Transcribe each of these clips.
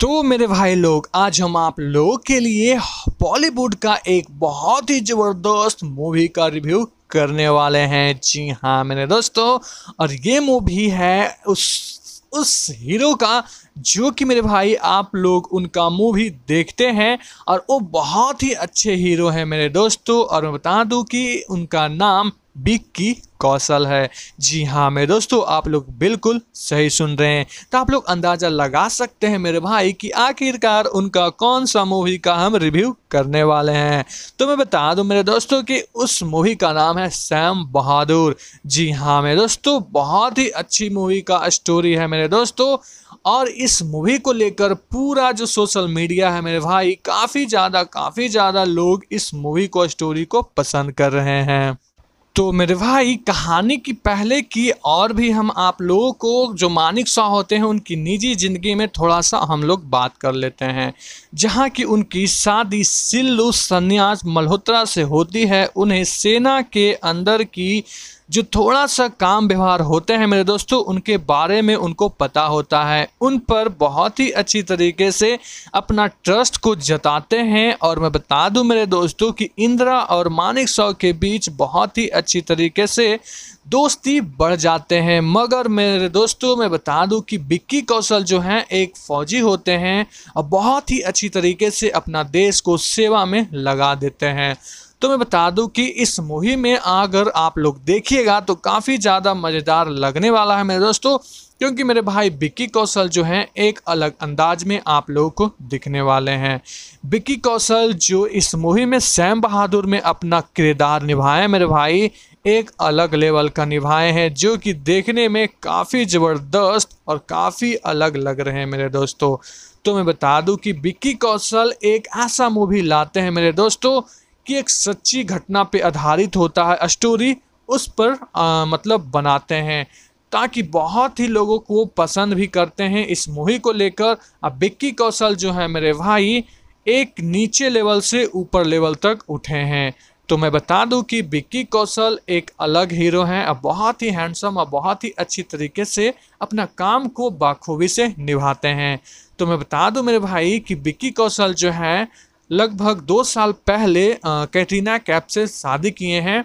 तो मेरे भाई लोग आज हम आप लोगों के लिए बॉलीवुड का एक बहुत ही ज़बरदस्त मूवी का रिव्यू करने वाले हैं जी हाँ मेरे दोस्तों और ये मूवी है उस उस हीरो का जो कि मेरे भाई आप लोग उनका मूवी देखते हैं और वो बहुत ही अच्छे हीरो हैं मेरे दोस्तों और मैं बता दूं कि उनका नाम की कौशल है जी हाँ मेरे दोस्तों आप लोग बिल्कुल सही सुन रहे हैं तो आप लोग अंदाज़ा लगा सकते हैं मेरे भाई कि आखिरकार उनका कौन सा मूवी का हम रिव्यू करने वाले हैं तो मैं बता दूं मेरे दोस्तों कि उस मूवी का नाम है सैम बहादुर जी हाँ मेरे दोस्तों बहुत ही अच्छी मूवी का स्टोरी है मेरे दोस्तों और इस मूवी को लेकर पूरा जो सोशल मीडिया है मेरे भाई काफ़ी ज़्यादा काफ़ी ज़्यादा लोग इस मूवी को स्टोरी को पसंद कर रहे हैं तो मेरे भाई कहानी की पहले की और भी हम आप लोगों को जो मानिक शाह होते हैं उनकी निजी ज़िंदगी में थोड़ा सा हम लोग बात कर लेते हैं जहाँ की उनकी शादी सिल्लू संन्यास मल्होत्रा से होती है उन्हें सेना के अंदर की जो थोड़ा सा काम व्यवहार होते हैं मेरे दोस्तों उनके बारे में उनको पता होता है उन पर बहुत ही अच्छी तरीके से अपना ट्रस्ट को जताते हैं और मैं बता दूं मेरे दोस्तों कि इंदिरा और मानिक सौ के बीच बहुत ही अच्छी तरीके से दोस्ती बढ़ जाते हैं मगर मेरे दोस्तों मैं बता दूं कि बिक्की कौशल जो हैं एक फ़ौजी होते हैं और बहुत ही अच्छी तरीके से अपना देश को सेवा में लगा देते हैं तो मैं बता दूं कि इस मुहिम में अगर आप लोग देखिएगा तो काफ़ी ज़्यादा मज़ेदार लगने वाला है मेरे दोस्तों क्योंकि मेरे भाई बिक्की कौशल जो हैं एक अलग अंदाज में आप लोगों को दिखने वाले हैं बिक्की कौशल जो इस मुहिम में सैम बहादुर में अपना किरदार निभाए मेरे भाई एक अलग लेवल का निभाए हैं जो कि देखने में काफ़ी ज़बरदस्त और काफ़ी अलग लग रहे हैं मेरे दोस्तों तो मैं बता दूं कि बिक्की कौशल एक ऐसा मूवी लाते हैं मेरे दोस्तों कि एक सच्ची घटना पे आधारित होता है स्टोरी उस पर आ, मतलब बनाते हैं ताकि बहुत ही लोगों को पसंद भी करते हैं इस मूवी को लेकर अब बिक्की कौशल जो है मेरे भाई एक नीचे लेवल से ऊपर लेवल तक उठे हैं तो मैं बता दूं कि बिक्की कौशल एक अलग हीरो हैं और बहुत ही हैंडसम और बहुत ही अच्छी तरीके से अपना काम को बाखूबी से निभाते हैं तो मैं बता दूं मेरे भाई कि बिक्की कौशल जो है लगभग दो साल पहले कैटरीना कैप से शादी किए हैं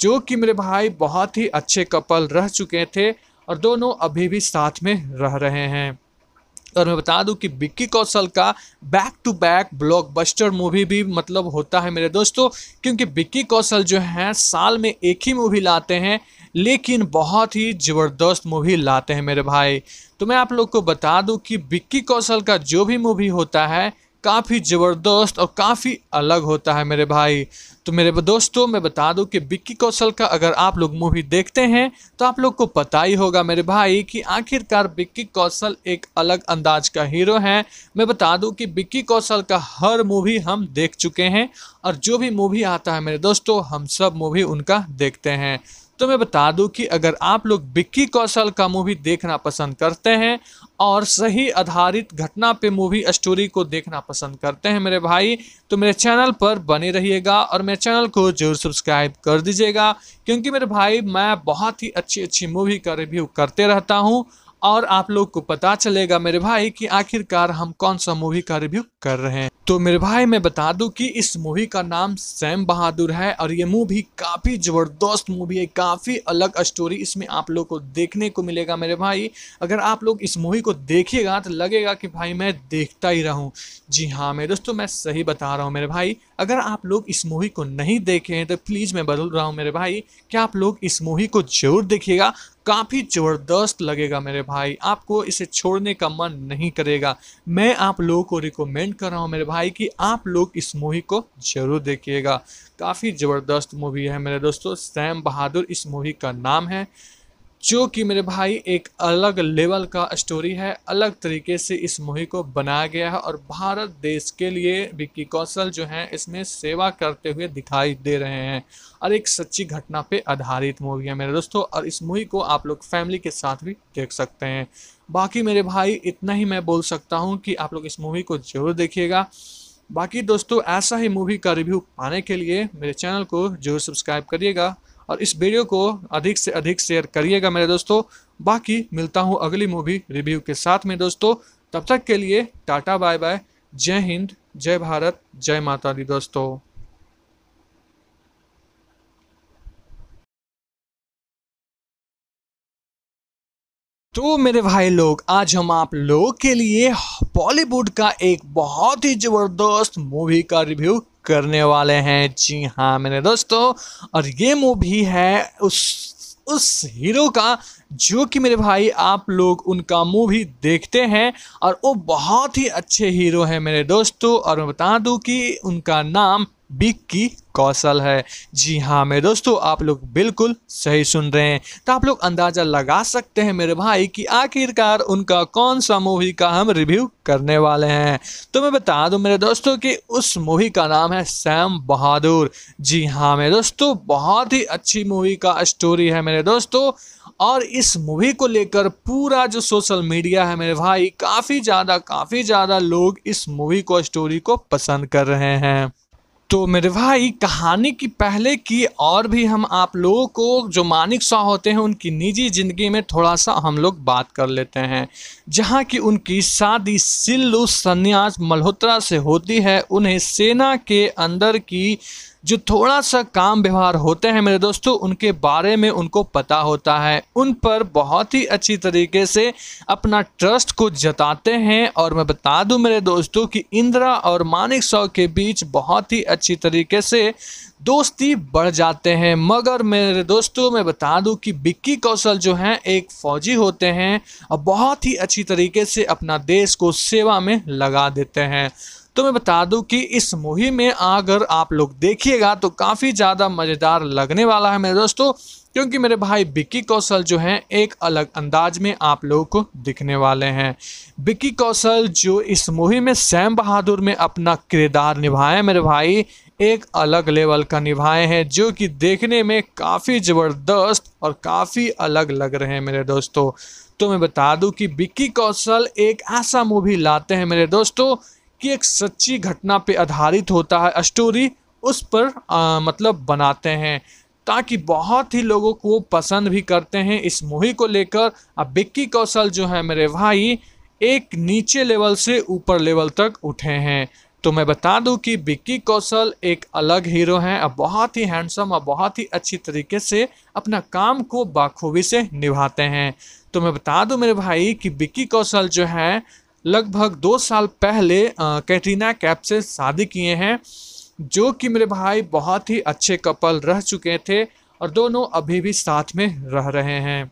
जो कि मेरे भाई बहुत ही अच्छे कपल रह चुके थे और दोनों अभी भी साथ में रह रहे हैं और मैं बता दूं कि विक्की कौशल का back to back blockbuster movie भी मतलब होता है मेरे दोस्तों क्योंकि विक्की कौशल जो हैं साल में एक ही मूवी लाते हैं लेकिन बहुत ही ज़बरदस्त मूवी लाते हैं मेरे भाई तो मैं आप लोग को बता दूं कि विक्की कौशल का जो भी मूवी होता है काफ़ी ज़बरदस्त और काफ़ी अलग होता है मेरे भाई तो मेरे दोस्तों मैं बता दूं कि बिक्की कौशल का अगर आप लोग मूवी देखते हैं तो आप लोग को पता ही होगा मेरे भाई कि आखिरकार बिक्की कौशल एक अलग अंदाज का हीरो है मैं बता दूं कि बिक्की कौशल का हर मूवी हम देख चुके हैं और जो भी मूवी आता है मेरे दोस्तों हम सब मूवी उनका देखते हैं तो मैं बता दूं कि अगर आप लोग बिक्की कौशल का मूवी देखना पसंद करते हैं और सही आधारित घटना पे मूवी स्टोरी को देखना पसंद करते हैं मेरे भाई तो मेरे चैनल पर बने रहिएगा और मेरे चैनल को जरूर सब्सक्राइब कर दीजिएगा क्योंकि मेरे भाई मैं बहुत ही अच्छी अच्छी मूवी का रिव्यू करते रहता हूँ और आप लोग को पता चलेगा मेरे भाई कि आखिरकार हम कौन सा मूवी का रिव्यू कर रहे हैं तो मेरे भाई मैं बता दूं कि इस मूवी का नाम सैम बहादुर है और ये मूवी काफ़ी ज़बरदस्त मूवी है काफ़ी अलग स्टोरी इसमें आप लोग को देखने को मिलेगा मेरे भाई अगर आप लोग इस मूवी को देखिएगा तो लगेगा कि भाई मैं देखता ही रहूं जी हाँ मेरे दोस्तों मैं सही बता रहा हूँ मेरे भाई अगर आप लोग इस मूवी को नहीं देखे हैं तो प्लीज़ मैं बदल रहा हूँ मेरे भाई क्या आप लोग इस मूवी को जरूर देखिएगा काफ़ी ज़बरदस्त लगेगा मेरे भाई आपको इसे छोड़ने का मन नहीं करेगा मैं आप लोगों को रिकमेंड कर रहा हूँ मेरे भाई कि आप लोग इस मूवी को ज़रूर देखिएगा काफ़ी ज़बरदस्त मूवी है मेरे दोस्तों सैम बहादुर इस मूवी का नाम है जो कि मेरे भाई एक अलग लेवल का स्टोरी है अलग तरीके से इस मूवी को बनाया गया है और भारत देश के लिए विक्की कौशल जो हैं इसमें सेवा करते हुए दिखाई दे रहे हैं और एक सच्ची घटना पे आधारित मूवी है मेरे दोस्तों और इस मूवी को आप लोग फैमिली के साथ भी देख सकते हैं बाकी मेरे भाई इतना ही मैं बोल सकता हूँ कि आप लोग इस मूवी को ज़रूर देखिएगा बाकी दोस्तों ऐसा ही मूवी का रिव्यू पाने के लिए मेरे चैनल को जरूर सब्सक्राइब करिएगा और इस वीडियो को अधिक से अधिक शेयर करिएगा मेरे दोस्तों बाकी मिलता हूँ अगली मूवी रिव्यू के साथ में दोस्तों तब तक के लिए टाटा बाय बाय जय हिंद जय भारत जय माता दी दोस्तों तो मेरे भाई लोग आज हम आप लोग के लिए बॉलीवुड का एक बहुत ही ज़बरदस्त मूवी का रिव्यू करने वाले हैं जी हाँ मेरे दोस्तों और ये मूवी है उस उस हीरो का जो कि मेरे भाई आप लोग उनका मूवी देखते हैं और वो बहुत ही अच्छे हीरो हैं मेरे दोस्तों और मैं बता दूं कि उनका नाम बिग की कौशल है जी हाँ मेरे दोस्तों आप लोग बिल्कुल सही सुन रहे हैं तो आप लोग अंदाज़ा लगा सकते हैं मेरे भाई कि आखिरकार उनका कौन सा मूवी का हम रिव्यू करने वाले हैं तो मैं बता दूं मेरे दोस्तों कि उस मूवी का नाम है सैम बहादुर जी हाँ मेरे दोस्तों बहुत ही अच्छी मूवी का स्टोरी है मेरे दोस्तों और इस मूवी को लेकर पूरा जो सोशल मीडिया है मेरे भाई काफ़ी ज़्यादा काफ़ी ज़्यादा लोग इस मूवी को स्टोरी को पसंद कर रहे हैं तो मेरे भाई कहानी की पहले की और भी हम आप लोगों को जो मानिक शाह होते हैं उनकी निजी ज़िंदगी में थोड़ा सा हम लोग बात कर लेते हैं जहाँ की उनकी शादी सिल्लू सन्यास मल्होत्रा से होती है उन्हें सेना के अंदर की जो थोड़ा सा काम व्यवहार होते हैं मेरे दोस्तों उनके बारे में उनको पता होता है उन पर बहुत ही अच्छी तरीके से अपना ट्रस्ट को जताते हैं और मैं बता दूं मेरे दोस्तों कि इंदिरा और मानिक सौ के बीच बहुत ही अच्छी तरीके से दोस्ती बढ़ जाते हैं मगर मेरे दोस्तों मैं बता दूं कि बिक्की कौशल जो हैं एक फ़ौजी होते हैं और बहुत ही अच्छी तरीके से अपना देश को सेवा में लगा देते हैं तो मैं बता दूं कि इस मूवी में अगर आप लोग देखिएगा तो काफ़ी ज़्यादा मज़ेदार लगने वाला है मेरे दोस्तों क्योंकि मेरे भाई बिक्की कौशल जो हैं एक अलग अंदाज में आप लोगों को दिखने वाले हैं बिक्की कौशल जो इस मूवी में सैम बहादुर में अपना किरदार निभाए मेरे भाई एक अलग लेवल का निभाए हैं जो कि देखने में काफ़ी ज़बरदस्त और काफ़ी अलग लग रहे हैं मेरे दोस्तों तो मैं बता दूं कि बिक्की कौशल एक ऐसा मूवी लाते हैं मेरे दोस्तों कि एक सच्ची घटना पे आधारित होता है स्टोरी उस पर आ, मतलब बनाते हैं ताकि बहुत ही लोगों को पसंद भी करते हैं इस मूवी को लेकर अब बिक्की कौशल जो है मेरे भाई एक नीचे लेवल से ऊपर लेवल तक उठे हैं तो मैं बता दूं कि बिक्की कौशल एक अलग हीरो हैं अब बहुत ही हैंडसम और बहुत ही अच्छी तरीके से अपना काम को बाखूबी से निभाते हैं तो मैं बता दूं मेरे भाई कि बिक्की कौशल जो है लगभग दो साल पहले कैटरीना कैप से शादी किए हैं जो कि मेरे भाई बहुत ही अच्छे कपल रह चुके थे और दोनों अभी भी साथ में रह रहे हैं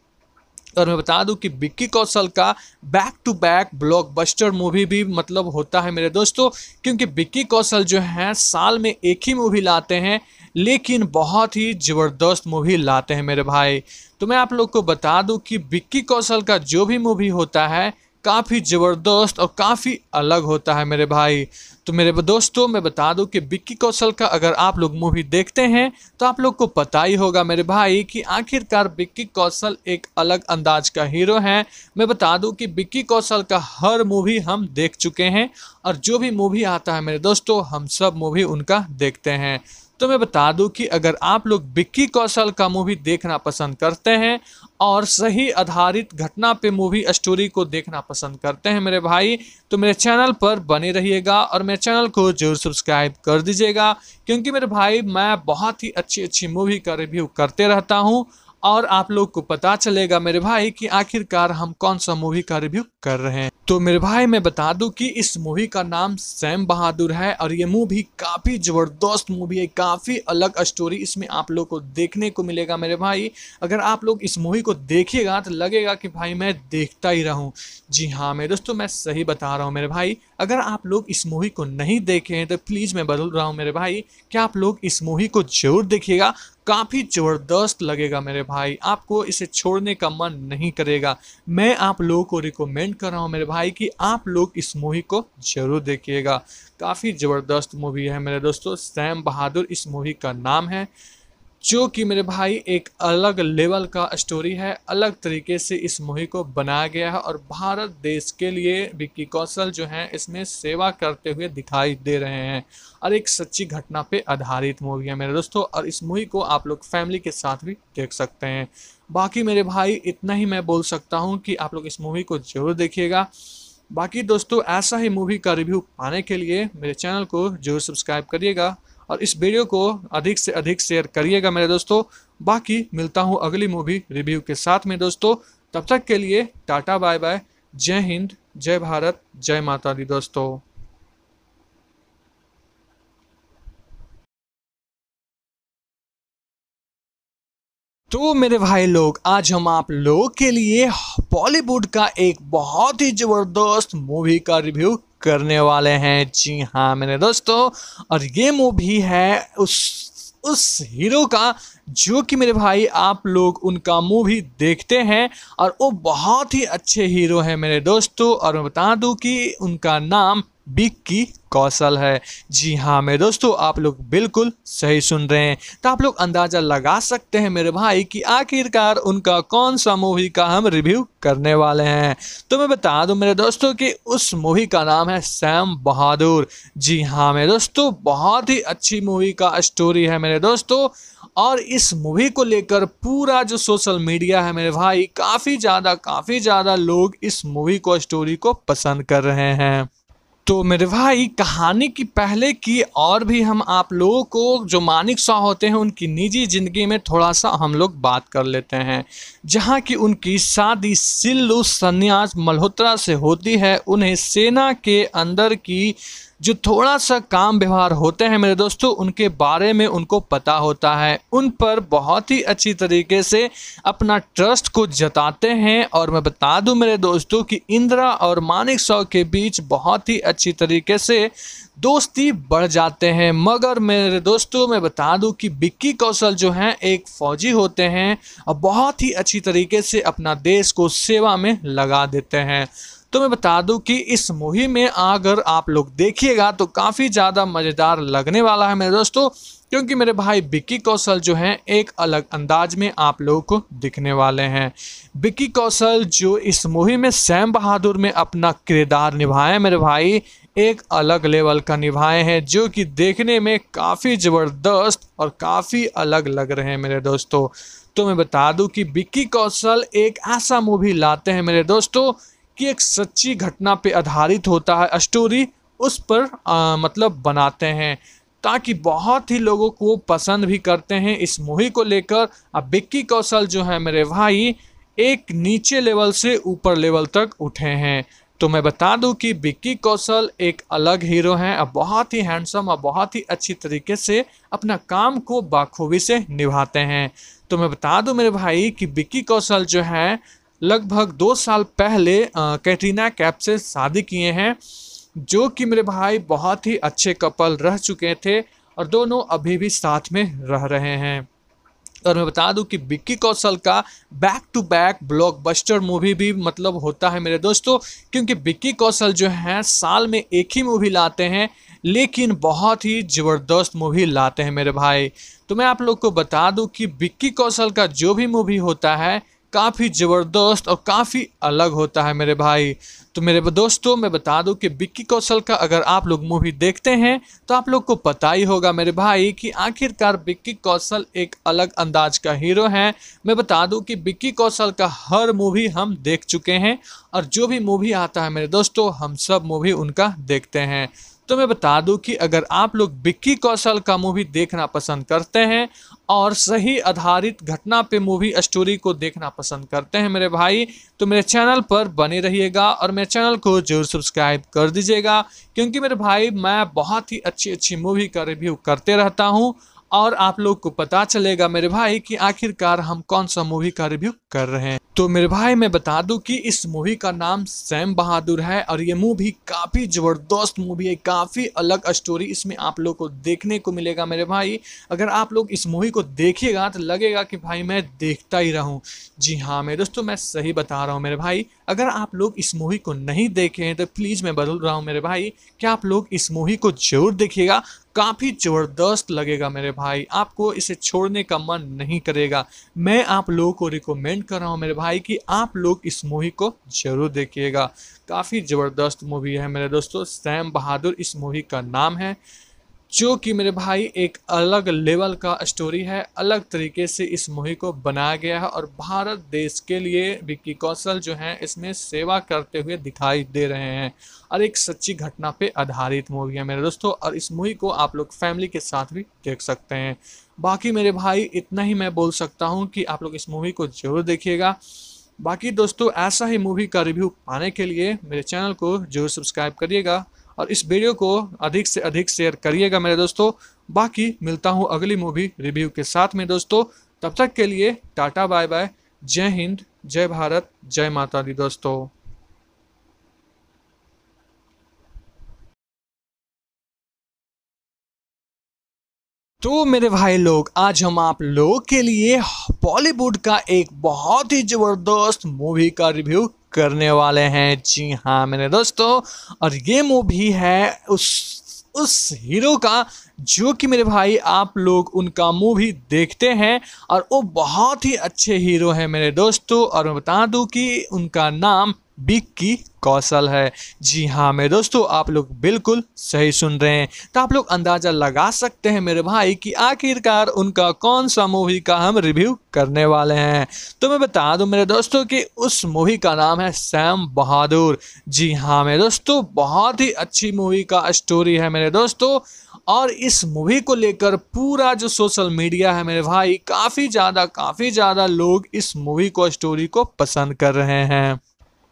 और मैं बता दूं कि विक्की कौशल का back to back blockbuster movie भी मतलब होता है मेरे दोस्तों क्योंकि विक्की कौशल जो हैं साल में एक ही मूवी लाते हैं लेकिन बहुत ही ज़बरदस्त मूवी लाते हैं मेरे भाई तो मैं आप लोग को बता दूं कि विक्की कौशल का जो भी मूवी होता है काफ़ी ज़बरदस्त और काफ़ी अलग होता है मेरे भाई तो मेरे दोस्तों मैं बता दूं कि बिक्की कौशल का अगर आप लोग मूवी देखते हैं तो आप लोग को पता ही होगा मेरे भाई कि आखिरकार बिक्की कौशल एक अलग अंदाज का हीरो हैं मैं बता दूं कि बिक्की कौशल का हर मूवी हम देख चुके हैं और जो भी मूवी आता है मेरे दोस्तों हम सब मूवी उनका देखते हैं तो मैं बता दूं कि अगर आप लोग बिक्की कौशल का मूवी देखना पसंद करते हैं और सही आधारित घटना पे मूवी स्टोरी को देखना पसंद करते हैं मेरे भाई तो मेरे चैनल पर बने रहिएगा और मेरे चैनल को जरूर सब्सक्राइब कर दीजिएगा क्योंकि मेरे भाई मैं बहुत ही अच्छी अच्छी मूवी का रिव्यू करते रहता हूँ और आप लोग को पता चलेगा मेरे भाई कि आखिरकार हम कौन सा मूवी का रिव्यू कर रहे हैं तो मेरे भाई मैं बता दूं कि इस मूवी का नाम सैम बहादुर है और ये मूवी काफ़ी ज़बरदस्त मूवी है काफ़ी अलग स्टोरी इसमें आप लोग को देखने को मिलेगा मेरे भाई अगर आप लोग इस मूवी को देखिएगा तो लगेगा कि भाई मैं देखता ही रहूँ जी हाँ मेरे दोस्तों मैं सही बता रहा हूँ मेरे भाई अगर आप लोग इस मूवी को नहीं देखे हैं तो प्लीज़ मैं बदल रहा हूँ मेरे भाई क्या आप लोग इस मूवी को जरूर देखिएगा काफ़ी ज़बरदस्त लगेगा मेरे भाई आपको इसे छोड़ने का मन नहीं करेगा मैं आप लोगों को रिकमेंड कर रहा हूँ मेरे भाई कि आप लोग इस मूवी को ज़रूर देखिएगा काफ़ी ज़बरदस्त मूवी है मेरे दोस्तों सैम बहादुर इस मूवी का नाम है जो कि मेरे भाई एक अलग लेवल का स्टोरी है अलग तरीके से इस मूवी को बनाया गया है और भारत देश के लिए विक्की कौशल जो हैं इसमें सेवा करते हुए दिखाई दे रहे हैं और एक सच्ची घटना पे आधारित मूवी है मेरे दोस्तों और इस मूवी को आप लोग फैमिली के साथ भी देख सकते हैं बाकी मेरे भाई इतना ही मैं बोल सकता हूँ कि आप लोग इस मूवी को ज़रूर देखिएगा बाकी दोस्तों ऐसा ही मूवी का रिव्यू पाने के लिए मेरे चैनल को जरूर सब्सक्राइब करिएगा और इस वीडियो को अधिक से अधिक शेयर करिएगा मेरे दोस्तों बाकी मिलता हूँ अगली मूवी रिव्यू के साथ में दोस्तों तब तक के लिए टाटा बाय बाय जय हिंद जय भारत जय माता दी दोस्तों तो मेरे भाई लोग आज हम आप लोग के लिए बॉलीवुड का एक बहुत ही ज़बरदस्त मूवी का रिव्यू करने वाले हैं जी हाँ मेरे दोस्तों और ये मूवी है उस उस हीरो का जो कि मेरे भाई आप लोग उनका मूवी देखते हैं और वो बहुत ही अच्छे हीरो हैं मेरे दोस्तों और मैं बता दूं कि उनका नाम बिग की कौशल है जी हाँ मेरे दोस्तों आप लोग बिल्कुल सही सुन रहे हैं तो आप लोग अंदाज़ा लगा सकते हैं मेरे भाई कि आखिरकार उनका कौन सा मूवी का हम रिव्यू करने वाले हैं तो मैं बता दूं मेरे दोस्तों कि उस मूवी का नाम है सैम बहादुर जी हाँ मेरे दोस्तों बहुत ही अच्छी मूवी का स्टोरी है मेरे दोस्तों और इस मूवी को लेकर पूरा जो सोशल मीडिया है मेरे भाई काफ़ी ज़्यादा काफ़ी ज़्यादा लोग इस मूवी को स्टोरी को पसंद कर रहे हैं तो मेरे भाई कहानी की पहले की और भी हम आप लोगों को जो मानिक शाह होते हैं उनकी निजी ज़िंदगी में थोड़ा सा हम लोग बात कर लेते हैं जहाँ की उनकी शादी सिल्लू सन्यास मल्होत्रा से होती है उन्हें सेना के अंदर की जो थोड़ा सा काम व्यवहार होते हैं मेरे दोस्तों उनके बारे में उनको पता होता है उन पर बहुत ही अच्छी तरीके से अपना ट्रस्ट को जताते हैं और मैं बता दूं मेरे दोस्तों कि इंदिरा और मानिक सौ के बीच बहुत ही अच्छी तरीके से दोस्ती बढ़ जाते हैं मगर मेरे दोस्तों मैं बता दूं कि बिक्की कौशल जो हैं एक फ़ौजी होते हैं और बहुत ही अच्छी तरीके से अपना देश को सेवा में लगा देते हैं तो मैं बता दूं कि इस मुहिम में अगर आप लोग देखिएगा तो काफ़ी ज़्यादा मज़ेदार लगने वाला है मेरे दोस्तों क्योंकि मेरे भाई बिक्की कौशल जो हैं एक अलग अंदाज में आप लोगों को दिखने वाले हैं बिक्की कौशल जो इस मुहिम में सैम बहादुर में अपना किरदार निभाए मेरे भाई एक अलग लेवल का निभाए हैं जो कि देखने में काफ़ी ज़बरदस्त और काफ़ी अलग लग रहे हैं मेरे दोस्तों तो मैं बता दूं कि बिक्की कौशल एक ऐसा मूवी लाते हैं मेरे दोस्तों कि एक सच्ची घटना पे आधारित होता है स्टोरी उस पर आ, मतलब बनाते हैं ताकि बहुत ही लोगों को पसंद भी करते हैं इस मूवी को लेकर अब बिक्की कौशल जो है मेरे भाई एक नीचे लेवल से ऊपर लेवल तक उठे हैं तो मैं बता दूं कि बिक्की कौशल एक अलग हीरो हैं और बहुत ही हैंडसम और बहुत ही अच्छी तरीके से अपना काम को बाखूबी से निभाते हैं तो मैं बता दूं मेरे भाई कि बिक्की कौशल जो है लगभग दो साल पहले कैटरीना कैप से शादी किए हैं जो कि मेरे भाई बहुत ही अच्छे कपल रह चुके थे और दोनों अभी भी साथ में रह रहे हैं और मैं बता दूं कि विक्की कौशल का back to back blockbuster movie भी मतलब होता है मेरे दोस्तों क्योंकि विक्की कौशल जो हैं साल में एक ही मूवी लाते हैं लेकिन बहुत ही ज़बरदस्त मूवी लाते हैं मेरे भाई तो मैं आप लोग को बता दूं कि विक्की कौशल का जो भी मूवी होता है काफ़ी ज़बरदस्त और काफ़ी अलग होता है मेरे भाई तो मेरे दोस्तों मैं बता दूं कि बिक्की कौशल का अगर आप लोग मूवी देखते हैं तो आप लोग को पता ही होगा मेरे भाई कि आखिरकार बिक्की कौशल एक अलग अंदाज का हीरो हैं मैं बता दूं कि बिक्की कौशल का हर मूवी हम देख चुके हैं और जो भी मूवी आता है मेरे दोस्तों हम सब मूवी उनका देखते हैं तो मैं बता दूं कि अगर आप लोग बिक्की कौशल का मूवी देखना पसंद करते हैं और सही आधारित घटना पे मूवी स्टोरी को देखना पसंद करते हैं मेरे भाई तो मेरे चैनल पर बने रहिएगा और मेरे चैनल को जरूर सब्सक्राइब कर दीजिएगा क्योंकि मेरे भाई मैं बहुत ही अच्छी अच्छी मूवी का रिव्यू करते रहता हूँ और आप लोग को पता चलेगा मेरे भाई कि आखिरकार हम कौन सा मूवी का रिव्यू कर रहे हैं तो मेरे भाई मैं बता दूं कि इस मूवी का नाम सैम बहादुर है और ये मूवी काफ़ी ज़बरदस्त मूवी है काफ़ी अलग स्टोरी इसमें आप लोग को देखने को मिलेगा मेरे भाई अगर आप लोग इस मूवी को देखिएगा तो लगेगा कि भाई मैं देखता ही रहूं जी हाँ मेरे दोस्तों मैं सही बता रहा हूँ मेरे भाई अगर आप लोग इस मूवी को नहीं देखे हैं तो प्लीज़ मैं बदल रहा हूँ मेरे भाई कि आप लोग इस मूवी को जरूर देखिएगा काफ़ी ज़बरदस्त लगेगा मेरे भाई आपको इसे छोड़ने का मन नहीं करेगा मैं आप लोगों को रिकमेंड कर रहा हूँ मेरे भाई कि आप लोग इस मूवी को ज़रूर देखिएगा काफ़ी ज़बरदस्त मूवी है मेरे दोस्तों सैम बहादुर इस मूवी का नाम है जो कि मेरे भाई एक अलग लेवल का स्टोरी है अलग तरीके से इस मूवी को बनाया गया है और भारत देश के लिए विक्की कौशल जो हैं इसमें सेवा करते हुए दिखाई दे रहे हैं और एक सच्ची घटना पे आधारित मूवी है मेरे दोस्तों और इस मूवी को आप लोग फैमिली के साथ भी देख सकते हैं बाकी मेरे भाई इतना ही मैं बोल सकता हूँ कि आप लोग इस मूवी को ज़रूर देखिएगा बाकी दोस्तों ऐसा ही मूवी का रिव्यू पाने के लिए मेरे चैनल को जरूर सब्सक्राइब करिएगा और इस वीडियो को अधिक से अधिक शेयर करिएगा मेरे दोस्तों बाकी मिलता हूँ अगली मूवी रिव्यू के साथ में दोस्तों तब तक के लिए टाटा बाय बाय जय हिंद जय भारत जय माता दी दोस्तों तो मेरे भाई लोग आज हम आप लोगों के लिए बॉलीवुड का एक बहुत ही ज़बरदस्त मूवी का रिव्यू करने वाले हैं जी हाँ मेरे दोस्तों और ये मूवी है उस उस हीरो का जो कि मेरे भाई आप लोग उनका मूवी देखते हैं और वो बहुत ही अच्छे हीरो हैं मेरे दोस्तों और मैं बता दूं कि उनका नाम की कौशल है जी हाँ मेरे दोस्तों आप लोग बिल्कुल सही सुन रहे हैं तो आप लोग अंदाज़ा लगा सकते हैं मेरे भाई कि आखिरकार उनका कौन सा मूवी का हम रिव्यू करने वाले हैं तो मैं बता दूं मेरे दोस्तों कि उस मूवी का नाम है सैम बहादुर जी हाँ मेरे दोस्तों बहुत ही अच्छी मूवी का स्टोरी है मेरे दोस्तों और इस मूवी को लेकर पूरा जो सोशल मीडिया है मेरे भाई काफ़ी ज़्यादा काफ़ी ज़्यादा लोग इस मूवी को स्टोरी को पसंद कर रहे हैं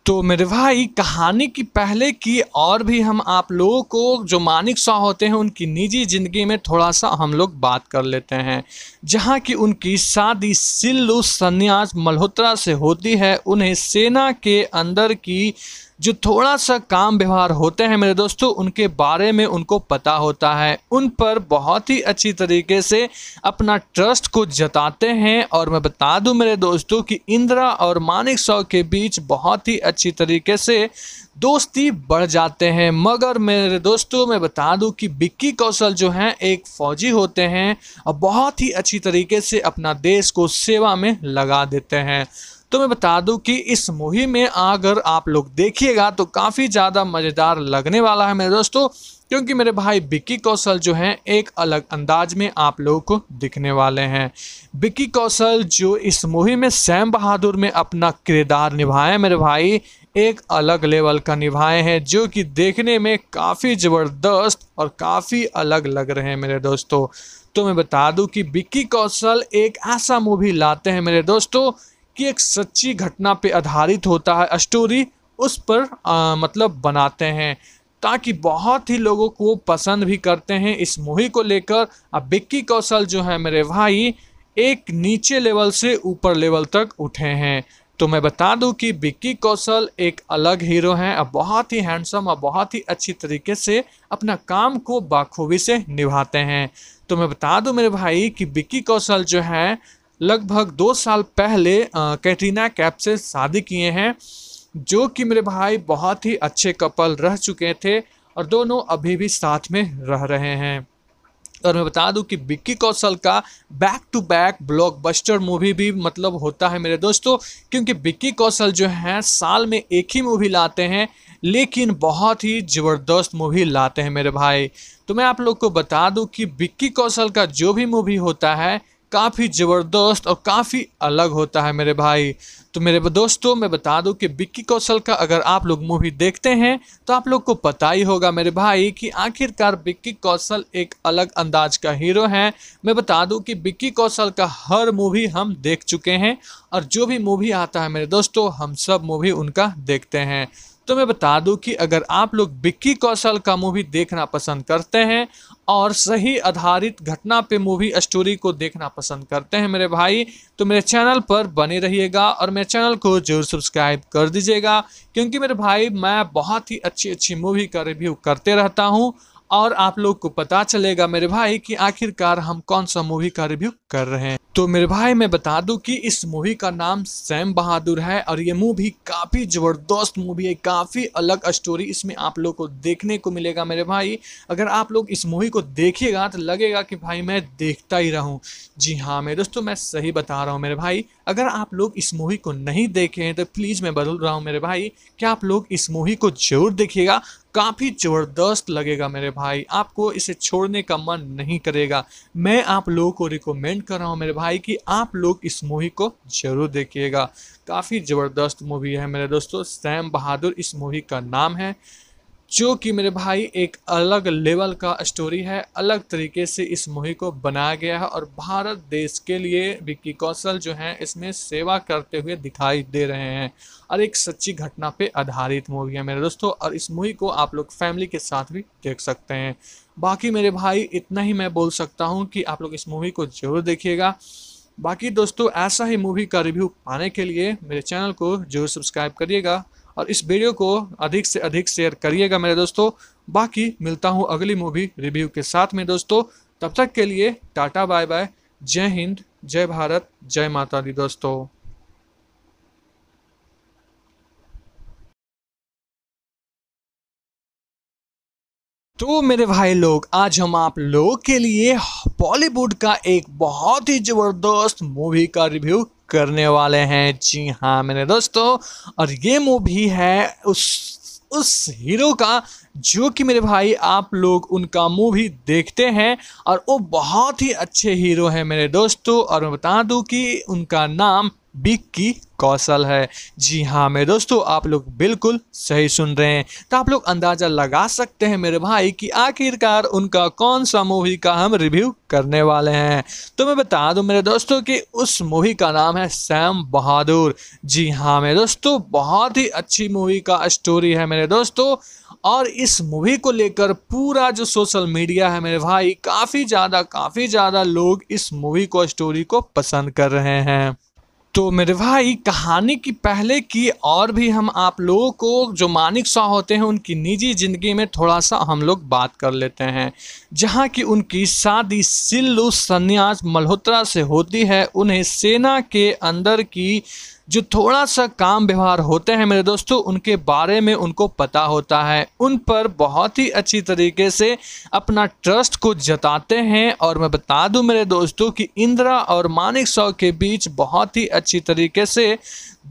तो मेरे भाई कहानी की पहले की और भी हम आप लोगों को जो मानिक शाह होते हैं उनकी निजी ज़िंदगी में थोड़ा सा हम लोग बात कर लेते हैं जहाँ की उनकी शादी सिल्लू सन्यास मल्होत्रा से होती है उन्हें सेना के अंदर की जो थोड़ा सा काम व्यवहार होते हैं मेरे दोस्तों उनके बारे में उनको पता होता है उन पर बहुत ही अच्छी तरीके से अपना ट्रस्ट को जताते हैं और मैं बता दूं मेरे दोस्तों कि इंदिरा और मानिक सौ के बीच बहुत ही अच्छी तरीके से दोस्ती बढ़ जाते हैं मगर मेरे दोस्तों मैं बता दूं कि बिक्की कौशल जो हैं एक फ़ौजी होते हैं और बहुत ही अच्छी तरीके से अपना देश को सेवा में लगा देते हैं तो मैं बता दूं कि इस मूवी में अगर आप लोग देखिएगा तो काफ़ी ज़्यादा मज़ेदार लगने वाला है मेरे दोस्तों क्योंकि मेरे भाई बिक्की कौशल जो हैं एक अलग अंदाज में आप लोगों को दिखने वाले हैं बिक्की कौशल जो इस मूवी में सैम बहादुर में अपना किरदार निभाए मेरे भाई एक अलग लेवल का निभाए हैं जो कि देखने में काफ़ी ज़बरदस्त और काफ़ी अलग लग रहे हैं मेरे दोस्तों तो मैं बता दूं कि बिक्की कौशल एक ऐसा मूवी लाते हैं मेरे दोस्तों कि एक सच्ची घटना पे आधारित होता है स्टोरी उस पर आ, मतलब बनाते हैं ताकि बहुत ही लोगों को पसंद भी करते हैं इस मूवी को लेकर अब बिक्की कौशल जो है मेरे भाई एक नीचे लेवल से ऊपर लेवल तक उठे हैं तो मैं बता दूं कि बिक्की कौशल एक अलग हीरो हैं और बहुत ही हैंडसम और बहुत ही अच्छी तरीके से अपना काम को बाखूबी से निभाते हैं तो मैं बता दूं मेरे भाई कि बिक्की कौशल जो है लगभग दो साल पहले कैटरीना कैप से शादी किए हैं जो कि मेरे भाई बहुत ही अच्छे कपल रह चुके थे और दोनों अभी भी साथ में रह रहे हैं और मैं बता दूं कि विक्की कौशल का back to back blockbuster movie भी मतलब होता है मेरे दोस्तों क्योंकि विक्की कौशल जो हैं साल में एक ही मूवी लाते हैं लेकिन बहुत ही ज़बरदस्त मूवी लाते हैं मेरे भाई तो मैं आप लोग को बता दूं कि विक्की कौशल का जो भी मूवी होता है काफ़ी ज़बरदस्त और काफ़ी अलग होता है मेरे भाई तो मेरे दोस्तों मैं बता दूं कि बिक्की कौशल का अगर आप लोग मूवी देखते हैं तो आप लोग को पता ही होगा मेरे भाई कि आखिरकार बिक्की कौशल एक अलग अंदाज का हीरो हैं मैं बता दूं कि बिक्की कौशल का हर मूवी हम देख चुके हैं और जो भी मूवी आता है मेरे दोस्तों हम सब मूवी उनका देखते हैं तो मैं बता दूं कि अगर आप लोग बिक्की कौशल का मूवी देखना पसंद करते हैं और सही आधारित घटना पे मूवी स्टोरी को देखना पसंद करते हैं मेरे भाई तो मेरे चैनल पर बने रहिएगा और मेरे चैनल को जरूर सब्सक्राइब कर दीजिएगा क्योंकि मेरे भाई मैं बहुत ही अच्छी अच्छी मूवी का रिव्यू करते रहता हूँ और आप लोग को पता चलेगा मेरे भाई कि आखिरकार हम कौन सा मूवी का रिव्यू कर रहे हैं तो मेरे भाई मैं बता दूं कि इस मूवी का नाम सैम बहादुर है और ये मूवी काफ़ी ज़बरदस्त मूवी है काफ़ी अलग स्टोरी इसमें आप लोग को देखने को मिलेगा मेरे भाई अगर आप लोग इस मूवी को देखिएगा तो लगेगा कि भाई मैं देखता ही रहूं जी हाँ मेरे दोस्तों मैं सही बता रहा हूँ मेरे भाई अगर आप लोग इस मूवी को नहीं देखे हैं तो प्लीज़ मैं बदल रहा हूँ मेरे भाई क्या आप लोग इस मूवी को जरूर देखिएगा काफ़ी ज़बरदस्त लगेगा मेरे भाई आपको इसे छोड़ने का मन नहीं करेगा मैं आप लोगों को रिकमेंड कर रहा हूँ मेरे भाई कि आप लोग इस मूवी को ज़रूर देखिएगा काफ़ी ज़बरदस्त मूवी है मेरे दोस्तों सैम बहादुर इस मूवी का नाम है जो कि मेरे भाई एक अलग लेवल का स्टोरी है अलग तरीके से इस मूवी को बनाया गया है और भारत देश के लिए विक्की कौशल जो हैं इसमें सेवा करते हुए दिखाई दे रहे हैं और एक सच्ची घटना पे आधारित मूवी है मेरे दोस्तों और इस मूवी को आप लोग फैमिली के साथ भी देख सकते हैं बाकी मेरे भाई इतना ही मैं बोल सकता हूँ कि आप लोग इस मूवी को ज़रूर देखिएगा बाकी दोस्तों ऐसा ही मूवी का रिव्यू पाने के लिए मेरे चैनल को जरूर सब्सक्राइब करिएगा और इस वीडियो को अधिक से अधिक शेयर करिएगा मेरे दोस्तों बाकी मिलता हूँ अगली मूवी रिव्यू के साथ में दोस्तों तब तक के लिए टाटा बाय बाय जय हिंद जय भारत जय माता दी दोस्तों तो मेरे भाई लोग आज हम आप लोग के लिए बॉलीवुड का एक बहुत ही ज़बरदस्त मूवी का रिव्यू करने वाले हैं जी हाँ मेरे दोस्तों और ये मूवी है उस उस हीरो का जो कि मेरे भाई आप लोग उनका मूवी देखते हैं और वो बहुत ही अच्छे हीरो हैं मेरे दोस्तों और मैं बता दूं कि उनका नाम बिग की कौशल है जी हाँ मेरे दोस्तों आप लोग बिल्कुल सही सुन रहे हैं तो आप लोग अंदाज़ा लगा सकते हैं मेरे भाई कि आखिरकार उनका कौन सा मूवी का हम रिव्यू करने वाले हैं तो मैं बता दूं मेरे दोस्तों कि उस मूवी का नाम है सैम बहादुर जी हाँ मेरे दोस्तों बहुत ही अच्छी मूवी का स्टोरी है मेरे दोस्तों और इस मूवी को लेकर पूरा जो सोशल मीडिया है मेरे भाई काफ़ी ज़्यादा काफ़ी ज़्यादा लोग इस मूवी को स्टोरी को पसंद कर रहे हैं तो मेरे भाई कहानी की पहले की और भी हम आप लोगों को जो मानिक शाह होते हैं उनकी निजी ज़िंदगी में थोड़ा सा हम लोग बात कर लेते हैं जहाँ की उनकी शादी सिल्लू संन्यास मल्होत्रा से होती है उन्हें सेना के अंदर की जो थोड़ा सा काम व्यवहार होते हैं मेरे दोस्तों उनके बारे में उनको पता होता है उन पर बहुत ही अच्छी तरीके से अपना ट्रस्ट को जताते हैं और मैं बता दूं मेरे दोस्तों कि इंदिरा और मानिक सौ के बीच बहुत ही अच्छी तरीके से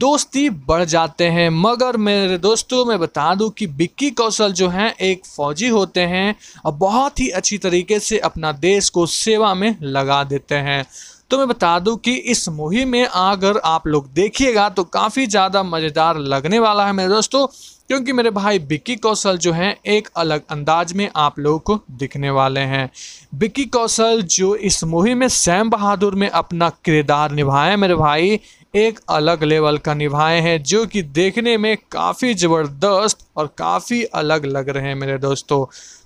दोस्ती बढ़ जाते हैं मगर मेरे दोस्तों मैं बता दूं कि बिक्की कौशल जो हैं एक फ़ौजी होते हैं और बहुत ही अच्छी तरीके से अपना देश को सेवा में लगा देते हैं तो मैं बता दूं कि इस मुहिम में अगर आप लोग देखिएगा तो काफ़ी ज़्यादा मज़ेदार लगने वाला है मेरे दोस्तों क्योंकि मेरे भाई बिक्की कौशल जो हैं एक अलग अंदाज में आप लोगों को दिखने वाले हैं बिक्की कौशल जो इस मुहिम में सैम बहादुर में अपना किरदार निभाए मेरे भाई एक अलग लेवल का निभाए हैं जो कि देखने में काफ़ी ज़बरदस्त और काफ़ी अलग लग रहे हैं मेरे दोस्तों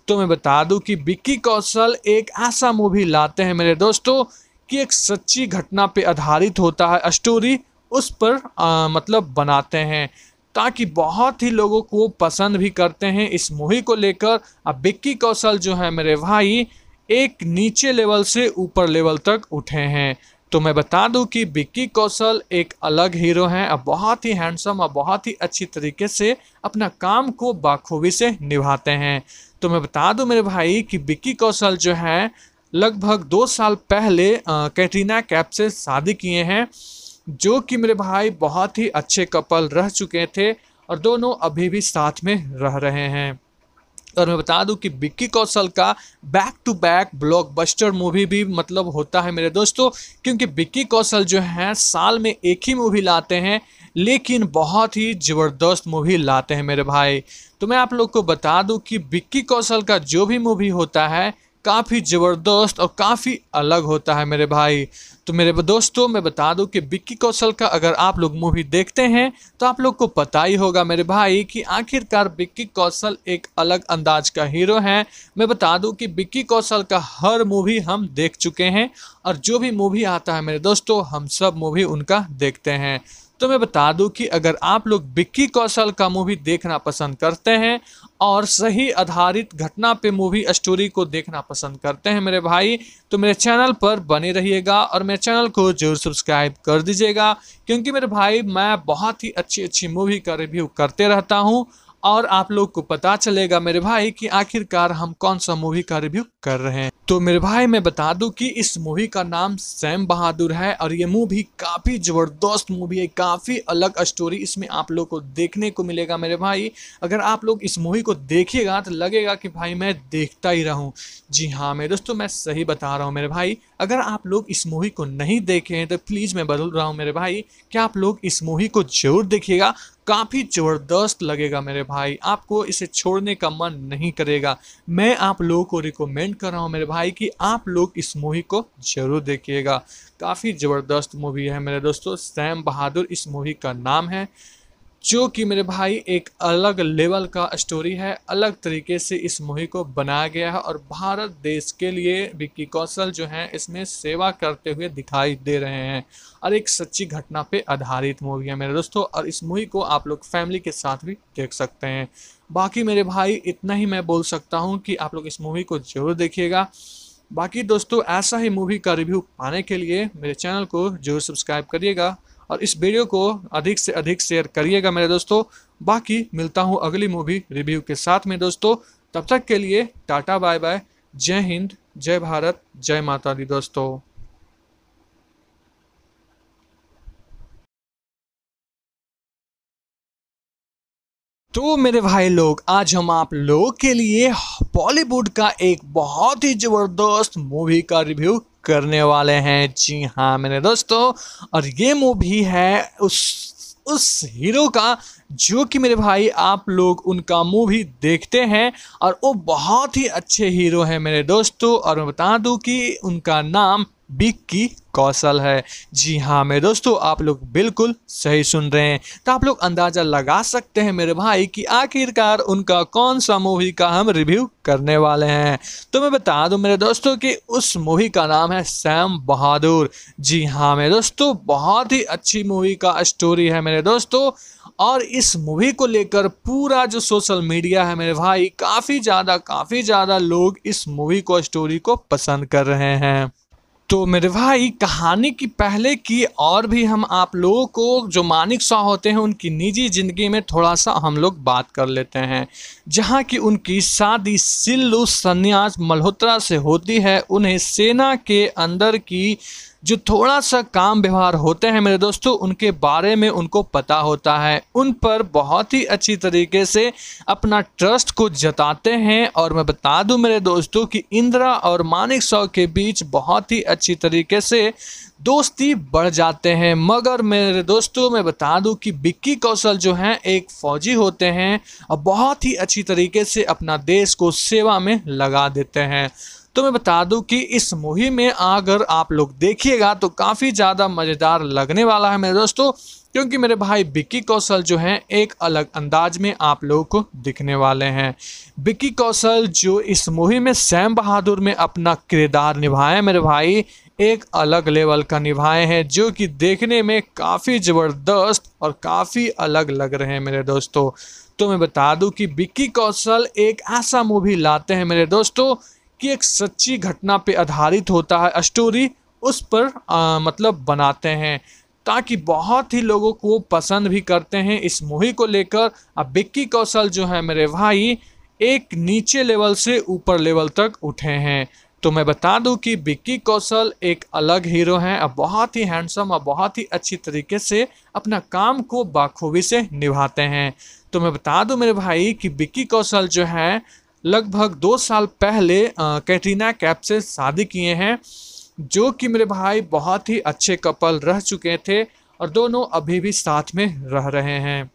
तो मैं बता दूं कि बिक्की कौशल एक ऐसा मूवी लाते हैं मेरे दोस्तों कि एक सच्ची घटना पे आधारित होता है स्टोरी उस पर आ, मतलब बनाते हैं ताकि बहुत ही लोगों को पसंद भी करते हैं इस मूवी को लेकर अब बिक्की कौशल जो है मेरे भाई एक नीचे लेवल से ऊपर लेवल तक उठे हैं तो मैं बता दूं कि बिक्की कौशल एक अलग हीरो हैं और बहुत ही हैंडसम और बहुत ही अच्छी तरीके से अपना काम को बाखूबी से निभाते हैं तो मैं बता दूं मेरे भाई कि बिक्की कौशल जो है लगभग दो साल पहले कैटरीना कैप से शादी किए हैं जो कि मेरे भाई बहुत ही अच्छे कपल रह चुके थे और दोनों अभी भी साथ में रह रहे हैं और मैं बता दूं कि विक्की कौशल का back to back blockbuster movie भी मतलब होता है मेरे दोस्तों क्योंकि विक्की कौशल जो हैं साल में एक ही मूवी लाते हैं लेकिन बहुत ही ज़बरदस्त मूवी लाते हैं मेरे भाई तो मैं आप लोग को बता दूं कि विक्की कौशल का जो भी मूवी होता है काफ़ी ज़बरदस्त और काफ़ी अलग होता है मेरे भाई तो मेरे दोस्तों मैं बता दूं कि बिक्की कौशल का अगर आप लोग मूवी देखते हैं तो आप लोग को पता ही होगा मेरे भाई कि आखिरकार बिक्की कौशल एक अलग अंदाज का हीरो हैं मैं बता दूं कि बिक्की कौशल का हर मूवी हम देख चुके हैं और जो भी मूवी आता है मेरे दोस्तों हम सब मूवी उनका देखते हैं तो मैं बता दूं कि अगर आप लोग बिक्की कौशल का मूवी देखना पसंद करते हैं और सही आधारित घटना पे मूवी स्टोरी को देखना पसंद करते हैं मेरे भाई तो मेरे चैनल पर बने रहिएगा और मेरे चैनल को जरूर सब्सक्राइब कर दीजिएगा क्योंकि मेरे भाई मैं बहुत ही अच्छी अच्छी मूवी का रिव्यू करते रहता हूँ और आप लोग को पता चलेगा मेरे भाई कि आखिरकार हम कौन सा मूवी का रिव्यू कर रहे हैं तो मेरे भाई मैं बता दूं कि इस मूवी का नाम सैम बहादुर है और ये मूवी काफ़ी ज़बरदस्त मूवी है काफ़ी अलग स्टोरी इसमें आप लोग को देखने को मिलेगा मेरे भाई अगर आप लोग इस मूवी को देखिएगा तो लगेगा कि भाई मैं देखता ही रहूं जी हाँ मेरे दोस्तों मैं सही बता रहा हूँ मेरे भाई अगर आप लोग इस मूवी को नहीं देखे हैं तो प्लीज़ मैं बदल रहा हूँ मेरे भाई कि आप लोग इस मूवी को जरूर देखिएगा काफ़ी ज़बरदस्त लगेगा मेरे भाई आपको इसे छोड़ने का मन नहीं करेगा मैं आप लोगों को रिकमेंड कर रहा हूँ मेरे भाई कि आप लोग इस मूवी को ज़रूर देखिएगा काफ़ी ज़बरदस्त मूवी है मेरे दोस्तों सैम बहादुर इस मूवी का नाम है जो कि मेरे भाई एक अलग लेवल का स्टोरी है अलग तरीके से इस मूवी को बनाया गया है और भारत देश के लिए विक्की कौशल जो हैं इसमें सेवा करते हुए दिखाई दे रहे हैं और एक सच्ची घटना पे आधारित मूवी है मेरे दोस्तों और इस मूवी को आप लोग फैमिली के साथ भी देख सकते हैं बाकी मेरे भाई इतना ही मैं बोल सकता हूँ कि आप लोग इस मूवी को ज़रूर देखिएगा बाकी दोस्तों ऐसा ही मूवी का रिव्यू पाने के लिए मेरे चैनल को जरूर सब्सक्राइब करिएगा और इस वीडियो को अधिक से अधिक शेयर करिएगा मेरे दोस्तों बाकी मिलता हूँ अगली मूवी रिव्यू के साथ में दोस्तों तब तक के लिए टाटा बाय बाय जय हिंद जय भारत जय माता दी दोस्तों तो मेरे भाई लोग आज हम आप लोगों के लिए बॉलीवुड का एक बहुत ही ज़बरदस्त मूवी का रिव्यू करने वाले हैं जी हाँ मेरे दोस्तों और ये मूवी है उस उस हीरो का जो कि मेरे भाई आप लोग उनका मूवी देखते हैं और वो बहुत ही अच्छे हीरो हैं मेरे दोस्तों और मैं बता दूं कि उनका नाम बिग की कौशल है जी हाँ मेरे दोस्तों आप लोग बिल्कुल सही सुन रहे हैं तो आप लोग अंदाज़ा लगा सकते हैं मेरे भाई कि आखिरकार उनका कौन सा मूवी का हम रिव्यू करने वाले हैं तो मैं बता दूं मेरे दोस्तों कि उस मूवी का नाम है सैम बहादुर जी हाँ मेरे दोस्तों बहुत ही अच्छी मूवी का स्टोरी है मेरे दोस्तों और इस मूवी को लेकर पूरा जो सोशल मीडिया है मेरे भाई काफ़ी ज़्यादा काफ़ी ज़्यादा लोग इस मूवी को स्टोरी को पसंद कर रहे हैं तो मेरे भाई कहानी की पहले की और भी हम आप लोगों को जो मानिक शाह होते हैं उनकी निजी ज़िंदगी में थोड़ा सा हम लोग बात कर लेते हैं जहाँ की उनकी शादी सिल्लू सन्यास मल्होत्रा से होती है उन्हें सेना के अंदर की जो थोड़ा सा काम व्यवहार होते हैं मेरे दोस्तों उनके बारे में उनको पता होता है उन पर बहुत ही अच्छी तरीके से अपना ट्रस्ट को जताते हैं और मैं बता दूं मेरे दोस्तों कि इंदिरा और मानिक सौ के बीच बहुत ही अच्छी तरीके से दोस्ती बढ़ जाते हैं मगर मेरे दोस्तों मैं बता दूं कि बिक्की कौशल जो हैं एक फ़ौजी होते हैं और बहुत ही अच्छी तरीके से अपना देश को सेवा में लगा देते हैं तो मैं बता दूं कि इस मूवी में अगर आप लोग देखिएगा तो काफ़ी ज़्यादा मज़ेदार लगने वाला है मेरे दोस्तों क्योंकि मेरे भाई बिक्की कौशल जो हैं एक अलग अंदाज में आप लोगों को दिखने वाले हैं बिक्की कौशल जो इस मूवी में सैम बहादुर में अपना किरदार निभाए मेरे भाई एक अलग लेवल का निभाए हैं जो कि देखने में काफ़ी ज़बरदस्त और काफ़ी अलग लग रहे हैं मेरे दोस्तों तो मैं बता दूं कि बिक्की कौशल एक ऐसा मूवी लाते हैं मेरे दोस्तों कि एक सच्ची घटना पे आधारित होता है स्टोरी उस पर आ, मतलब बनाते हैं ताकि बहुत ही लोगों को पसंद भी करते हैं इस मूवी को लेकर अब बिक्की कौशल जो है मेरे भाई एक नीचे लेवल से ऊपर लेवल तक उठे हैं तो मैं बता दूं कि बिक्की कौशल एक अलग हीरो हैं और बहुत ही हैंडसम और बहुत ही अच्छी तरीके से अपना काम को बाखूबी से निभाते हैं तो मैं बता दूं मेरे भाई कि बिक्की कौशल जो है लगभग दो साल पहले कैटरीना कैप से शादी किए हैं जो कि मेरे भाई बहुत ही अच्छे कपल रह चुके थे और दोनों अभी भी साथ में रह रहे हैं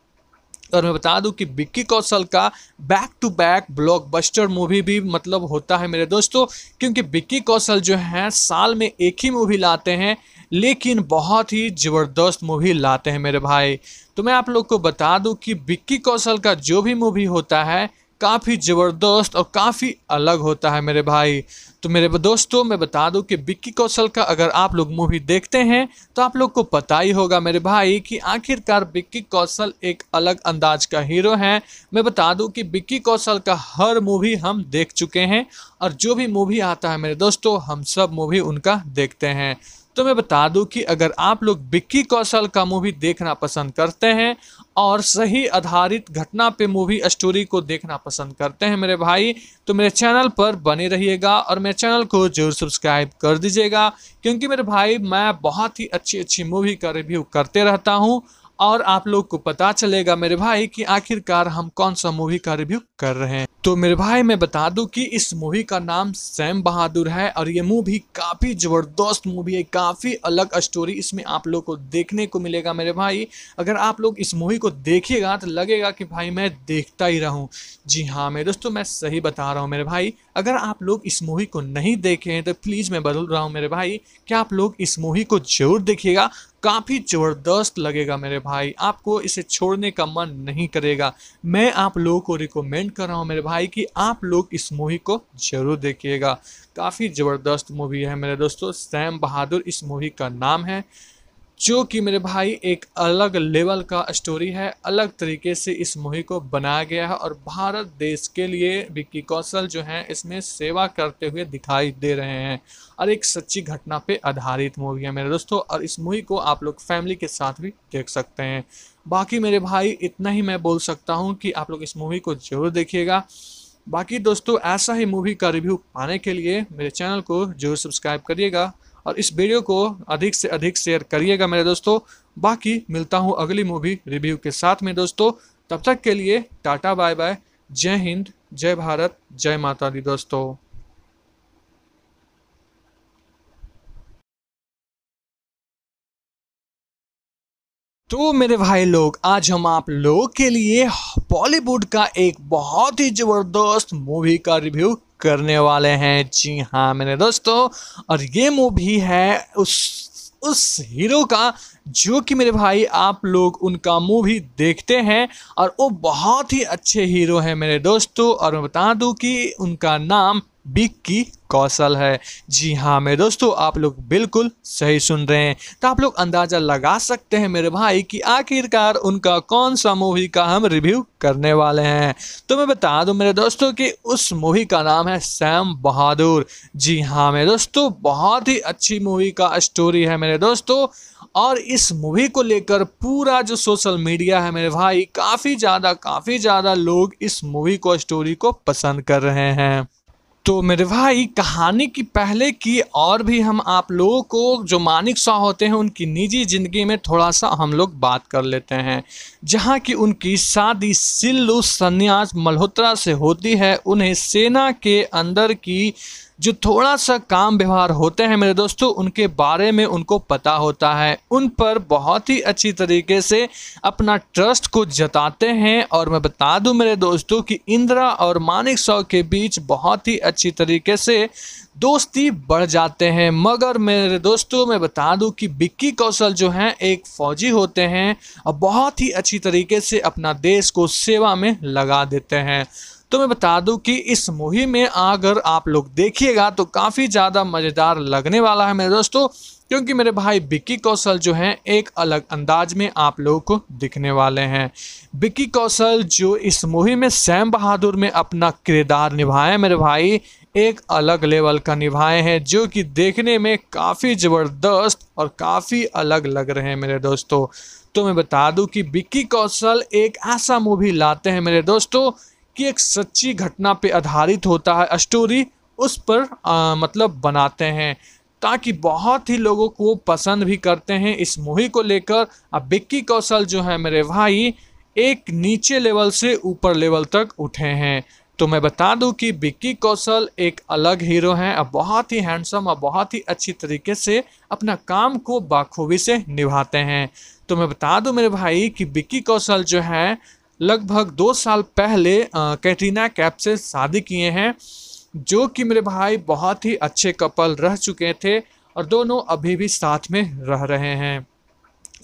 और मैं बता दूं कि विक्की कौशल का back to back blockbuster movie भी मतलब होता है मेरे दोस्तों क्योंकि विक्की कौशल जो हैं साल में एक ही मूवी लाते हैं लेकिन बहुत ही ज़बरदस्त मूवी लाते हैं मेरे भाई तो मैं आप लोग को बता दूं कि विक्की कौशल का जो भी मूवी होता है काफ़ी ज़बरदस्त और काफ़ी अलग होता है मेरे भाई तो मेरे दोस्तों मैं बता दूं कि बिक्की कौशल का अगर आप लोग मूवी देखते हैं तो आप लोग को पता ही होगा मेरे भाई कि आखिरकार बिक्की कौशल एक अलग अंदाज का हीरो हैं मैं बता दूं कि बिक्की कौशल का हर मूवी हम देख चुके हैं और जो भी मूवी आता है मेरे दोस्तों हम सब मूवी उनका देखते हैं तो मैं बता दूं कि अगर आप लोग बिक्की कौशल का मूवी देखना पसंद करते हैं और सही आधारित घटना पे मूवी स्टोरी को देखना पसंद करते हैं मेरे भाई तो मेरे चैनल पर बने रहिएगा और मेरे चैनल को जरूर सब्सक्राइब कर दीजिएगा क्योंकि मेरे भाई मैं बहुत ही अच्छी अच्छी मूवी का रिव्यू करते रहता हूँ और आप लोग को पता चलेगा मेरे भाई कि आखिरकार हम कौन सा मूवी का रिव्यू कर रहे हैं तो मेरे भाई मैं बता दूं कि इस मूवी का नाम सैम बहादुर है और ये मूवी काफ़ी ज़बरदस्त मूवी है काफ़ी अलग स्टोरी इसमें आप लोग को देखने को मिलेगा मेरे भाई अगर आप लोग इस मूवी को देखिएगा तो लगेगा कि भाई मैं देखता ही रहूँ जी हाँ मेरे दोस्तों मैं सही बता रहा हूँ मेरे भाई अगर आप लोग इस मूवी को नहीं देखे हैं तो प्लीज़ मैं बदल रहा हूँ मेरे भाई कि आप लोग इस मूवी को जरूर देखिएगा काफ़ी ज़बरदस्त लगेगा मेरे भाई आपको इसे छोड़ने का मन नहीं करेगा मैं आप लोगों को रिकमेंड कर रहा हूँ मेरे भाई कि आप लोग इस मूवी को ज़रूर देखिएगा काफ़ी ज़बरदस्त मूवी है मेरे दोस्तों सैम बहादुर इस मूवी का नाम है जो कि मेरे भाई एक अलग लेवल का स्टोरी है अलग तरीके से इस मूवी को बनाया गया है और भारत देश के लिए विक्की कौशल जो हैं इसमें सेवा करते हुए दिखाई दे रहे हैं और एक सच्ची घटना पे आधारित मूवी है मेरे दोस्तों और इस मूवी को आप लोग फैमिली के साथ भी देख सकते हैं बाकी मेरे भाई इतना ही मैं बोल सकता हूँ कि आप लोग इस मूवी को ज़रूर देखिएगा बाकी दोस्तों ऐसा ही मूवी का रिव्यू पाने के लिए मेरे चैनल को जरूर सब्सक्राइब करिएगा और इस वीडियो को अधिक से अधिक शेयर करिएगा मेरे दोस्तों बाकी मिलता हूँ अगली मूवी रिव्यू के साथ में दोस्तों तब तक के लिए टाटा बाय बाय जय हिंद जय भारत जय माता दी दोस्तों तो मेरे भाई लोग आज हम आप लोगों के लिए बॉलीवुड का एक बहुत ही ज़बरदस्त मूवी का रिव्यू करने वाले हैं जी हाँ मेरे दोस्तों और ये मूवी है उस उस हीरो का जो कि मेरे भाई आप लोग उनका मूवी देखते हैं और वो बहुत ही अच्छे हीरो हैं मेरे दोस्तों और मैं बता दूं कि उनका नाम बिक की कौशल है जी हाँ मेरे दोस्तों आप लोग बिल्कुल सही सुन रहे हैं तो आप लोग अंदाज़ा लगा सकते हैं मेरे भाई कि आखिरकार उनका कौन सा मूवी का हम रिव्यू करने वाले हैं तो मैं बता दूं मेरे दोस्तों कि उस मूवी का नाम है सैम बहादुर जी हाँ मेरे दोस्तों बहुत ही अच्छी मूवी का स्टोरी है मेरे दोस्तों और इस मूवी को लेकर पूरा जो सोशल मीडिया है मेरे भाई काफ़ी ज़्यादा काफ़ी ज़्यादा लोग इस मूवी को स्टोरी को पसंद कर रहे हैं तो मेरे भाई कहानी की पहले की और भी हम आप लोगों को जो मानिक शाह होते हैं उनकी निजी ज़िंदगी में थोड़ा सा हम लोग बात कर लेते हैं जहाँ की उनकी शादी सिल्लू सन्यास मल्होत्रा से होती है उन्हें सेना के अंदर की जो थोड़ा सा काम व्यवहार होते हैं मेरे दोस्तों उनके बारे में उनको पता होता है उन पर बहुत ही अच्छी तरीके से अपना ट्रस्ट को जताते हैं और मैं बता दूं मेरे दोस्तों कि इंदिरा और मानिक सौ के बीच बहुत ही अच्छी तरीके से दोस्ती बढ़ जाते हैं मगर मेरे दोस्तों मैं बता दूं कि बिक्की कौशल जो हैं एक फ़ौजी होते हैं और बहुत ही अच्छी तरीके से अपना देश को सेवा में लगा देते हैं तो मैं बता दूं कि इस मूवी में अगर आप लोग देखिएगा तो काफ़ी ज़्यादा मज़ेदार लगने वाला है मेरे दोस्तों क्योंकि मेरे भाई बिक्की कौशल जो हैं एक अलग अंदाज में आप लोगों को दिखने वाले हैं बिक्की कौशल जो इस मूवी में सैम बहादुर में अपना किरदार निभाए मेरे भाई एक अलग लेवल का निभाए हैं जो कि देखने में काफ़ी ज़बरदस्त और काफ़ी अलग लग रहे हैं मेरे दोस्तों तो मैं बता दूं कि बिक्की कौशल एक ऐसा मूवी लाते हैं मेरे दोस्तों कि एक सच्ची घटना पे आधारित होता है स्टोरी उस पर आ, मतलब बनाते हैं ताकि बहुत ही लोगों को पसंद भी करते हैं इस मूवी को लेकर अब बिक्की कौशल जो है मेरे भाई एक नीचे लेवल से ऊपर लेवल तक उठे हैं तो मैं बता दूं कि बिक्की कौशल एक अलग हीरो हैं अब बहुत ही हैंडसम और बहुत ही अच्छी तरीके से अपना काम को बाखूबी से निभाते हैं तो मैं बता दूं मेरे भाई कि बिक्की कौशल जो है लगभग दो साल पहले कैटरीना कैप से शादी किए हैं जो कि मेरे भाई बहुत ही अच्छे कपल रह चुके थे और दोनों अभी भी साथ में रह रहे हैं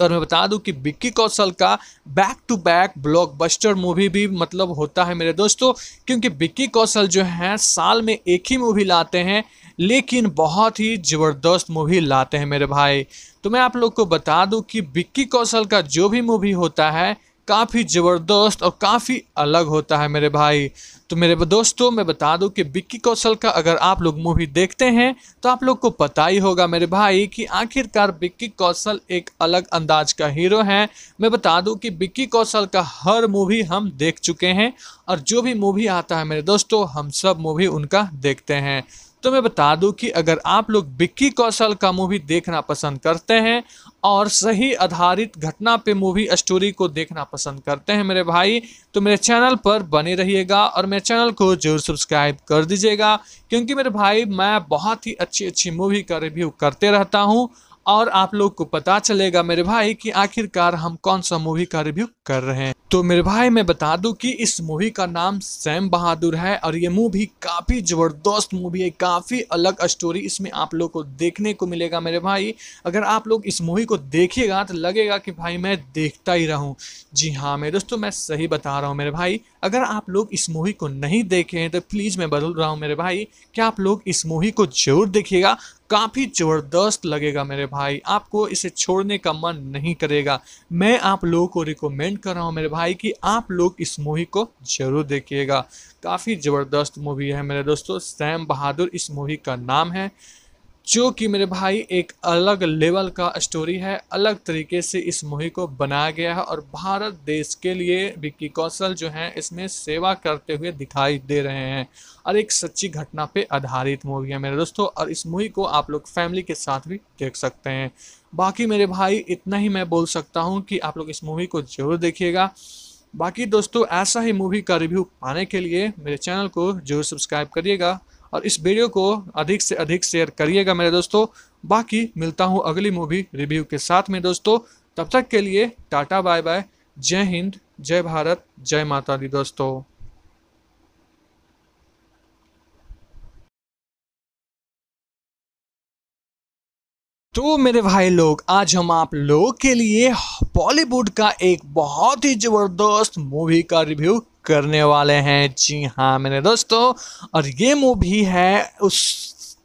और मैं बता दूं कि विक्की कौशल का back to back blockbuster movie भी मतलब होता है मेरे दोस्तों क्योंकि विक्की कौशल जो हैं साल में एक ही मूवी लाते हैं लेकिन बहुत ही ज़बरदस्त मूवी लाते हैं मेरे भाई तो मैं आप लोग को बता दूं कि विक्की कौशल का जो भी मूवी होता है काफ़ी ज़बरदस्त और काफ़ी अलग होता है मेरे भाई तो मेरे दोस्तों मैं बता दूं कि बिक्की कौशल का अगर आप लोग मूवी देखते हैं तो आप लोग को पता ही होगा मेरे भाई कि आखिरकार बिक्की कौशल एक अलग अंदाज का हीरो हैं मैं बता दूं कि बिक्की कौशल का हर मूवी हम देख चुके हैं और जो भी मूवी आता है मेरे दोस्तों हम सब मूवी उनका देखते हैं तो मैं बता दूं कि अगर आप लोग बिक्की कौशल का मूवी देखना पसंद करते हैं और सही आधारित घटना पे मूवी स्टोरी को देखना पसंद करते हैं मेरे भाई तो मेरे चैनल पर बने रहिएगा और मेरे चैनल को जरूर सब्सक्राइब कर दीजिएगा क्योंकि मेरे भाई मैं बहुत ही अच्छी अच्छी मूवी का रिव्यू करते रहता हूँ और आप लोग को पता चलेगा मेरे भाई कि आखिरकार हम कौन सा मूवी का रिव्यू कर रहे हैं तो मेरे भाई मैं बता दूं कि इस मूवी का नाम सैम बहादुर है और ये मूवी काफ़ी ज़बरदस्त मूवी है काफ़ी अलग स्टोरी इसमें आप लोग को देखने को मिलेगा मेरे भाई अगर आप लोग इस मूवी को देखिएगा तो लगेगा कि भाई मैं देखता ही रहूं जी हाँ मेरे दोस्तों मैं सही बता रहा हूँ मेरे भाई अगर आप लोग इस मूवी को नहीं देखे हैं तो प्लीज़ मैं बदल रहा हूँ मेरे भाई क्या आप लोग इस मूवी को जरूर देखिएगा काफ़ी ज़बरदस्त लगेगा मेरे भाई आपको इसे छोड़ने का मन नहीं करेगा मैं आप लोगों को रिकमेंड कर रहा हूँ मेरे भाई कि आप लोग इस मूवी को ज़रूर देखिएगा काफ़ी ज़बरदस्त मूवी है मेरे दोस्तों सैम बहादुर इस मूवी का नाम है जो कि मेरे भाई एक अलग लेवल का स्टोरी है अलग तरीके से इस मूवी को बनाया गया है और भारत देश के लिए विक्की कौशल जो हैं इसमें सेवा करते हुए दिखाई दे रहे हैं और एक सच्ची घटना पे आधारित मूवी है मेरे दोस्तों और इस मूवी को आप लोग फैमिली के साथ भी देख सकते हैं बाकी मेरे भाई इतना ही मैं बोल सकता हूँ कि आप लोग इस मूवी को ज़रूर देखिएगा बाकी दोस्तों ऐसा ही मूवी का रिव्यू पाने के लिए मेरे चैनल को जरूर सब्सक्राइब करिएगा और इस वीडियो को अधिक से अधिक शेयर करिएगा मेरे दोस्तों बाकी मिलता हूँ अगली मूवी रिव्यू के साथ में दोस्तों तब तक के लिए टाटा बाय बाय जय हिंद जय भारत जय माता दी दोस्तों तो मेरे भाई लोग आज हम आप लोगों के लिए बॉलीवुड का एक बहुत ही ज़बरदस्त मूवी का रिव्यू करने वाले हैं जी हाँ मेरे दोस्तों और ये मूवी है उस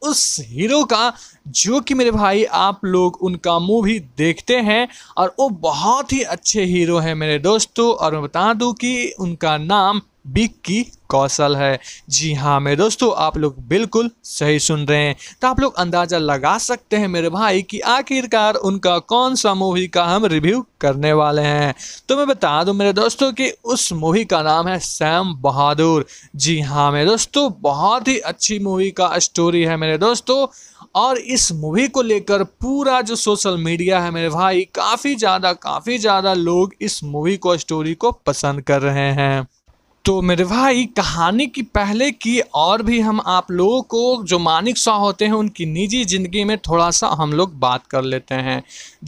उस हीरो का जो कि मेरे भाई आप लोग उनका मूवी देखते हैं और वो बहुत ही अच्छे हीरो हैं मेरे दोस्तों और मैं बता दूं कि उनका नाम बिग की कौशल है जी हाँ मेरे दोस्तों आप लोग बिल्कुल सही सुन रहे हैं तो आप लोग अंदाज़ा लगा सकते हैं मेरे भाई कि आखिरकार उनका कौन सा मूवी का हम रिव्यू करने वाले हैं तो मैं बता दूं मेरे दोस्तों कि उस मूवी का नाम है सैम बहादुर जी हाँ मेरे दोस्तों बहुत ही अच्छी मूवी का स्टोरी है मेरे दोस्तों और इस मूवी को लेकर पूरा जो सोशल मीडिया है मेरे भाई काफ़ी ज़्यादा काफ़ी ज़्यादा लोग इस मूवी को स्टोरी को पसंद कर रहे हैं तो मेरे भाई कहानी की पहले की और भी हम आप लोगों को जो मानिक शाह होते हैं उनकी निजी ज़िंदगी में थोड़ा सा हम लोग बात कर लेते हैं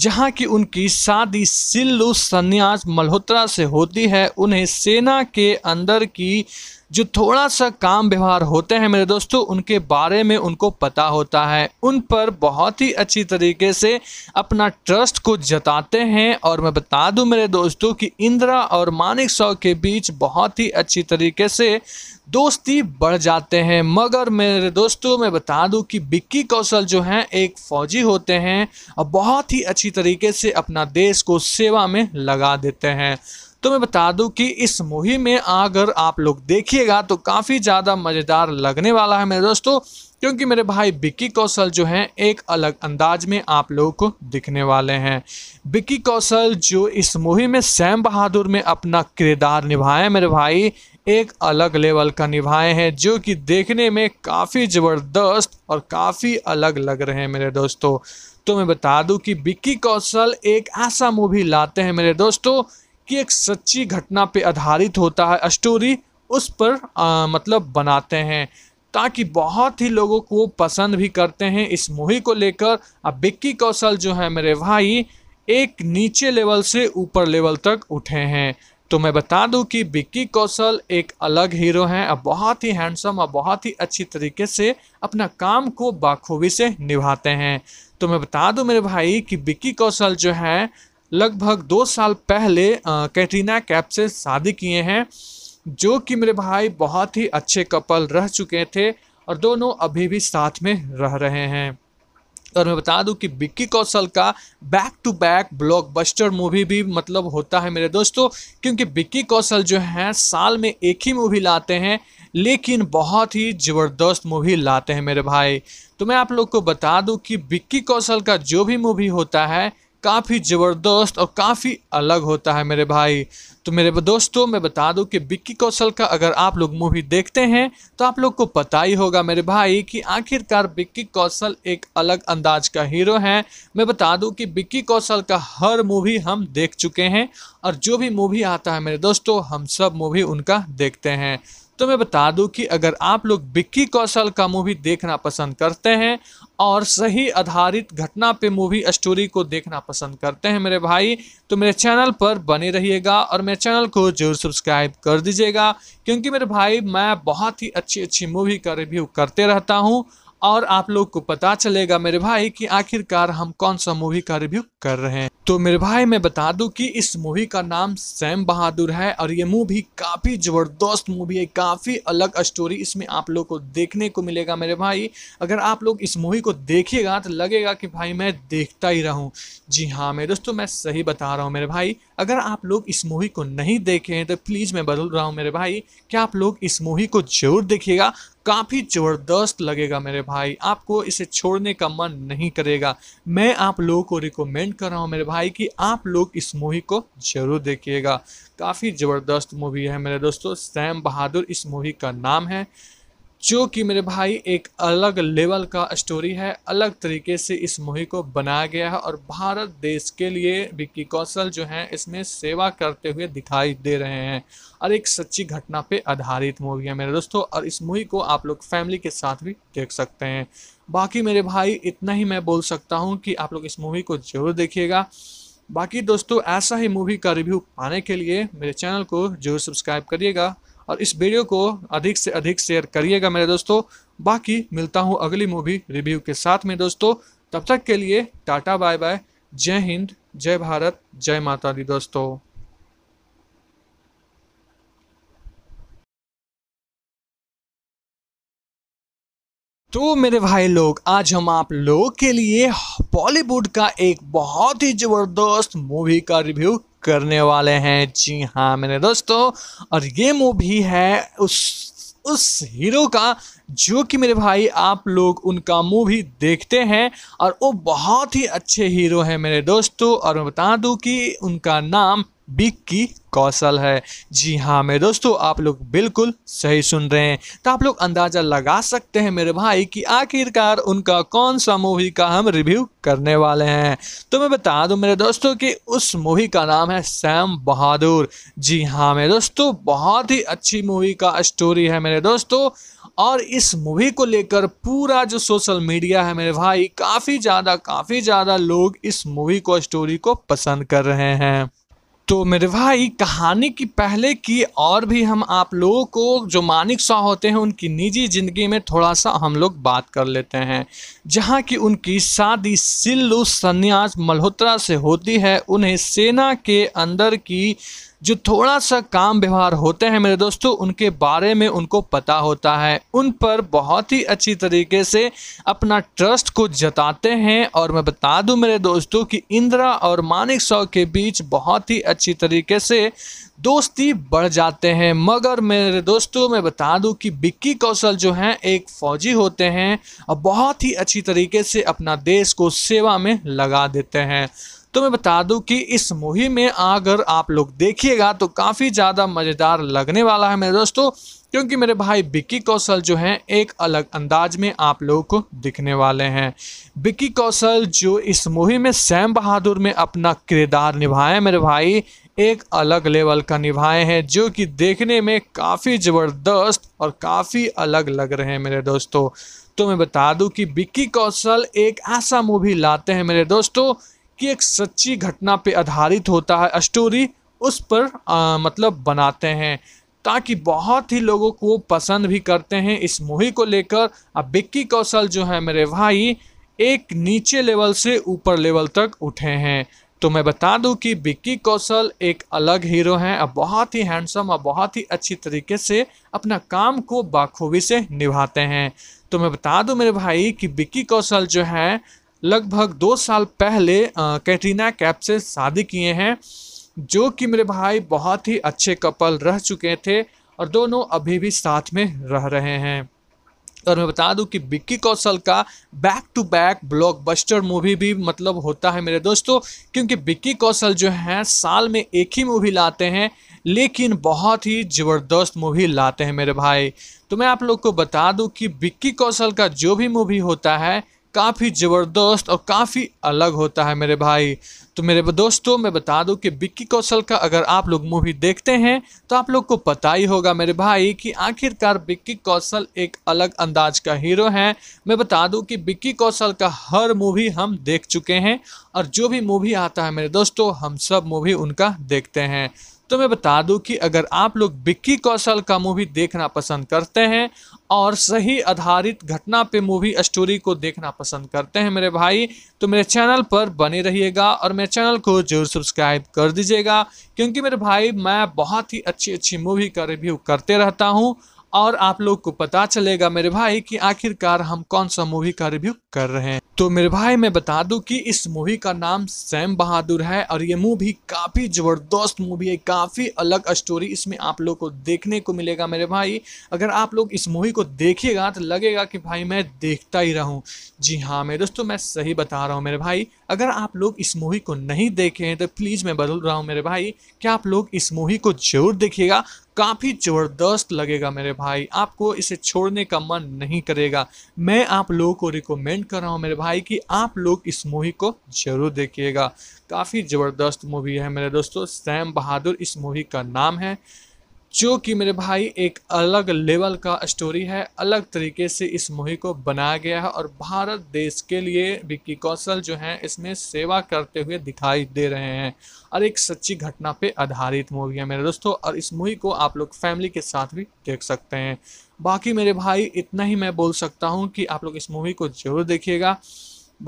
जहाँ की उनकी शादी सिल्लू संन्यास मल्होत्रा से होती है उन्हें सेना के अंदर की जो थोड़ा सा काम व्यवहार होते हैं मेरे दोस्तों उनके बारे में उनको पता होता है उन पर बहुत ही अच्छी तरीके से अपना ट्रस्ट को जताते हैं और मैं बता दूं मेरे दोस्तों कि इंदिरा और मानिक सौ के बीच बहुत ही अच्छी तरीके से दोस्ती बढ़ जाते हैं मगर मेरे दोस्तों मैं बता दूं कि बिक्की कौशल जो हैं एक फ़ौजी होते हैं और बहुत ही अच्छी तरीके से अपना देश को सेवा में लगा देते हैं तो मैं बता दूं कि इस मुहिम में अगर आप लोग देखिएगा तो काफ़ी ज़्यादा मज़ेदार लगने वाला है मेरे दोस्तों क्योंकि मेरे भाई बिक्की कौशल जो हैं एक अलग अंदाज में आप लोगों को दिखने वाले हैं बिक्की कौशल जो इस मुहिम में सैम बहादुर में अपना किरदार निभाए मेरे भाई एक अलग लेवल का निभाए हैं जो कि देखने में काफ़ी ज़बरदस्त और काफ़ी अलग लग रहे हैं मेरे दोस्तों तो मैं बता दूं कि बिक्की कौशल एक ऐसा मूवी लाते हैं मेरे दोस्तों कि एक सच्ची घटना पे आधारित होता है स्टोरी उस पर आ, मतलब बनाते हैं ताकि बहुत ही लोगों को पसंद भी करते हैं इस मूवी को लेकर अब बिक्की कौशल जो है मेरे भाई एक नीचे लेवल से ऊपर लेवल तक उठे हैं तो मैं बता दूं कि बिक्की कौशल एक अलग हीरो हैं और बहुत ही हैंडसम और बहुत ही अच्छी तरीके से अपना काम को बाखूबी से निभाते हैं तो मैं बता दूं मेरे भाई कि बिक्की कौशल जो है लगभग दो साल पहले कैटरीना कैप से शादी किए हैं जो कि मेरे भाई बहुत ही अच्छे कपल रह चुके थे और दोनों अभी भी साथ में रह रहे हैं और मैं बता दूं कि विक्की कौशल का back to back blockbuster movie भी मतलब होता है मेरे दोस्तों क्योंकि विक्की कौशल जो हैं साल में एक ही मूवी लाते हैं लेकिन बहुत ही ज़बरदस्त मूवी लाते हैं मेरे भाई तो मैं आप लोग को बता दूं कि विक्की कौशल का जो भी मूवी होता है काफ़ी ज़बरदस्त और काफ़ी अलग होता है मेरे भाई तो मेरे दोस्तों मैं बता दूं कि बिक्की कौशल का अगर आप लोग मूवी देखते हैं तो आप लोग को पता ही होगा मेरे भाई कि आखिरकार बिक्की कौशल एक अलग अंदाज का हीरो हैं मैं बता दूं कि बिक्की कौशल का हर मूवी हम देख चुके हैं और जो भी मूवी आता है मेरे दोस्तों हम सब मूवी उनका देखते हैं तो मैं बता दूं कि अगर आप लोग बिक्की कौशल का मूवी देखना पसंद करते हैं और सही आधारित घटना पे मूवी स्टोरी को देखना पसंद करते हैं मेरे भाई तो मेरे चैनल पर बने रहिएगा और मेरे चैनल को जरूर सब्सक्राइब कर दीजिएगा क्योंकि मेरे भाई मैं बहुत ही अच्छी अच्छी मूवी का रिव्यू करते रहता हूँ और आप लोग को पता चलेगा मेरे भाई कि आखिरकार हम कौन सा मूवी का रिव्यू कर रहे हैं तो मेरे भाई मैं बता दूं कि इस मूवी का नाम सैम बहादुर है और ये मूवी काफ़ी ज़बरदस्त मूवी है काफ़ी अलग स्टोरी इसमें आप लोग को देखने को मिलेगा मेरे भाई अगर आप लोग इस मूवी को देखिएगा तो लगेगा कि भाई मैं देखता ही रहूं जी हाँ मेरे दोस्तों मैं सही बता रहा हूँ मेरे भाई अगर आप लोग इस मूवी को नहीं देखे हैं तो प्लीज़ मैं बदल रहा हूँ मेरे भाई क्या आप लोग इस मूवी को ज़रूर देखिएगा काफ़ी ज़बरदस्त लगेगा मेरे भाई आपको इसे छोड़ने का मन नहीं करेगा मैं आप लोगों को रिकमेंड रिकमेंड कर रहा हूँ मेरे भाई कि आप लोग इस मूवी को ज़रूर देखिएगा काफ़ी ज़बरदस्त मूवी है मेरे दोस्तों सैम बहादुर इस मूवी का नाम है जो कि मेरे भाई एक अलग लेवल का स्टोरी है अलग तरीके से इस मूवी को बनाया गया है और भारत देश के लिए विक्की कौशल जो हैं इसमें सेवा करते हुए दिखाई दे रहे हैं और एक सच्ची घटना पे आधारित मूवी है मेरे दोस्तों और इस मूवी को आप लोग फैमिली के साथ भी देख सकते हैं बाकी मेरे भाई इतना ही मैं बोल सकता हूँ कि आप लोग इस मूवी को ज़रूर देखिएगा बाकी दोस्तों ऐसा ही मूवी का रिव्यू पाने के लिए मेरे चैनल को जरूर सब्सक्राइब करिएगा और इस वीडियो को अधिक से अधिक शेयर करिएगा मेरे दोस्तों बाकी मिलता हूँ अगली मूवी रिव्यू के साथ में दोस्तों तब तक के लिए टाटा बाय बाय जय हिंद जय भारत जय माता दी दोस्तों तो मेरे भाई लोग आज हम आप लोग के लिए बॉलीवुड का एक बहुत ही ज़बरदस्त मूवी का रिव्यू करने वाले हैं जी हाँ मेरे दोस्तों और ये मूवी है उस उस हीरो का जो कि मेरे भाई आप लोग उनका मूवी देखते हैं और वो बहुत ही अच्छे हीरो हैं मेरे दोस्तों और मैं बता दूं कि उनका नाम बिग की कौशल है जी हाँ मेरे दोस्तों आप लोग बिल्कुल सही सुन रहे हैं तो आप लोग अंदाज़ा लगा सकते हैं मेरे भाई कि आखिरकार उनका कौन सा मूवी का हम रिव्यू करने वाले हैं तो मैं बता दूं मेरे दोस्तों कि उस मूवी का नाम है सैम बहादुर जी हाँ मेरे दोस्तों बहुत ही अच्छी मूवी का स्टोरी है मेरे दोस्तों और इस मूवी को लेकर पूरा जो सोशल मीडिया है मेरे भाई काफ़ी ज़्यादा काफ़ी ज़्यादा लोग इस मूवी को स्टोरी को पसंद कर रहे हैं तो मेरे भाई कहानी की पहले की और भी हम आप लोगों को जो मानिक शाह होते हैं उनकी निजी ज़िंदगी में थोड़ा सा हम लोग बात कर लेते हैं जहाँ की उनकी शादी सिल्लू सन्यास मल्होत्रा से होती है उन्हें सेना के अंदर की जो थोड़ा सा काम व्यवहार होते हैं मेरे दोस्तों उनके बारे में उनको पता होता है उन पर बहुत ही अच्छी तरीके से अपना ट्रस्ट को जताते हैं और मैं बता दूं मेरे दोस्तों कि इंदिरा और मानिक सौ के बीच बहुत ही अच्छी तरीके से दोस्ती बढ़ जाते हैं मगर मेरे दोस्तों मैं बता दूं कि बिक्की कौशल जो हैं एक फ़ौजी होते हैं और बहुत ही अच्छी तरीके से अपना देश को सेवा में लगा देते हैं तो मैं बता दूं कि इस मूवी में अगर आप लोग देखिएगा तो काफ़ी ज़्यादा मज़ेदार लगने वाला है मेरे दोस्तों क्योंकि मेरे भाई बिक्की कौशल जो हैं एक अलग अंदाज में आप लोगों को दिखने वाले हैं बिक्की कौशल जो इस मूवी में सैम बहादुर में अपना किरदार निभाए मेरे भाई एक अलग लेवल का निभाए हैं जो कि देखने में काफ़ी ज़बरदस्त और काफ़ी अलग लग रहे हैं मेरे दोस्तों तो मैं बता दूं कि बिक्की कौशल एक ऐसा मूवी लाते हैं मेरे दोस्तों कि एक सच्ची घटना पे आधारित होता है स्टोरी उस पर आ, मतलब बनाते हैं ताकि बहुत ही लोगों को पसंद भी करते हैं इस मूवी को लेकर अब बिक्की कौशल जो है मेरे भाई एक नीचे लेवल से ऊपर लेवल तक उठे हैं तो मैं बता दूं कि बिक्की कौशल एक अलग हीरो हैं अब बहुत ही हैंडसम और बहुत ही अच्छी तरीके से अपना काम को बाखूबी से निभाते हैं तो मैं बता दूं मेरे भाई कि बिक्की कौशल जो है लगभग दो साल पहले कैटरीना कैप से शादी किए हैं जो कि मेरे भाई बहुत ही अच्छे कपल रह चुके थे और दोनों अभी भी साथ में रह रहे हैं और मैं बता दूं कि विक्की कौशल का back to back blockbuster movie भी मतलब होता है मेरे दोस्तों क्योंकि विक्की कौशल जो हैं साल में एक ही मूवी लाते हैं लेकिन बहुत ही ज़बरदस्त मूवी लाते हैं मेरे भाई तो मैं आप लोग को बता दूं कि विक्की कौशल का जो भी मूवी होता है काफ़ी ज़बरदस्त और काफ़ी अलग होता है मेरे भाई तो मेरे दोस्तों मैं बता दूं कि बिक्की कौशल का अगर आप लोग मूवी देखते हैं तो आप लोग को पता ही होगा मेरे भाई कि आखिरकार बिक्की कौशल एक अलग अंदाज का हीरो हैं मैं बता दूं कि बिक्की कौशल का हर मूवी हम देख चुके हैं और जो भी मूवी आता है मेरे दोस्तों हम सब मूवी उनका देखते हैं तो मैं बता दूं कि अगर आप लोग बिक्की कौशल का मूवी देखना पसंद करते हैं और सही आधारित घटना पे मूवी स्टोरी को देखना पसंद करते हैं मेरे भाई तो मेरे चैनल पर बने रहिएगा और मेरे चैनल को जरूर सब्सक्राइब कर दीजिएगा क्योंकि मेरे भाई मैं बहुत ही अच्छी अच्छी मूवी का रिव्यू करते रहता हूँ और आप लोग को पता चलेगा मेरे भाई कि आखिरकार हम कौन सा मूवी का रिव्यू कर रहे हैं तो मेरे भाई मैं बता दूं कि इस मूवी का नाम सैम बहादुर है और ये मूवी काफ़ी ज़बरदस्त मूवी है काफ़ी अलग स्टोरी इसमें आप लोग को देखने को मिलेगा मेरे भाई अगर आप लोग इस मूवी को देखिएगा तो लगेगा कि भाई मैं देखता ही रहूँ जी हाँ मेरे दोस्तों मैं सही बता रहा हूँ मेरे भाई अगर आप लोग इस मूवी को नहीं देखे हैं तो प्लीज़ मैं बदल रहा हूँ मेरे भाई क्या आप लोग इस मूवी को जरूर देखिएगा काफ़ी ज़बरदस्त लगेगा मेरे भाई आपको इसे छोड़ने का मन नहीं करेगा मैं आप लोगों को रिकमेंड कर रहा हूँ मेरे भाई कि आप लोग इस मूवी को ज़रूर देखिएगा काफ़ी ज़बरदस्त मूवी है मेरे दोस्तों सैम बहादुर इस मूवी का नाम है जो कि मेरे भाई एक अलग लेवल का स्टोरी है अलग तरीके से इस मूवी को बनाया गया है और भारत देश के लिए विक्की कौशल जो हैं इसमें सेवा करते हुए दिखाई दे रहे हैं और एक सच्ची घटना पे आधारित मूवी है मेरे दोस्तों और इस मूवी को आप लोग फैमिली के साथ भी देख सकते हैं बाकी मेरे भाई इतना ही मैं बोल सकता हूँ कि आप लोग इस मूवी को ज़रूर देखिएगा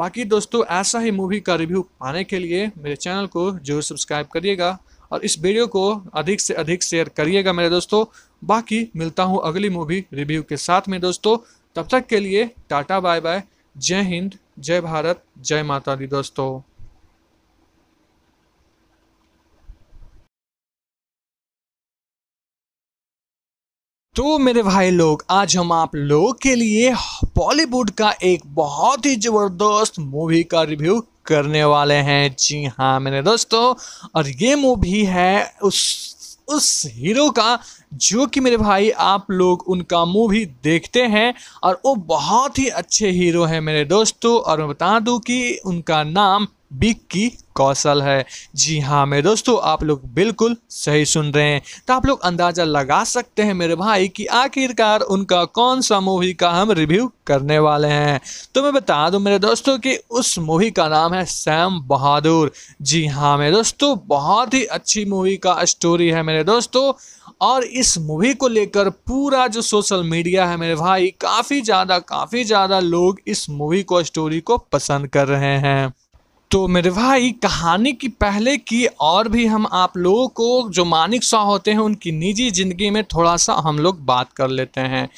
बाकी दोस्तों ऐसा ही मूवी का रिव्यू पाने के लिए मेरे चैनल को जरूर सब्सक्राइब करिएगा और इस वीडियो को अधिक से अधिक शेयर करिएगा मेरे दोस्तों बाकी मिलता हूँ अगली मूवी रिव्यू के साथ में दोस्तों तब तक के लिए टाटा बाय बाय जय हिंद जय भारत जय माता दी दोस्तों तो मेरे भाई लोग आज हम आप लोगों के लिए बॉलीवुड का एक बहुत ही ज़बरदस्त मूवी का रिव्यू करने वाले हैं जी हाँ मेरे दोस्तों और ये मूवी है उस उस हीरो का जो कि मेरे भाई आप लोग उनका मूवी देखते हैं और वो बहुत ही अच्छे हीरो हैं मेरे दोस्तों और मैं बता दूं कि उनका नाम की कौशल है जी हाँ मेरे दोस्तों आप लोग बिल्कुल सही सुन रहे हैं तो आप लोग अंदाज़ा लगा सकते हैं मेरे भाई कि आखिरकार उनका कौन सा मूवी का हम रिव्यू करने वाले हैं तो मैं बता दूं मेरे दोस्तों कि उस मूवी का नाम है सैम बहादुर जी हाँ मेरे दोस्तों बहुत ही अच्छी मूवी का स्टोरी है मेरे दोस्तों और इस मूवी को लेकर पूरा जो सोशल मीडिया है मेरे भाई काफ़ी ज़्यादा काफ़ी ज़्यादा लोग इस मूवी को स्टोरी को पसंद कर रहे हैं तो मेरे भाई कहानी की पहले की और भी हम आप लोगों को जो मानिक शाह होते हैं उनकी निजी ज़िंदगी में थोड़ा सा हम लोग बात कर लेते हैं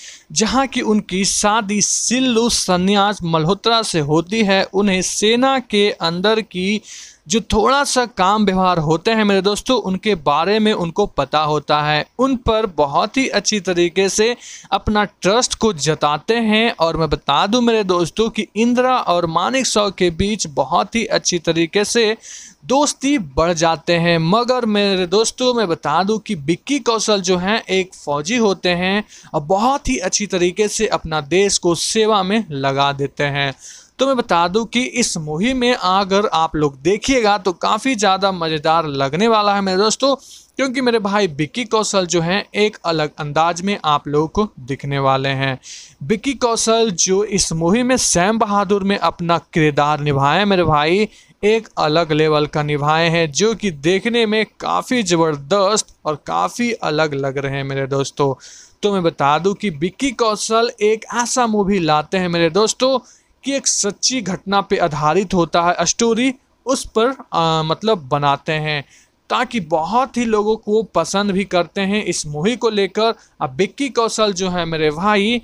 जहाँ की उनकी शादी सिल्लू सन्यास मल्होत्रा से होती है उन्हें सेना के अंदर की जो थोड़ा सा काम व्यवहार होते हैं मेरे दोस्तों उनके बारे में उनको पता होता है उन पर बहुत ही अच्छी तरीके से अपना ट्रस्ट को जताते हैं और मैं बता दूं मेरे दोस्तों कि इंदिरा और मानिक सौ के बीच बहुत ही अच्छी तरीके से दोस्ती बढ़ जाते हैं मगर मेरे दोस्तों मैं बता दूं कि बिक्की कौशल जो हैं एक फ़ौजी होते हैं और बहुत ही अच्छी तरीके से अपना देश को सेवा में लगा देते हैं तो मैं बता दूं कि इस मुहिम में अगर आप लोग देखिएगा तो काफ़ी ज़्यादा मज़ेदार लगने वाला है मेरे दोस्तों क्योंकि मेरे भाई बिक्की कौशल जो हैं एक अलग अंदाज में आप लोगों को दिखने वाले हैं बिक्की कौशल जो इस मूवी में सैम बहादुर में अपना किरदार निभाए मेरे भाई एक अलग लेवल का निभाए हैं जो कि देखने में काफ़ी ज़बरदस्त और काफ़ी अलग लग रहे हैं मेरे दोस्तों तो मैं बता दूं कि बिक्की कौशल एक ऐसा मूवी लाते हैं मेरे दोस्तों कि एक सच्ची घटना पे आधारित होता है स्टोरी उस पर आ, मतलब बनाते हैं ताकि बहुत ही लोगों को पसंद भी करते हैं इस मूवी को लेकर अब बिक्की कौशल जो है मेरे भाई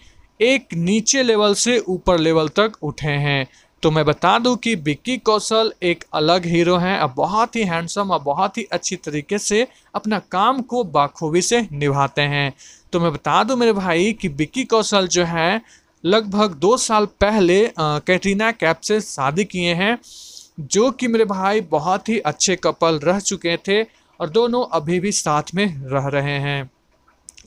एक नीचे लेवल से ऊपर लेवल तक उठे हैं तो मैं बता दूं कि बिक्की कौशल एक अलग हीरो हैं और बहुत ही हैंडसम और बहुत ही अच्छी तरीके से अपना काम को बाखूबी से निभाते हैं तो मैं बता दूं मेरे भाई कि बिक्की कौशल जो है लगभग दो साल पहले कैटरीना कैप से शादी किए हैं जो कि मेरे भाई बहुत ही अच्छे कपल रह चुके थे और दोनों अभी भी साथ में रह रहे हैं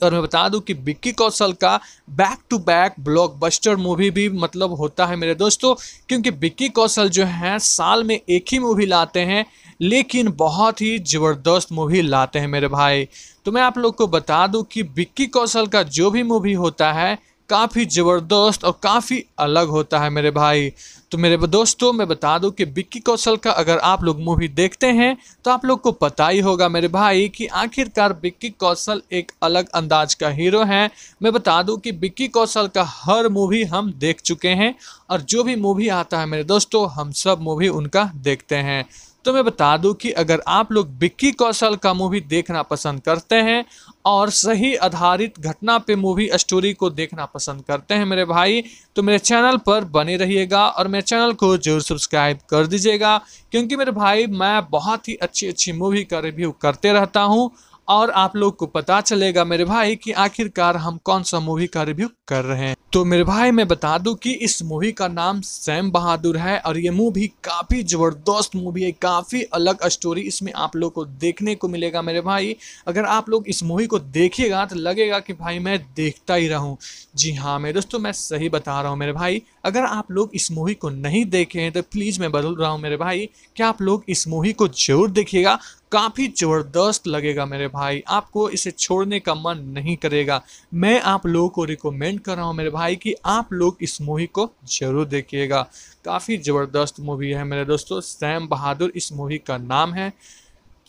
और मैं बता दूं कि विक्की कौशल का back to back blockbuster movie भी मतलब होता है मेरे दोस्तों क्योंकि विक्की कौशल जो हैं साल में एक ही मूवी लाते हैं लेकिन बहुत ही ज़बरदस्त मूवी लाते हैं मेरे भाई तो मैं आप लोग को बता दूं कि विक्की कौशल का जो भी मूवी होता है काफ़ी ज़बरदस्त और काफ़ी अलग होता है मेरे भाई तो मेरे दोस्तों मैं बता दूं कि बिक्की कौशल का अगर आप लोग मूवी देखते हैं तो आप लोग को पता ही होगा मेरे भाई कि आखिरकार बिक्की कौशल एक अलग अंदाज का हीरो हैं मैं बता दूं कि बिक्की कौशल का हर मूवी हम देख चुके हैं और जो भी मूवी आता है मेरे दोस्तों हम सब मूवी उनका देखते हैं तो मैं बता दूं कि अगर आप लोग बिक्की कौशल का मूवी देखना पसंद करते हैं और सही आधारित घटना पे मूवी स्टोरी को देखना पसंद करते हैं मेरे भाई तो मेरे चैनल पर बने रहिएगा और मेरे चैनल को जरूर सब्सक्राइब कर दीजिएगा क्योंकि मेरे भाई मैं बहुत ही अच्छी अच्छी मूवी का रिव्यू करते रहता हूँ और आप लोग को पता चलेगा मेरे भाई कि आखिरकार हम कौन सा मूवी का रिव्यू कर रहे हैं तो मेरे भाई मैं बता दूं कि इस मूवी का नाम सैम बहादुर है और ये मूवी काफ़ी ज़बरदस्त मूवी है काफ़ी अलग स्टोरी इसमें आप लोग को देखने को मिलेगा मेरे भाई अगर आप लोग इस मूवी को देखिएगा तो लगेगा कि भाई मैं देखता ही रहूँ जी हाँ मेरे दोस्तों मैं सही बता रहा हूँ मेरे भाई अगर आप लोग इस मूवी को नहीं देखे हैं तो प्लीज़ मैं बदल रहा हूँ मेरे भाई कि आप लोग इस मूवी को जरूर देखिएगा काफ़ी ज़बरदस्त लगेगा मेरे भाई आपको इसे छोड़ने का मन नहीं करेगा मैं आप लोगों को रिकमेंड कर रहा हूँ मेरे भाई कि आप लोग इस मूवी को ज़रूर देखिएगा काफ़ी ज़बरदस्त मूवी है मेरे दोस्तों सैम बहादुर इस मूवी का नाम है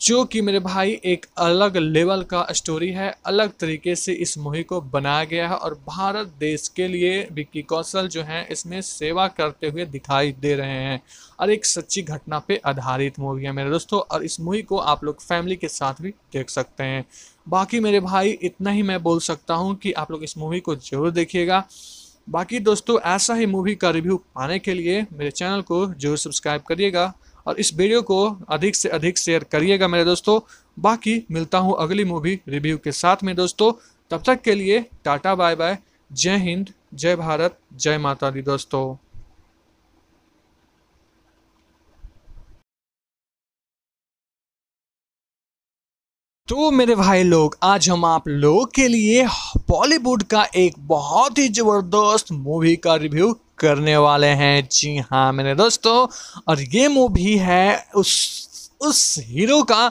जो कि मेरे भाई एक अलग लेवल का स्टोरी है अलग तरीके से इस मूवी को बनाया गया है और भारत देश के लिए विक्की कौशल जो हैं इसमें सेवा करते हुए दिखाई दे रहे हैं और एक सच्ची घटना पे आधारित मूवी है मेरे दोस्तों और इस मूवी को आप लोग फैमिली के साथ भी देख सकते हैं बाकी मेरे भाई इतना ही मैं बोल सकता हूँ कि आप लोग इस मूवी को ज़रूर देखिएगा बाकी दोस्तों ऐसा ही मूवी का रिव्यू पाने के लिए मेरे चैनल को जरूर सब्सक्राइब करिएगा और इस वीडियो को अधिक से अधिक शेयर करिएगा मेरे दोस्तों बाकी मिलता हूँ अगली मूवी रिव्यू के साथ में दोस्तों तब तक के लिए टाटा बाय बाय जय हिंद जय भारत जय माता दी दोस्तों तो मेरे भाई लोग आज हम आप लोगों के लिए बॉलीवुड का एक बहुत ही ज़बरदस्त मूवी का रिव्यू करने वाले हैं जी हाँ मेरे दोस्तों और ये मूवी है उस उस हीरो का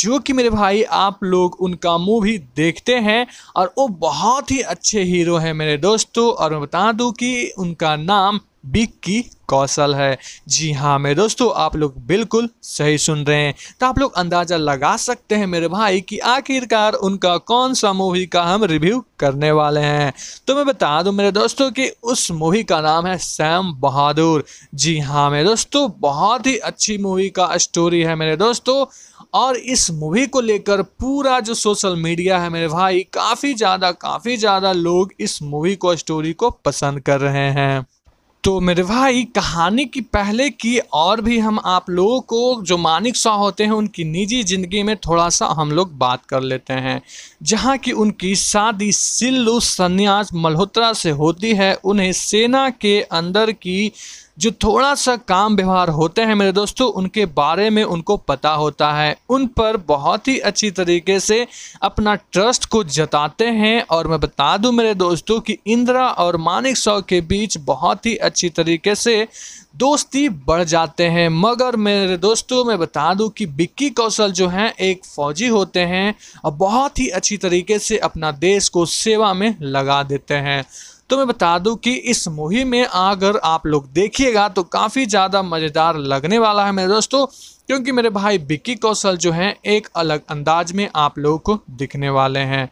जो कि मेरे भाई आप लोग उनका मूवी देखते हैं और वो बहुत ही अच्छे हीरो हैं मेरे दोस्तों और मैं बता दूं कि उनका नाम की कौशल है जी हाँ मेरे दोस्तों आप लोग बिल्कुल सही सुन रहे हैं तो आप लोग अंदाज़ा लगा सकते हैं मेरे भाई कि आखिरकार उनका कौन सा मूवी का हम रिव्यू करने वाले हैं तो मैं बता दूं मेरे दोस्तों कि उस मूवी का नाम है सैम बहादुर जी हाँ मेरे दोस्तों बहुत ही अच्छी मूवी का स्टोरी है मेरे दोस्तों और इस मूवी को लेकर पूरा जो सोशल मीडिया है मेरे भाई काफ़ी ज़्यादा काफ़ी ज़्यादा लोग इस मूवी को स्टोरी को पसंद कर रहे हैं तो मेरे भाई कहानी की पहले की और भी हम आप लोगों को जो मानिक शाह होते हैं उनकी निजी ज़िंदगी में थोड़ा सा हम लोग बात कर लेते हैं जहाँ की उनकी शादी सिल्लू सन्यास मल्होत्रा से होती है उन्हें सेना के अंदर की जो थोड़ा सा काम व्यवहार होते हैं मेरे दोस्तों उनके बारे में उनको पता होता है उन पर बहुत ही अच्छी तरीके से अपना ट्रस्ट को जताते हैं और मैं बता दूं मेरे दोस्तों कि इंदिरा और मानिक सौ के बीच बहुत ही अच्छी तरीके से दोस्ती बढ़ जाते हैं मगर मेरे दोस्तों मैं बता दूं कि बिक्की कौशल जो हैं एक फ़ौजी होते हैं और बहुत ही अच्छी तरीके से अपना देश को सेवा में लगा देते हैं तो मैं बता दूं कि इस मूवी में अगर आप लोग देखिएगा तो काफ़ी ज़्यादा मज़ेदार लगने वाला है मेरे दोस्तों क्योंकि मेरे भाई बिक्की कौशल जो हैं एक अलग अंदाज में आप लोगों को दिखने वाले हैं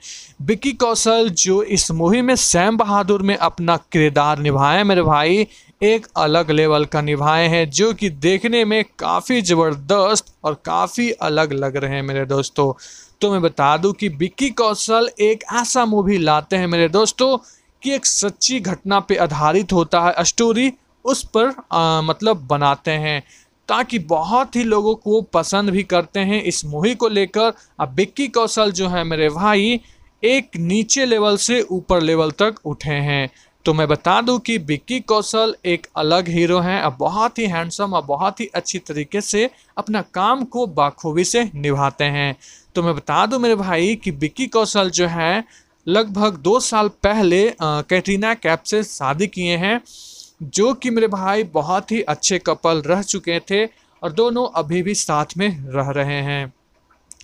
बिक्की कौशल जो इस मूवी में सैम बहादुर में अपना किरदार निभाए मेरे भाई एक अलग लेवल का निभाए हैं जो कि देखने में काफ़ी ज़बरदस्त और काफ़ी अलग लग रहे हैं मेरे दोस्तों तो मैं बता दूं कि बिक्की कौशल एक ऐसा मूवी लाते हैं मेरे दोस्तों कि एक सच्ची घटना पे आधारित होता है स्टोरी उस पर आ, मतलब बनाते हैं ताकि बहुत ही लोगों को पसंद भी करते हैं इस मूवी को लेकर अब बिक्की कौशल जो है मेरे भाई एक नीचे लेवल से ऊपर लेवल तक उठे हैं तो मैं बता दूं कि बिक्की कौशल एक अलग हीरो हैं और बहुत ही हैंडसम और बहुत ही अच्छी तरीके से अपना काम को बाखूबी से निभाते हैं तो मैं बता दूं मेरे भाई कि बिक्की कौशल जो है लगभग दो साल पहले कैटरीना कैप से शादी किए हैं जो कि मेरे भाई बहुत ही अच्छे कपल रह चुके थे और दोनों अभी भी साथ में रह रहे हैं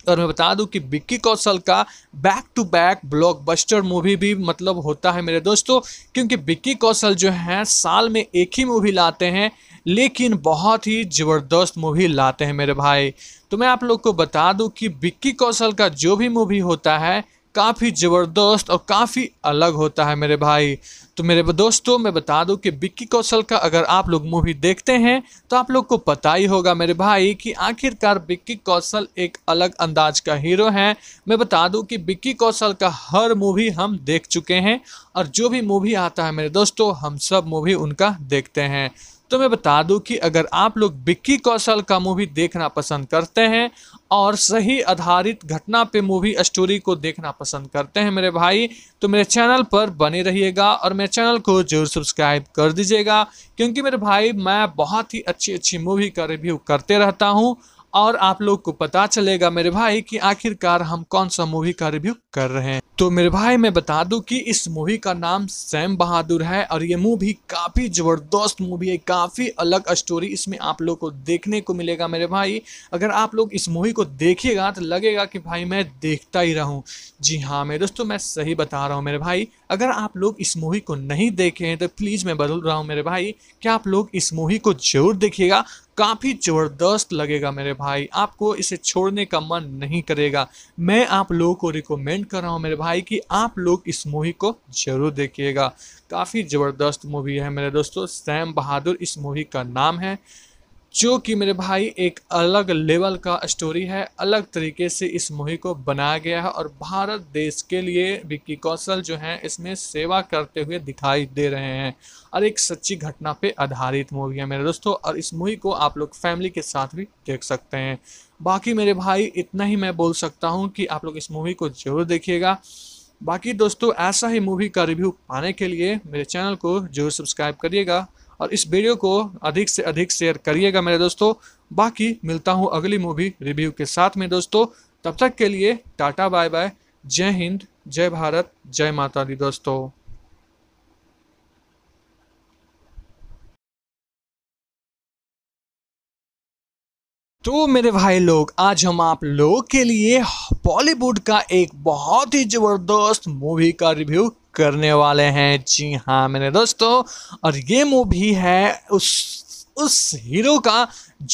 और मैं बता दूं कि विक्की कौशल का back to back blockbuster movie भी मतलब होता है मेरे दोस्तों क्योंकि विक्की कौशल जो हैं साल में एक ही मूवी लाते हैं लेकिन बहुत ही ज़बरदस्त मूवी लाते हैं मेरे भाई तो मैं आप लोग को बता दूं कि विक्की कौशल का जो भी मूवी होता है काफ़ी ज़बरदस्त और काफ़ी अलग होता है मेरे भाई तो मेरे दोस्तों मैं बता दूं कि बिक्की कौशल का अगर आप लोग मूवी देखते हैं तो आप लोग को पता ही होगा मेरे भाई कि आखिरकार बिक्की कौशल एक अलग अंदाज का हीरो हैं मैं बता दूं कि बिक्की कौशल का हर मूवी हम देख चुके हैं और जो भी मूवी आता है मेरे दोस्तों हम सब मूवी उनका देखते हैं तो मैं बता दूं कि अगर आप लोग बिक्की कौशल का मूवी देखना पसंद करते हैं और सही आधारित घटना पे मूवी स्टोरी को देखना पसंद करते हैं मेरे भाई तो मेरे चैनल पर बने रहिएगा और मेरे चैनल को जरूर सब्सक्राइब कर दीजिएगा क्योंकि मेरे भाई मैं बहुत ही अच्छी अच्छी मूवी का रिव्यू करते रहता हूँ और आप लोग को पता चलेगा मेरे भाई कि आखिरकार हम कौन सा मूवी का रिव्यू कर रहे हैं तो मेरे भाई मैं बता दूं कि इस मूवी का नाम सैम बहादुर है और ये मूवी काफ़ी ज़बरदस्त मूवी है काफ़ी अलग स्टोरी इसमें आप लोग को देखने को मिलेगा मेरे भाई अगर आप लोग इस मूवी को देखिएगा तो लगेगा कि भाई मैं देखता ही रहूं जी हाँ मेरे दोस्तों मैं सही बता रहा हूँ मेरे भाई अगर आप लोग इस मूवी को नहीं देखे हैं तो प्लीज़ मैं बदल रहा हूँ मेरे भाई क्या आप लोग इस मूवी को जरूर देखिएगा काफ़ी ज़बरदस्त लगेगा मेरे भाई आपको इसे छोड़ने का मन नहीं करेगा मैं आप लोगों को रिकमेंड कर रहा हूँ मेरे भाई कि आप लोग इस मूवी को ज़रूर देखिएगा काफ़ी ज़बरदस्त मूवी है मेरे दोस्तों सैम बहादुर इस मूवी का नाम है जो कि मेरे भाई एक अलग लेवल का स्टोरी है अलग तरीके से इस मूवी को बनाया गया है और भारत देश के लिए विक्की कौशल जो हैं इसमें सेवा करते हुए दिखाई दे रहे हैं और एक सच्ची घटना पे आधारित मूवी है मेरे दोस्तों और इस मूवी को आप लोग फैमिली के साथ भी देख सकते हैं बाकी मेरे भाई इतना ही मैं बोल सकता हूँ कि आप लोग इस मूवी को ज़रूर देखिएगा बाकी दोस्तों ऐसा ही मूवी का रिव्यू पाने के लिए मेरे चैनल को जरूर सब्सक्राइब करिएगा और इस वीडियो को अधिक से अधिक शेयर करिएगा मेरे दोस्तों बाकी मिलता हूँ अगली मूवी रिव्यू के साथ में दोस्तों तब तक के लिए टाटा बाय बाय जय हिंद जय भारत जय माता दी दोस्तों तो मेरे भाई लोग आज हम आप लोगों के लिए बॉलीवुड का एक बहुत ही ज़बरदस्त मूवी का रिव्यू करने वाले हैं जी हाँ मेरे दोस्तों और ये मूवी है उस उस हीरो का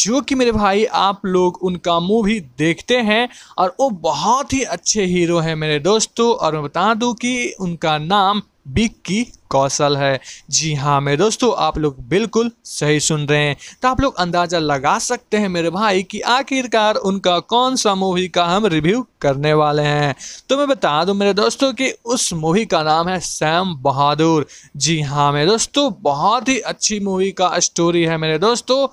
जो कि मेरे भाई आप लोग उनका मूवी देखते हैं और वो बहुत ही अच्छे हीरो हैं मेरे दोस्तों और मैं बता दूं कि उनका नाम बिक की कौशल है जी हाँ मेरे दोस्तों आप लोग बिल्कुल सही सुन रहे हैं तो आप लोग अंदाज़ा लगा सकते हैं मेरे भाई कि आखिरकार उनका कौन सा मूवी का हम रिव्यू करने वाले हैं तो मैं बता दूं मेरे दोस्तों कि उस मूवी का नाम है सैम बहादुर जी हाँ मेरे दोस्तों बहुत ही अच्छी मूवी का स्टोरी है मेरे दोस्तों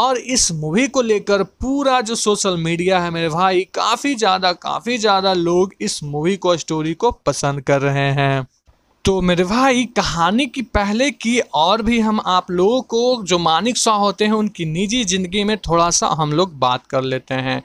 और इस मूवी को लेकर पूरा जो सोशल मीडिया है मेरे भाई काफ़ी ज़्यादा काफ़ी ज़्यादा लोग इस मूवी को स्टोरी को पसंद कर रहे हैं तो मेरे भाई कहानी की पहले की और भी हम आप लोगों को जो मानिक शाह होते हैं उनकी निजी ज़िंदगी में थोड़ा सा हम लोग बात कर लेते हैं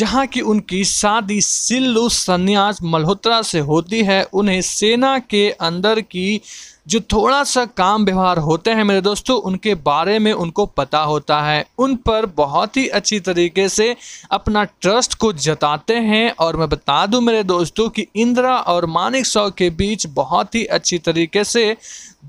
जहाँ की उनकी शादी सिल्लू सन्यास मल्होत्रा से होती है उन्हें सेना के अंदर की जो थोड़ा सा काम व्यवहार होते हैं मेरे दोस्तों उनके बारे में उनको पता होता है उन पर बहुत ही अच्छी तरीके से अपना ट्रस्ट को जताते हैं और मैं बता दूं मेरे दोस्तों कि इंदिरा और मानिक सौ के बीच बहुत ही अच्छी तरीके से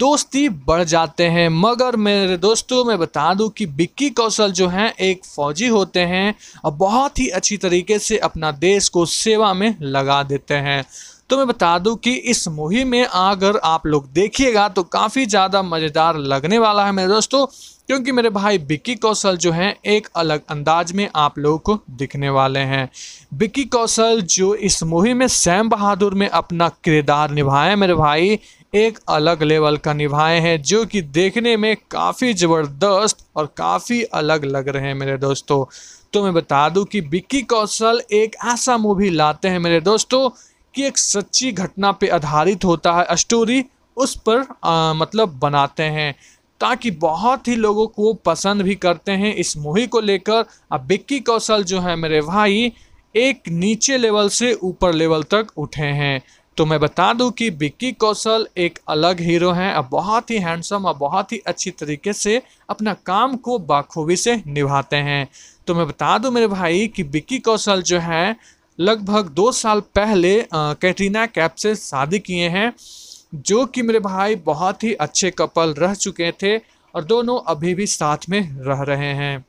दोस्ती बढ़ जाते हैं मगर मेरे दोस्तों मैं बता दूं कि बिक्की कौशल जो हैं एक फ़ौजी होते हैं और बहुत ही अच्छी तरीके से अपना देश को सेवा में लगा देते हैं तो मैं बता दूं कि इस मूवी में अगर आप लोग देखिएगा तो काफ़ी ज़्यादा मज़ेदार लगने वाला है मेरे दोस्तों क्योंकि मेरे भाई बिक्की कौशल जो हैं एक अलग अंदाज में आप लोगों को दिखने वाले हैं बिक्की कौशल जो इस मूवी में सैम बहादुर में अपना किरदार निभाए मेरे भाई एक अलग लेवल का निभाए हैं जो कि देखने में काफ़ी ज़बरदस्त और काफ़ी अलग लग रहे हैं मेरे दोस्तों तो मैं बता दूं कि बिक्की कौशल एक ऐसा मूवी लाते हैं मेरे दोस्तों कि एक सच्ची घटना पे आधारित होता है स्टोरी उस पर आ, मतलब बनाते हैं ताकि बहुत ही लोगों को पसंद भी करते हैं इस मूवी को लेकर अब बिक्की कौशल जो है मेरे भाई एक नीचे लेवल से ऊपर लेवल तक उठे हैं तो मैं बता दूं कि बिक्की कौशल एक अलग हीरो हैं और बहुत ही हैंडसम और बहुत ही अच्छी तरीके से अपना काम को बाखूबी से निभाते हैं तो मैं बता दूं मेरे भाई कि बिक्की कौशल जो है लगभग दो साल पहले कैटरीना कैप से शादी किए हैं जो कि मेरे भाई बहुत ही अच्छे कपल रह चुके थे और दोनों अभी भी साथ में रह रहे हैं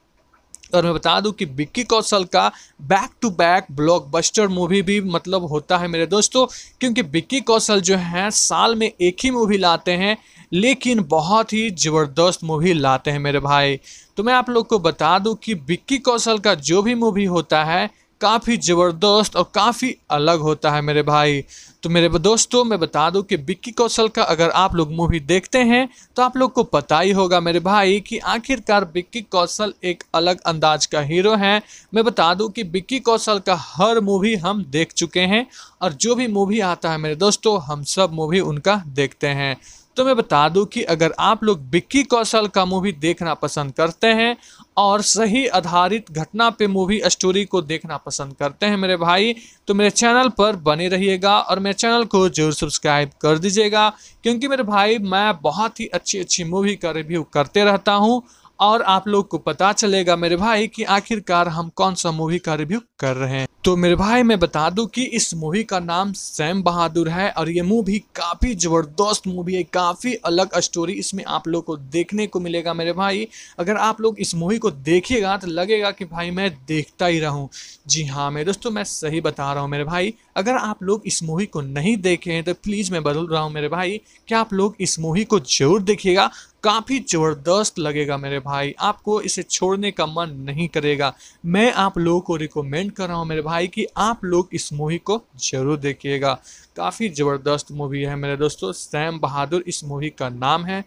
और मैं बता दूं कि विक्की कौशल का back to back blockbuster movie भी मतलब होता है मेरे दोस्तों क्योंकि विक्की कौशल जो हैं साल में एक ही मूवी लाते हैं लेकिन बहुत ही ज़बरदस्त मूवी लाते हैं मेरे भाई तो मैं आप लोग को बता दूं कि विक्की कौशल का जो भी मूवी होता है काफ़ी ज़बरदस्त और काफ़ी अलग होता है मेरे भाई तो मेरे दोस्तों मैं बता दूं कि बिक्की कौशल का अगर आप लोग मूवी देखते हैं तो आप लोग को पता ही होगा मेरे भाई कि आखिरकार बिक्की कौशल एक अलग अंदाज का हीरो हैं मैं बता दूं कि बिक्की कौशल का हर मूवी हम देख चुके हैं और जो भी मूवी आता है मेरे दोस्तों हम सब मूवी उनका देखते हैं तो मैं बता दूं कि अगर आप लोग बिक्की कौशल का मूवी देखना पसंद करते हैं और सही आधारित घटना पे मूवी स्टोरी को देखना पसंद करते हैं मेरे भाई तो मेरे चैनल पर बने रहिएगा और मेरे चैनल को जरूर सब्सक्राइब कर दीजिएगा क्योंकि मेरे भाई मैं बहुत ही अच्छी अच्छी मूवी का रिव्यू करते रहता हूँ और आप लोग को पता चलेगा मेरे भाई कि आखिरकार हम कौन सा मूवी का रिव्यू कर रहे हैं तो मेरे भाई मैं बता दूं कि इस मूवी का नाम सैम बहादुर है और ये मूवी काफ़ी ज़बरदस्त मूवी है काफ़ी अलग स्टोरी इसमें आप लोग को देखने को मिलेगा मेरे भाई अगर आप लोग इस मूवी को देखिएगा तो लगेगा कि भाई मैं देखता ही रहूं जी हाँ मेरे दोस्तों मैं सही बता रहा हूँ मेरे भाई अगर आप लोग इस मूवी को नहीं देखे हैं तो प्लीज़ मैं बदल रहा हूँ मेरे भाई कि आप लोग इस मूवी को ज़रूर देखिएगा काफ़ी ज़बरदस्त लगेगा मेरे भाई आपको इसे छोड़ने का मन नहीं करेगा मैं आप लोगों को रिकमेंड कर रहा हूँ मेरे भाई कि आप लोग इस मूवी को ज़रूर देखिएगा काफ़ी ज़बरदस्त मूवी है मेरे दोस्तों सैम बहादुर इस मूवी का नाम है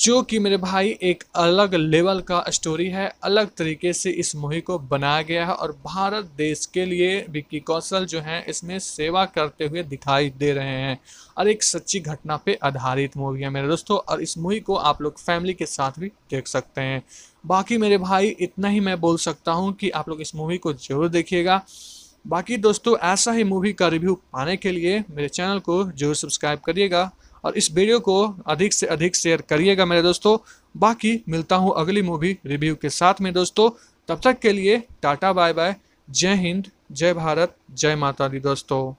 जो कि मेरे भाई एक अलग लेवल का स्टोरी है अलग तरीके से इस मूवी को बनाया गया है और भारत देश के लिए विक्की कौशल जो हैं इसमें सेवा करते हुए दिखाई दे रहे हैं और एक सच्ची घटना पे आधारित मूवी है मेरे दोस्तों और इस मूवी को आप लोग फैमिली के साथ भी देख सकते हैं बाकी मेरे भाई इतना ही मैं बोल सकता हूँ कि आप लोग इस मूवी को जरूर देखिएगा बाकी दोस्तों ऐसा ही मूवी का रिव्यू पाने के लिए मेरे चैनल को जरूर सब्सक्राइब करिएगा और इस वीडियो को अधिक से अधिक शेयर करिएगा मेरे दोस्तों बाकी मिलता हूँ अगली मूवी रिव्यू के साथ में दोस्तों तब तक के लिए टाटा बाय बाय जय हिंद जय भारत जय माता दी दोस्तों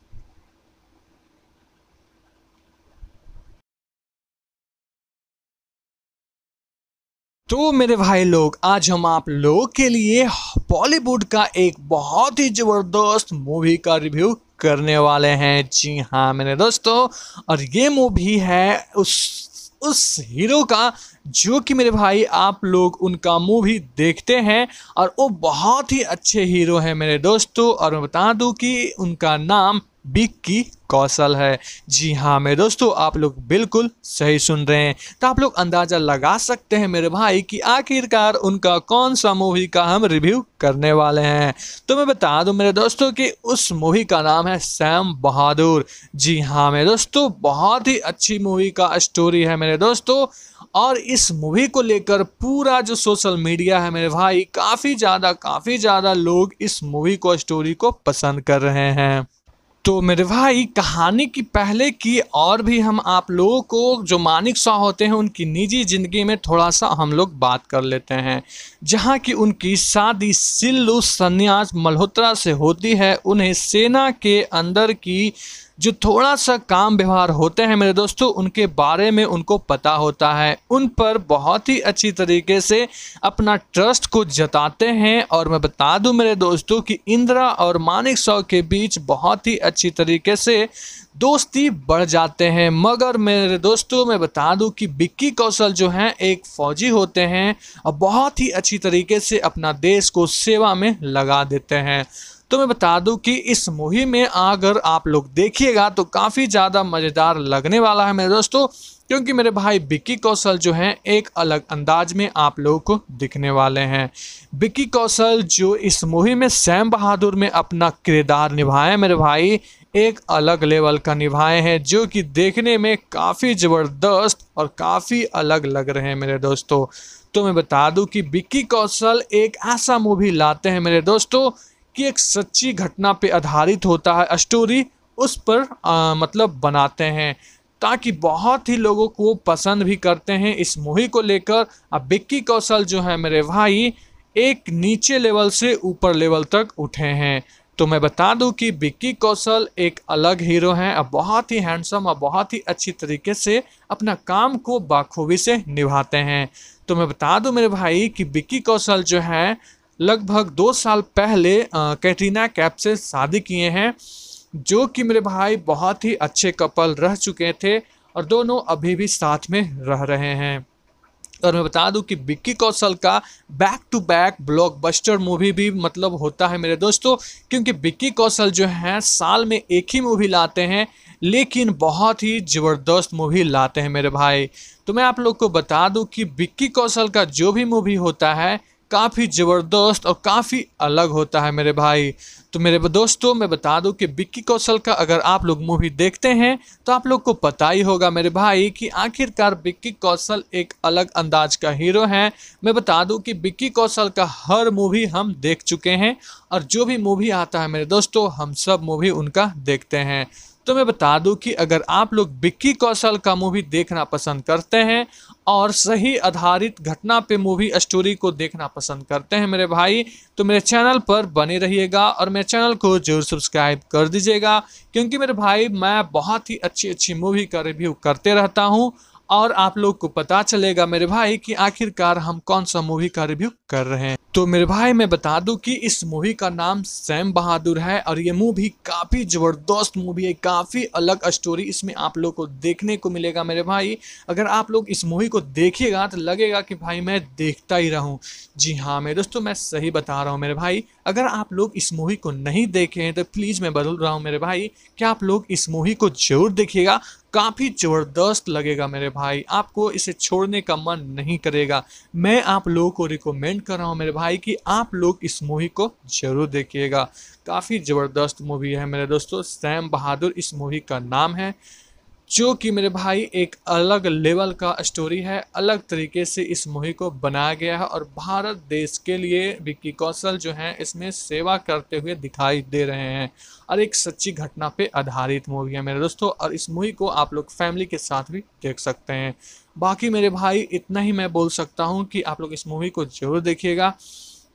तो मेरे भाई लोग आज हम आप लोग के लिए बॉलीवुड का एक बहुत ही ज़बरदस्त मूवी का रिव्यू करने वाले हैं जी हाँ मेरे दोस्तों और ये मूवी है उस उस हीरो का जो कि मेरे भाई आप लोग उनका मूवी देखते हैं और वो बहुत ही अच्छे हीरो हैं मेरे दोस्तों और मैं बता दूं कि उनका नाम की कौशल है जी हाँ मेरे दोस्तों आप लोग बिल्कुल सही सुन रहे हैं तो आप लोग अंदाज़ा लगा सकते हैं मेरे भाई कि आखिरकार उनका कौन सा मूवी का हम रिव्यू करने वाले हैं तो मैं बता दूं मेरे दोस्तों कि उस मूवी का नाम है सैम बहादुर जी हाँ मेरे दोस्तों बहुत ही अच्छी मूवी का स्टोरी है मेरे दोस्तों और इस मूवी को लेकर पूरा जो सोशल मीडिया है मेरे भाई काफ़ी ज़्यादा काफ़ी ज़्यादा लोग इस मूवी को स्टोरी को पसंद कर रहे हैं तो मेरे भाई कहानी की पहले की और भी हम आप लोगों को जो मानिक शाह होते हैं उनकी निजी ज़िंदगी में थोड़ा सा हम लोग बात कर लेते हैं जहाँ की उनकी शादी सिल्लू सन्यास मल्होत्रा से होती है उन्हें सेना के अंदर की जो थोड़ा सा काम व्यवहार होते हैं मेरे दोस्तों उनके बारे में उनको पता होता है उन पर बहुत ही अच्छी तरीके से अपना ट्रस्ट को जताते हैं और मैं बता दूं मेरे दोस्तों कि इंदिरा और मानिक सौ के बीच बहुत ही अच्छी तरीके से दोस्ती बढ़ जाते हैं मगर मेरे दोस्तों मैं बता दूं कि बिक्की कौशल जो हैं एक फ़ौजी होते हैं और बहुत ही अच्छी तरीके से अपना देश को सेवा में लगा देते हैं तो मैं बता दूं कि इस मुहिम में अगर आप लोग देखिएगा तो काफ़ी ज़्यादा मज़ेदार लगने वाला है मेरे दोस्तों क्योंकि मेरे भाई बिक्की कौशल जो हैं एक अलग अंदाज में आप लोगों को दिखने वाले हैं बिक्की कौशल जो इस मूवी में सैम बहादुर में अपना किरदार निभाए मेरे भाई एक अलग लेवल का निभाए हैं जो कि देखने में काफ़ी ज़बरदस्त और काफ़ी अलग लग रहे हैं मेरे दोस्तों तो मैं बता दूं कि बिक्की कौशल एक ऐसा मूवी लाते हैं मेरे दोस्तों कि एक सच्ची घटना पे आधारित होता है स्टोरी उस पर आ, मतलब बनाते हैं ताकि बहुत ही लोगों को पसंद भी करते हैं इस मूवी को लेकर अब बिक्की कौशल जो है मेरे भाई एक नीचे लेवल से ऊपर लेवल तक उठे हैं तो मैं बता दूं कि बिक्की कौशल एक अलग हीरो हैं और बहुत ही हैंडसम और बहुत ही अच्छी तरीके से अपना काम को बाखूबी से निभाते हैं तो मैं बता दूं मेरे भाई कि बिक्की कौशल जो हैं लगभग दो साल पहले कैटरीना कैप से शादी किए हैं जो कि मेरे भाई बहुत ही अच्छे कपल रह चुके थे और दोनों अभी भी साथ में रह रहे हैं और मैं बता दूं कि विक्की कौशल का back to back blockbuster movie भी मतलब होता है मेरे दोस्तों क्योंकि विक्की कौशल जो हैं साल में एक ही मूवी लाते हैं लेकिन बहुत ही ज़बरदस्त मूवी लाते हैं मेरे भाई तो मैं आप लोग को बता दूं कि विक्की कौशल का जो भी मूवी होता है काफ़ी ज़बरदस्त और काफ़ी अलग होता है मेरे भाई तो मेरे दोस्तों मैं बता दूं कि बिक्की कौशल का अगर आप लोग मूवी देखते हैं तो आप लोग को पता ही होगा मेरे भाई कि आखिरकार बिक्की कौशल एक अलग अंदाज का हीरो हैं मैं बता दूं कि बिक्की कौशल का हर मूवी हम देख चुके हैं और जो भी मूवी आता है मेरे दोस्तों हम सब मूवी उनका देखते हैं तो मैं बता दूं कि अगर आप लोग बिक्की कौशल का मूवी देखना पसंद करते हैं और सही आधारित घटना पे मूवी स्टोरी को देखना पसंद करते हैं मेरे भाई तो मेरे चैनल पर बने रहिएगा और मेरे चैनल को जरूर सब्सक्राइब कर दीजिएगा क्योंकि मेरे भाई मैं बहुत ही अच्छी अच्छी मूवी का रिव्यू करते रहता हूँ और आप लोग को पता चलेगा मेरे भाई कि आखिरकार हम कौन सा मूवी का रिव्यू कर रहे हैं तो मेरे भाई मैं बता दूं कि इस मूवी का नाम सैम बहादुर है और ये मूवी काफ़ी ज़बरदस्त मूवी है काफ़ी अलग स्टोरी इसमें आप लोग को देखने को मिलेगा मेरे भाई अगर आप लोग इस मूवी को देखिएगा तो लगेगा कि भाई मैं देखता ही रहूं जी हाँ मेरे दोस्तों मैं सही बता रहा हूँ मेरे भाई अगर आप लोग इस मूवी को नहीं देखे हैं तो प्लीज़ मैं बदल रहा हूँ मेरे भाई क्या आप लोग इस मूवी को ज़रूर देखिएगा काफ़ी ज़बरदस्त लगेगा मेरे भाई आपको इसे छोड़ने का मन नहीं करेगा मैं आप लोगों को रिकमेंड कर रहा हूँ मेरे भाई कि आप लोग इस मूवी को ज़रूर देखिएगा काफ़ी ज़बरदस्त मूवी है मेरे दोस्तों सैम बहादुर इस मूवी का नाम है जो कि मेरे भाई एक अलग लेवल का स्टोरी है अलग तरीके से इस मूवी को बनाया गया है और भारत देश के लिए विक्की कौशल जो हैं इसमें सेवा करते हुए दिखाई दे रहे हैं और एक सच्ची घटना पे आधारित मूवी है मेरे दोस्तों और इस मूवी को आप लोग फैमिली के साथ भी देख सकते हैं बाकी मेरे भाई इतना ही मैं बोल सकता हूँ कि आप लोग इस मूवी को ज़रूर देखिएगा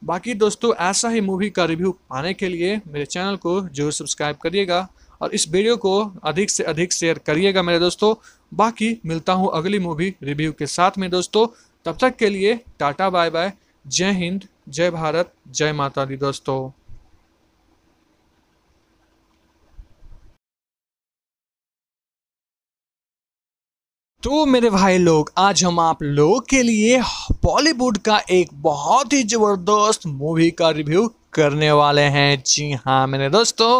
बाकी दोस्तों ऐसा ही मूवी का रिव्यू पाने के लिए मेरे चैनल को जरूर सब्सक्राइब करिएगा और इस वीडियो को अधिक से अधिक शेयर करिएगा मेरे दोस्तों बाकी मिलता हूँ अगली मूवी रिव्यू के साथ में दोस्तों तब तक के लिए टाटा बाय बाय जय हिंद जय भारत जय माता दी दोस्तों तो मेरे भाई लोग आज हम आप लोगों के लिए बॉलीवुड का एक बहुत ही ज़बरदस्त मूवी का रिव्यू करने वाले हैं जी हाँ मेरे दोस्तों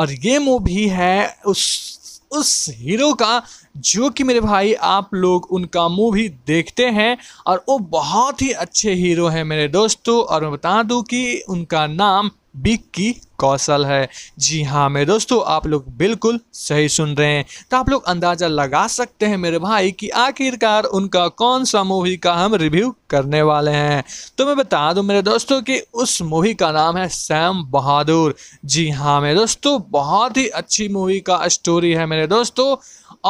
और ये मूवी है उस उस हीरो का जो कि मेरे भाई आप लोग उनका मूवी देखते हैं और वो बहुत ही अच्छे हीरो हैं मेरे दोस्तों और मैं बता दूं कि उनका नाम बिक की कौशल है जी हाँ मेरे दोस्तों आप लोग बिल्कुल सही सुन रहे हैं तो आप लोग अंदाज़ा लगा सकते हैं मेरे भाई कि आखिरकार उनका कौन सा मूवी का हम रिव्यू करने वाले हैं तो मैं बता दूं मेरे दोस्तों कि उस मूवी का नाम है सैम बहादुर जी हाँ मेरे दोस्तों बहुत ही अच्छी मूवी का स्टोरी है मेरे दोस्तों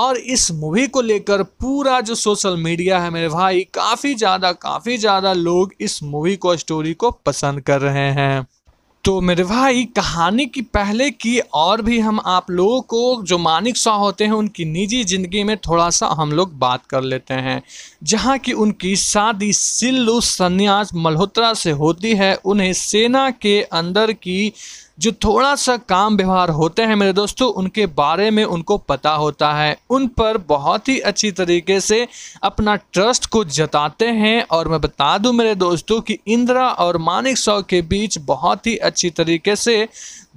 और इस मूवी को लेकर पूरा जो सोशल मीडिया है मेरे भाई काफ़ी ज़्यादा काफ़ी ज़्यादा लोग इस मूवी को स्टोरी को पसंद कर रहे हैं तो मेरे भाई कहानी की पहले की और भी हम आप लोगों को जो मानिक शाह होते हैं उनकी निजी ज़िंदगी में थोड़ा सा हम लोग बात कर लेते हैं जहाँ की उनकी शादी सिल्लू सन्यास मल्होत्रा से होती है उन्हें सेना के अंदर की जो थोड़ा सा काम व्यवहार होते हैं मेरे दोस्तों उनके बारे में उनको पता होता है उन पर बहुत ही अच्छी तरीके से अपना ट्रस्ट को जताते हैं और मैं बता दूं मेरे दोस्तों कि इंदिरा और मानिक सौ के बीच बहुत ही अच्छी तरीके से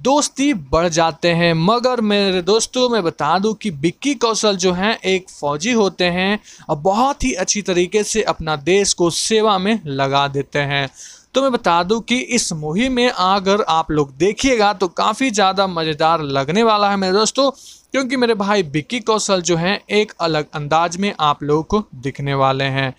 दोस्ती बढ़ जाते हैं मगर मेरे दोस्तों मैं बता दूं कि बिक्की कौशल जो हैं एक फ़ौजी होते हैं और बहुत ही अच्छी तरीके से अपना देश को सेवा में लगा देते हैं तो मैं बता दूं कि इस मूवी में अगर आप लोग देखिएगा तो काफ़ी ज़्यादा मज़ेदार लगने वाला है मेरे दोस्तों क्योंकि मेरे भाई बिक्की कौशल जो हैं एक अलग अंदाज में आप लोगों को दिखने वाले हैं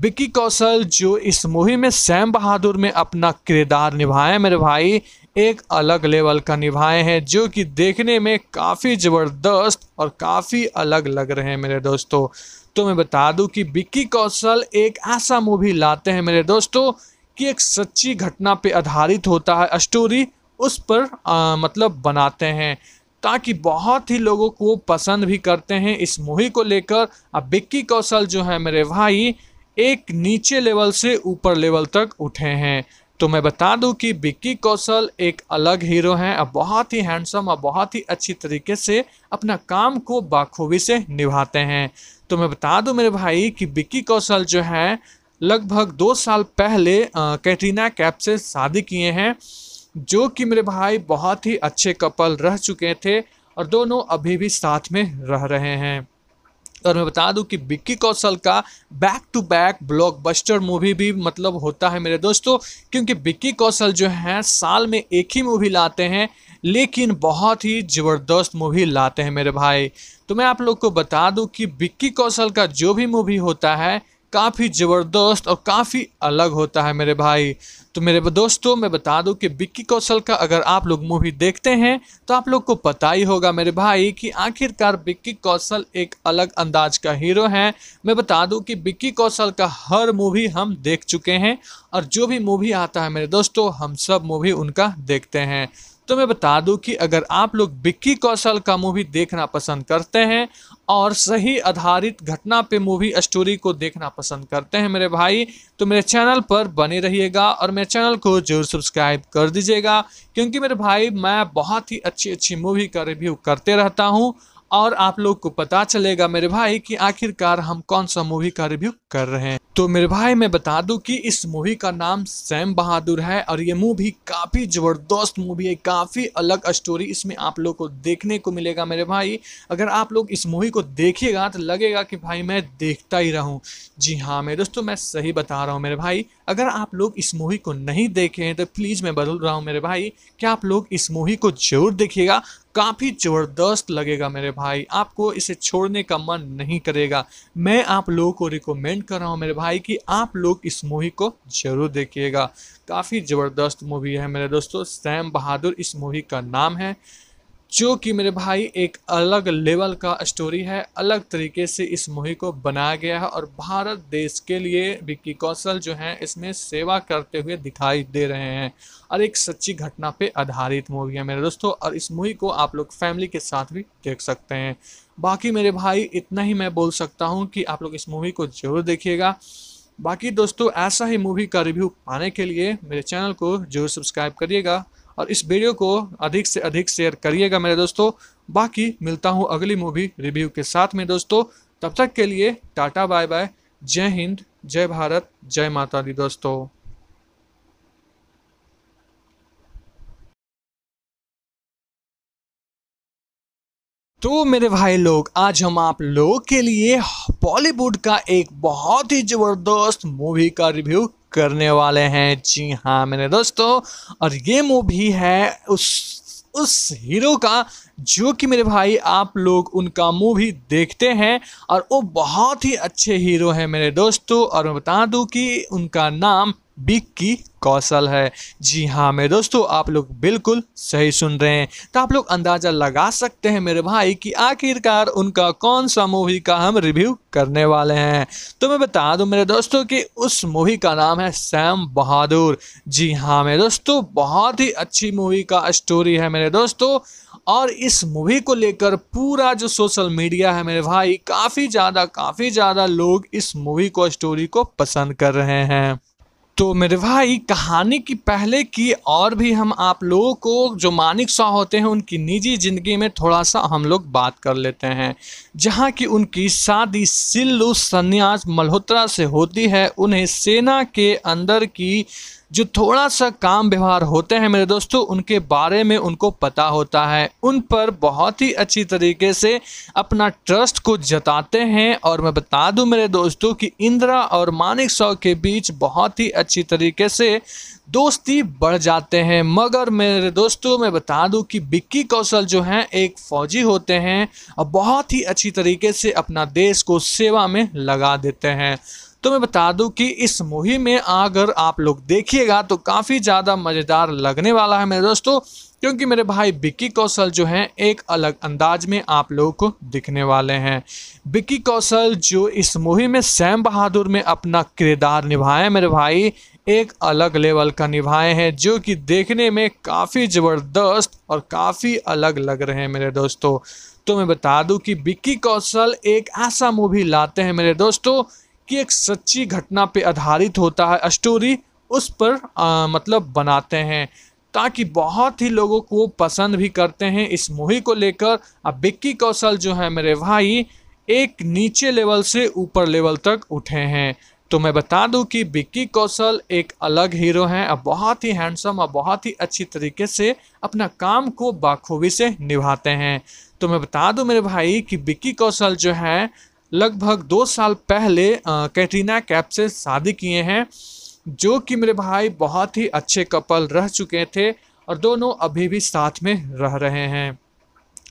बिक्की कौशल जो इस मूवी में सैम बहादुर में अपना किरदार निभाए मेरे भाई एक अलग लेवल का निभाए हैं जो कि देखने में काफ़ी ज़बरदस्त और काफ़ी अलग लग रहे हैं मेरे दोस्तों तो मैं बता दूं कि बिक्की कौशल एक ऐसा मूवी लाते हैं मेरे दोस्तों कि एक सच्ची घटना पे आधारित होता है स्टोरी उस पर आ, मतलब बनाते हैं ताकि बहुत ही लोगों को पसंद भी करते हैं इस मूवी को लेकर अब बिक्की कौशल जो है मेरे भाई एक नीचे लेवल से ऊपर लेवल तक उठे हैं तो मैं बता दूं कि बिक्की कौशल एक अलग हीरो हैं अब बहुत ही हैंडसम और बहुत ही अच्छी तरीके से अपना काम को बाखूबी से निभाते हैं तो मैं बता दूं मेरे भाई कि बिक्की कौशल जो है लगभग दो साल पहले कैटरीना कैप से शादी किए हैं जो कि मेरे भाई बहुत ही अच्छे कपल रह चुके थे और दोनों अभी भी साथ में रह रहे हैं और मैं बता दूं कि विक्की कौशल का back to back blockbuster movie भी मतलब होता है मेरे दोस्तों क्योंकि विक्की कौशल जो हैं साल में एक ही मूवी लाते हैं लेकिन बहुत ही ज़बरदस्त मूवी लाते हैं मेरे भाई तो मैं आप लोग को बता दूं कि विक्की कौशल का जो भी मूवी होता है काफ़ी ज़बरदस्त और काफ़ी अलग होता है मेरे भाई तो मेरे दोस्तों मैं बता दूं कि बिक्की कौशल का अगर आप लोग मूवी देखते हैं तो आप लोग को पता ही होगा मेरे भाई कि आखिरकार बिक्की कौशल एक अलग अंदाज का हीरो हैं मैं बता दूं कि बिक्की कौशल का हर मूवी हम देख चुके हैं और जो भी मूवी आता है मेरे दोस्तों हम सब मूवी उनका देखते हैं तो मैं बता दूं कि अगर आप लोग बिक्की कौशल का मूवी देखना पसंद करते हैं और सही आधारित घटना पे मूवी स्टोरी को देखना पसंद करते हैं मेरे भाई तो मेरे चैनल पर बने रहिएगा और मेरे चैनल को जरूर सब्सक्राइब कर दीजिएगा क्योंकि मेरे भाई मैं बहुत ही अच्छी अच्छी मूवी का रिव्यू करते रहता हूँ और आप लोग को पता चलेगा मेरे भाई कि आखिरकार हम कौन सा मूवी का रिव्यू कर रहे हैं तो मेरे भाई मैं बता दूं कि इस मूवी का नाम सैम बहादुर है और ये मूवी काफ़ी ज़बरदस्त मूवी है काफ़ी अलग स्टोरी इसमें आप लोग को देखने को मिलेगा मेरे भाई अगर आप लोग इस मूवी को देखिएगा तो लगेगा कि भाई मैं देखता ही रहूं जी हाँ मेरे दोस्तों मैं सही बता रहा हूँ मेरे भाई अगर आप लोग इस मूवी को नहीं देखे हैं तो प्लीज़ मैं बदल रहा हूँ मेरे भाई क्या आप लोग इस मूवी को जरूर देखिएगा काफ़ी ज़बरदस्त लगेगा मेरे भाई आपको इसे छोड़ने का मन नहीं करेगा मैं आप लोगों को रिकमेंड कर रहा हूँ मेरे भाई कि आप लोग इस मूवी को ज़रूर देखिएगा काफ़ी ज़बरदस्त मूवी है मेरे दोस्तों सैम बहादुर इस मूवी का नाम है जो कि मेरे भाई एक अलग लेवल का स्टोरी है अलग तरीके से इस मूवी को बनाया गया है और भारत देश के लिए विक्की कौशल जो हैं इसमें सेवा करते हुए दिखाई दे रहे हैं और एक सच्ची घटना पे आधारित मूवी है मेरे दोस्तों और इस मूवी को आप लोग फैमिली के साथ भी देख सकते हैं बाकी मेरे भाई इतना ही मैं बोल सकता हूँ कि आप लोग इस मूवी को ज़रूर देखिएगा बाकी दोस्तों ऐसा ही मूवी का रिव्यू पाने के लिए मेरे चैनल को जरूर सब्सक्राइब करिएगा और इस वीडियो को अधिक से अधिक शेयर करिएगा मेरे दोस्तों बाकी मिलता हूँ अगली मूवी रिव्यू के साथ में दोस्तों तब तक के लिए टाटा बाय बाय जय हिंद जय भारत जय माता दी दोस्तों तो मेरे भाई लोग आज हम आप लोगों के लिए बॉलीवुड का एक बहुत ही ज़बरदस्त मूवी का रिव्यू करने वाले हैं जी हाँ मेरे दोस्तों और ये मूवी है उस उस हीरो का जो कि मेरे भाई आप लोग उनका मूवी देखते हैं और वो बहुत ही अच्छे हीरो हैं मेरे दोस्तों और मैं बता दूं कि उनका नाम की कौशल है जी हाँ मेरे दोस्तों आप लोग बिल्कुल सही सुन रहे हैं तो आप लोग अंदाज़ा लगा सकते हैं मेरे भाई कि आखिरकार उनका कौन सा मूवी का हम रिव्यू करने वाले हैं तो मैं बता दूं मेरे दोस्तों कि उस मूवी का नाम है सैम बहादुर जी हाँ मेरे दोस्तों बहुत ही अच्छी मूवी का स्टोरी है मेरे दोस्तों और इस मूवी को लेकर पूरा जो सोशल मीडिया है मेरे भाई काफ़ी ज़्यादा काफ़ी ज़्यादा लोग इस मूवी को स्टोरी को पसंद कर रहे हैं तो मेरे भाई कहानी की पहले की और भी हम आप लोगों को जो मानिक शाह होते हैं उनकी निजी ज़िंदगी में थोड़ा सा हम लोग बात कर लेते हैं जहाँ की उनकी शादी सिल्लू सन्यास मल्होत्रा से होती है उन्हें सेना के अंदर की जो थोड़ा सा काम व्यवहार होते हैं मेरे दोस्तों उनके बारे में उनको पता होता है उन पर बहुत ही अच्छी तरीके से अपना ट्रस्ट को जताते हैं और मैं बता दूं मेरे दोस्तों कि इंदिरा और मानिक सौ के बीच बहुत ही अच्छी तरीके से दोस्ती बढ़ जाते हैं मगर मेरे दोस्तों मैं बता दूं कि बिक्की कौशल जो हैं एक फ़ौजी होते हैं और बहुत ही अच्छी तरीके से अपना देश को सेवा में लगा देते हैं तो मैं बता दूं कि इस मूवी में अगर आप लोग देखिएगा तो काफ़ी ज़्यादा मज़ेदार लगने वाला है मेरे दोस्तों क्योंकि मेरे भाई बिक्की कौशल जो हैं एक अलग अंदाज में आप लोगों को दिखने वाले हैं बिक्की कौशल जो इस मूवी में सैम बहादुर में अपना किरदार निभाए मेरे भाई एक अलग लेवल का निभाए हैं जो कि देखने में काफ़ी ज़बरदस्त और काफ़ी अलग लग रहे हैं मेरे दोस्तों तो मैं बता दूं कि बिक्की कौशल एक ऐसा मूवी लाते हैं मेरे दोस्तों कि एक सच्ची घटना पे आधारित होता है स्टोरी उस पर आ, मतलब बनाते हैं ताकि बहुत ही लोगों को पसंद भी करते हैं इस मूवी को लेकर अब बिक्की कौशल जो है मेरे भाई एक नीचे लेवल से ऊपर लेवल तक उठे हैं तो मैं बता दूं कि बिक्की कौशल एक अलग हीरो हैं और बहुत ही हैंडसम और बहुत ही अच्छी तरीके से अपना काम को बाखूबी से निभाते हैं तो मैं बता दूं मेरे भाई कि बिक्की कौशल जो हैं लगभग दो साल पहले कैटरीना कैप से शादी किए हैं जो कि मेरे भाई बहुत ही अच्छे कपल रह चुके थे और दोनों अभी भी साथ में रह रहे हैं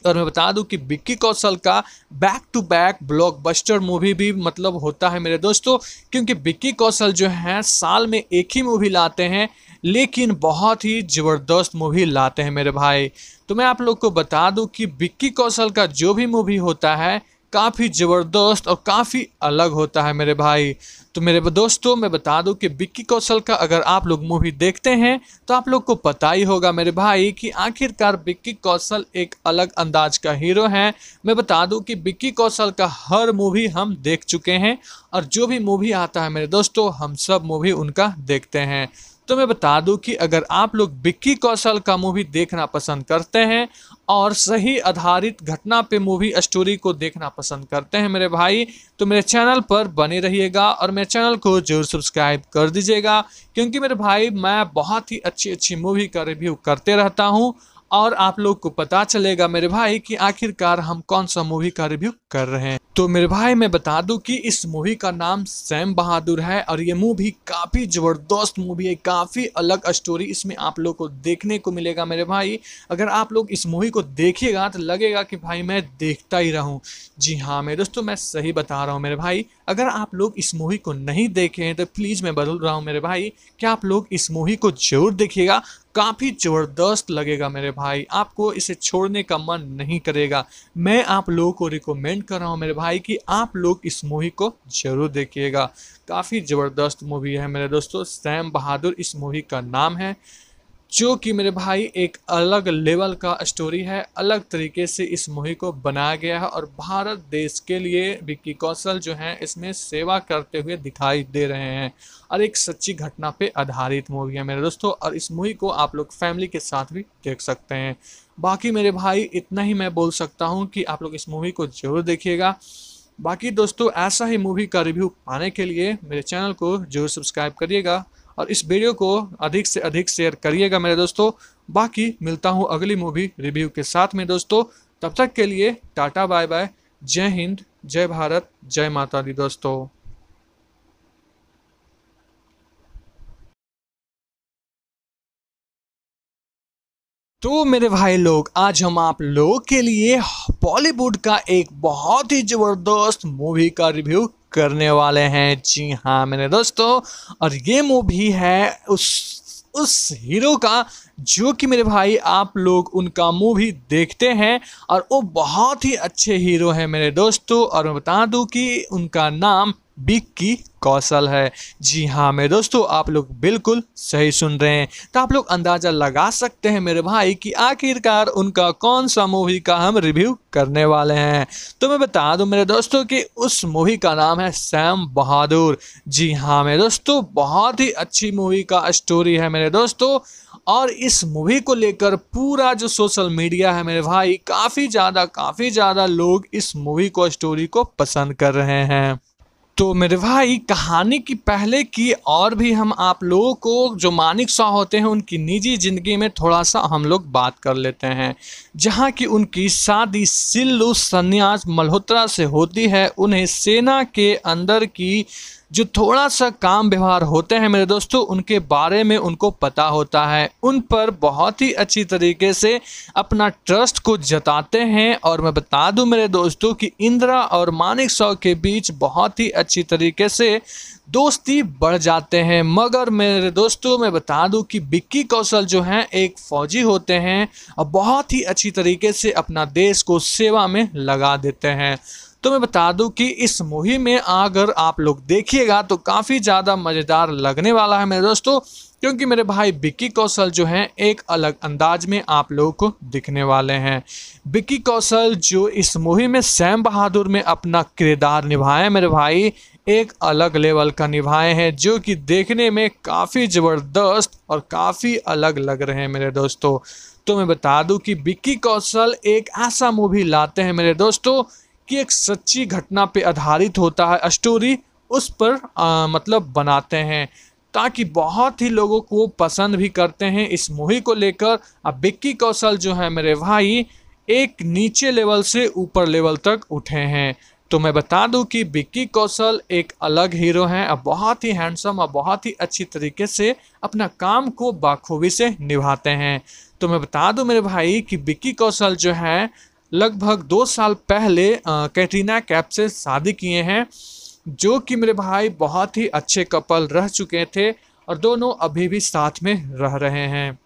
और मैं बता दूं कि विक्की कौशल का back to back blockbuster movie भी मतलब होता है मेरे दोस्तों क्योंकि विक्की कौशल जो हैं साल में एक ही मूवी लाते हैं लेकिन बहुत ही ज़बरदस्त मूवी लाते हैं मेरे भाई तो मैं आप लोग को बता दूं कि विक्की कौशल का जो भी मूवी होता है काफ़ी ज़बरदस्त और काफ़ी अलग होता है मेरे भाई तो मेरे दोस्तों मैं बता दूं कि बिक्की कौशल का अगर आप लोग मूवी देखते हैं तो आप लोग को पता ही होगा मेरे भाई कि आखिरकार बिक्की कौशल एक अलग अंदाज का हीरो हैं मैं बता दूं कि बिक्की कौशल का हर मूवी हम देख चुके हैं और जो भी मूवी आता है मेरे दोस्तों हम सब मूवी उनका देखते हैं तो मैं बता दूं कि अगर आप लोग बिक्की कौशल का मूवी देखना पसंद करते हैं और सही आधारित घटना पे मूवी स्टोरी को देखना पसंद करते हैं मेरे भाई तो मेरे चैनल पर बने रहिएगा और मेरे चैनल को जरूर सब्सक्राइब कर दीजिएगा क्योंकि मेरे भाई मैं बहुत ही अच्छी अच्छी मूवी का रिव्यू करते रहता हूँ और आप लोग को पता चलेगा मेरे भाई कि आखिरकार हम कौन सा मूवी का रिव्यू कर रहे हैं तो मेरे भाई मैं बता दूं कि इस मूवी का नाम सैम बहादुर है और ये मूवी काफ़ी ज़बरदस्त मूवी है काफ़ी अलग स्टोरी इसमें आप लोग को देखने को मिलेगा मेरे भाई अगर आप लोग इस मूवी को देखिएगा तो लगेगा कि भाई मैं देखता ही रहूँ जी हाँ मेरे दोस्तों मैं सही बता रहा हूँ मेरे भाई अगर आप लोग इस मूवी को नहीं देखे हैं तो प्लीज़ मैं बदल रहा हूँ मेरे भाई क्या आप लोग इस मूवी को जरूर देखिएगा काफ़ी ज़बरदस्त लगेगा मेरे भाई आपको इसे छोड़ने का मन नहीं करेगा मैं आप लोगों को रिकमेंड कर रहा हूँ मेरे भाई कि आप लोग इस मूवी को ज़रूर देखिएगा काफ़ी ज़बरदस्त मूवी है मेरे दोस्तों सैम बहादुर इस मूवी का नाम है जो कि मेरे भाई एक अलग लेवल का स्टोरी है अलग तरीके से इस मूवी को बनाया गया है और भारत देश के लिए विक्की कौशल जो हैं इसमें सेवा करते हुए दिखाई दे रहे हैं और एक सच्ची घटना पे आधारित मूवी है मेरे दोस्तों और इस मूवी को आप लोग फैमिली के साथ भी देख सकते हैं बाकी मेरे भाई इतना ही मैं बोल सकता हूँ कि आप लोग इस मूवी को ज़रूर देखिएगा बाकी दोस्तों ऐसा ही मूवी का रिव्यू पाने के लिए मेरे चैनल को जरूर सब्सक्राइब करिएगा और इस वीडियो को अधिक से अधिक शेयर करिएगा मेरे दोस्तों बाकी मिलता हूँ अगली मूवी रिव्यू के साथ में दोस्तों तब तक के लिए टाटा बाय बाय जय हिंद जय भारत जय माता दी दोस्तों तो मेरे भाई लोग आज हम आप लोगों के लिए बॉलीवुड का एक बहुत ही ज़बरदस्त मूवी का रिव्यू करने वाले हैं जी हाँ मेरे दोस्तों और ये मूवी है उस उस हीरो का जो कि मेरे भाई आप लोग उनका मूवी देखते हैं और वो बहुत ही अच्छे हीरो हैं मेरे दोस्तों और मैं बता दूं कि उनका नाम की कौशल है जी हाँ मेरे दोस्तों आप लोग बिल्कुल सही सुन रहे हैं तो आप लोग अंदाज़ा लगा सकते हैं मेरे भाई कि आखिरकार उनका कौन सा मूवी का हम रिव्यू करने वाले हैं तो मैं बता दूं मेरे दोस्तों कि उस मूवी का नाम है सैम बहादुर जी हाँ मेरे दोस्तों बहुत ही अच्छी मूवी का स्टोरी है मेरे दोस्तों और इस मूवी को लेकर पूरा जो सोशल मीडिया है मेरे भाई काफ़ी ज़्यादा काफ़ी ज़्यादा लोग इस मूवी को स्टोरी को पसंद कर रहे हैं तो मेरे भाई कहानी की पहले की और भी हम आप लोगों को जो मानिक शाह होते हैं उनकी निजी ज़िंदगी में थोड़ा सा हम लोग बात कर लेते हैं जहाँ की उनकी शादी सिल्लू सन्यास मल्होत्रा से होती है उन्हें सेना के अंदर की जो थोड़ा सा काम व्यवहार होते हैं मेरे दोस्तों उनके बारे में उनको पता होता है उन पर बहुत ही अच्छी तरीके से अपना ट्रस्ट को जताते हैं और मैं बता दूं मेरे दोस्तों कि इंदिरा और मानिक सौ के बीच बहुत ही अच्छी तरीके से दोस्ती बढ़ जाते हैं मगर मेरे दोस्तों मैं बता दूं कि बिक्की कौशल जो हैं एक फ़ौजी होते हैं और बहुत ही अच्छी तरीके से अपना देश को सेवा में लगा देते हैं तो मैं बता दूं कि इस मूवी में अगर आप लोग देखिएगा तो काफ़ी ज़्यादा मज़ेदार लगने वाला है मेरे दोस्तों क्योंकि मेरे भाई बिक्की कौशल जो हैं एक अलग अंदाज में आप लोगों को दिखने वाले हैं बिक्की कौशल जो इस मूवी में सैम बहादुर में अपना किरदार निभाए मेरे भाई एक अलग लेवल का निभाए हैं जो कि देखने में काफ़ी ज़बरदस्त और काफ़ी अलग लग रहे हैं मेरे दोस्तों तो मैं बता दूं कि बिक्की कौशल एक ऐसा मूवी लाते हैं मेरे दोस्तों कि एक सच्ची घटना पे आधारित होता है स्टोरी उस पर आ, मतलब बनाते हैं ताकि बहुत ही लोगों को पसंद भी करते हैं इस मूवी को लेकर अब बिक्की कौशल जो है मेरे भाई एक नीचे लेवल से ऊपर लेवल तक उठे हैं तो मैं बता दूं कि बिक्की कौशल एक अलग हीरो हैं और बहुत ही हैंडसम और बहुत ही अच्छी तरीके से अपना काम को बाखूबी से निभाते हैं तो मैं बता दूं मेरे भाई कि बिक्की कौशल जो है लगभग दो साल पहले कैटरीना कैप से शादी किए हैं जो कि मेरे भाई बहुत ही अच्छे कपल रह चुके थे और दोनों अभी भी साथ में रह रहे हैं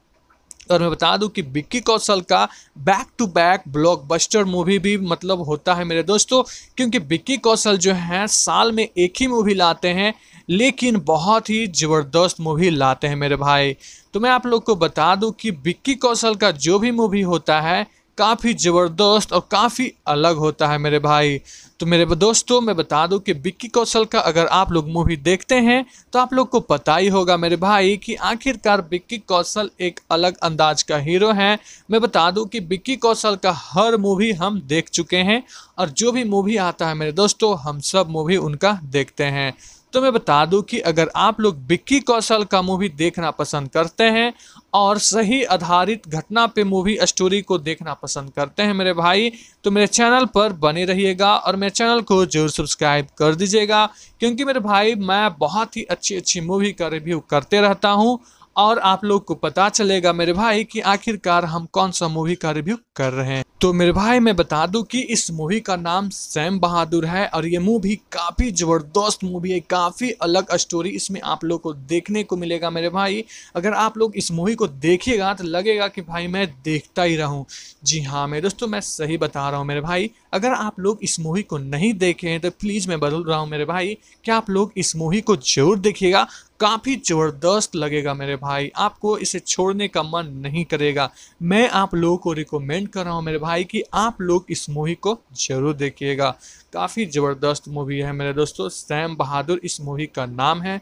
और मैं बता दूं कि विक्की कौशल का back to back blockbuster movie भी मतलब होता है मेरे दोस्तों क्योंकि विक्की कौशल जो हैं साल में एक ही मूवी लाते हैं लेकिन बहुत ही ज़बरदस्त मूवी लाते हैं मेरे भाई तो मैं आप लोग को बता दूं कि विक्की कौशल का जो भी मूवी होता है काफ़ी ज़बरदस्त और काफ़ी अलग होता है मेरे भाई तो मेरे दोस्तों मैं बता दूं कि बिक्की कौशल का अगर आप लोग मूवी देखते हैं तो आप लोग को पता ही होगा मेरे भाई कि आखिरकार बिक्की कौशल एक अलग अंदाज का हीरो हैं मैं बता दूं कि बिक्की कौशल का हर मूवी हम देख चुके हैं और जो भी मूवी आता है मेरे दोस्तों हम सब मूवी उनका देखते हैं तो मैं बता दूं कि अगर आप लोग बिक्की कौशल का मूवी देखना पसंद करते हैं और सही आधारित घटना पे मूवी स्टोरी को देखना पसंद करते हैं मेरे भाई तो मेरे चैनल पर बने रहिएगा और मेरे चैनल को जरूर सब्सक्राइब कर दीजिएगा क्योंकि मेरे भाई मैं बहुत ही अच्छी अच्छी मूवी का रिव्यू करते रहता हूँ और आप लोग को पता चलेगा मेरे भाई कि आखिरकार हम कौन सा मूवी का रिव्यू कर रहे हैं तो मेरे भाई मैं बता दूं कि इस मूवी का नाम सैम बहादुर है और ये मूवी काफ़ी ज़बरदस्त मूवी है काफ़ी अलग स्टोरी इसमें आप लोग को देखने को मिलेगा मेरे भाई अगर आप लोग इस मूवी को देखिएगा तो लगेगा कि भाई मैं देखता ही रहूं जी हाँ मेरे दोस्तों मैं सही बता रहा हूँ मेरे भाई अगर आप लोग इस मूवी को नहीं देखे हैं तो प्लीज़ मैं बदल रहा हूँ मेरे भाई क्या आप लोग इस मूवी को ज़रूर देखिएगा काफ़ी ज़बरदस्त लगेगा मेरे भाई आपको इसे छोड़ने का मन नहीं करेगा मैं आप लोगों को रिकमेंड रिकमेंड कर रहा हूँ मेरे भाई कि आप लोग इस मूवी को ज़रूर देखिएगा काफ़ी ज़बरदस्त मूवी है मेरे दोस्तों सैम बहादुर इस मूवी का नाम है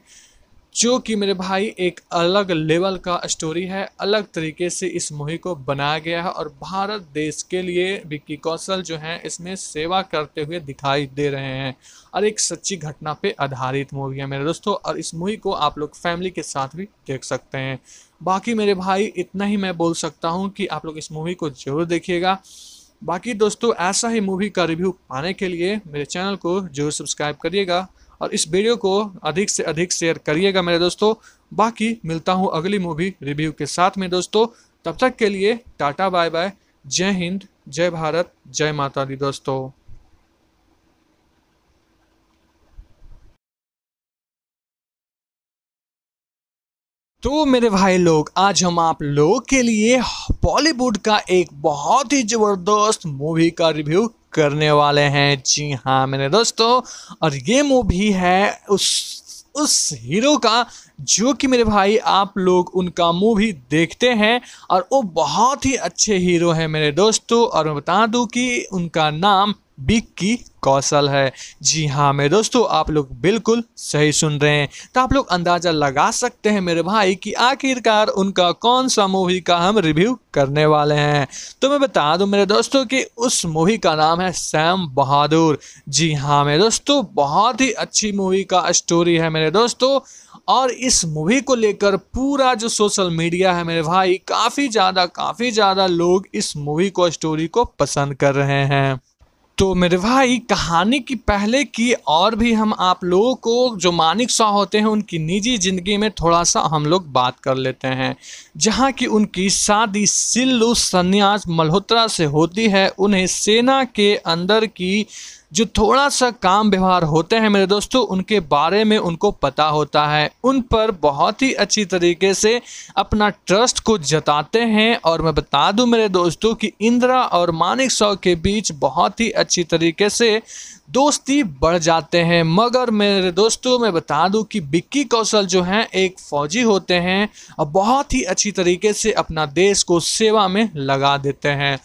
जो कि मेरे भाई एक अलग लेवल का स्टोरी है अलग तरीके से इस मूवी को बनाया गया है और भारत देश के लिए विक्की कौशल जो हैं इसमें सेवा करते हुए दिखाई दे रहे हैं और एक सच्ची घटना पे आधारित मूवी है मेरे दोस्तों और इस मूवी को आप लोग फैमिली के साथ भी देख सकते हैं बाकी मेरे भाई इतना ही मैं बोल सकता हूँ कि आप लोग इस मूवी को जरूर देखिएगा बाकी दोस्तों ऐसा ही मूवी का रिव्यू पाने के लिए मेरे चैनल को जरूर सब्सक्राइब करिएगा और इस वीडियो को अधिक से अधिक शेयर करिएगा मेरे दोस्तों बाकी मिलता हूँ अगली मूवी रिव्यू के साथ में दोस्तों तब तक के लिए टाटा बाय बाय जय हिंद जय भारत जय माता दी दोस्तों तो मेरे भाई लोग आज हम आप लोग के लिए बॉलीवुड का एक बहुत ही ज़बरदस्त मूवी का रिव्यू करने वाले हैं जी हाँ मेरे दोस्तों और ये मूवी है उस उस हीरो का जो कि मेरे भाई आप लोग उनका मूवी देखते हैं और वो बहुत ही अच्छे हीरो हैं मेरे दोस्तों और मैं बता दूं कि उनका नाम की कौशल है जी हाँ मेरे दोस्तों आप लोग बिल्कुल सही सुन रहे हैं तो आप लोग अंदाज़ा लगा सकते हैं मेरे भाई कि आखिरकार उनका कौन सा मूवी का हम रिव्यू करने वाले हैं तो मैं बता दूं मेरे दोस्तों कि उस मूवी का नाम है सैम बहादुर जी हाँ मेरे दोस्तों बहुत ही अच्छी मूवी का स्टोरी है मेरे दोस्तों और इस मूवी को लेकर पूरा जो सोशल मीडिया है मेरे भाई काफ़ी ज़्यादा काफ़ी ज़्यादा लोग इस मूवी को स्टोरी को पसंद कर रहे हैं तो मेरे भाई कहानी की पहले की और भी हम आप लोगों को जो मानिक शाह होते हैं उनकी निजी ज़िंदगी में थोड़ा सा हम लोग बात कर लेते हैं जहाँ की उनकी शादी सिल्लू सन्यास मल्होत्रा से होती है उन्हें सेना के अंदर की जो थोड़ा सा काम व्यवहार होते हैं मेरे दोस्तों उनके बारे में उनको पता होता है उन पर बहुत ही अच्छी तरीके से अपना ट्रस्ट को जताते हैं और मैं बता दूं मेरे दोस्तों कि इंदिरा और मानिक सौ के बीच बहुत ही अच्छी तरीके से दोस्ती बढ़ जाते हैं मगर मेरे दोस्तों मैं बता दूं कि बिक्की कौशल जो हैं एक फ़ौजी होते हैं और बहुत ही अच्छी तरीके से अपना देश को सेवा में लगा देते हैं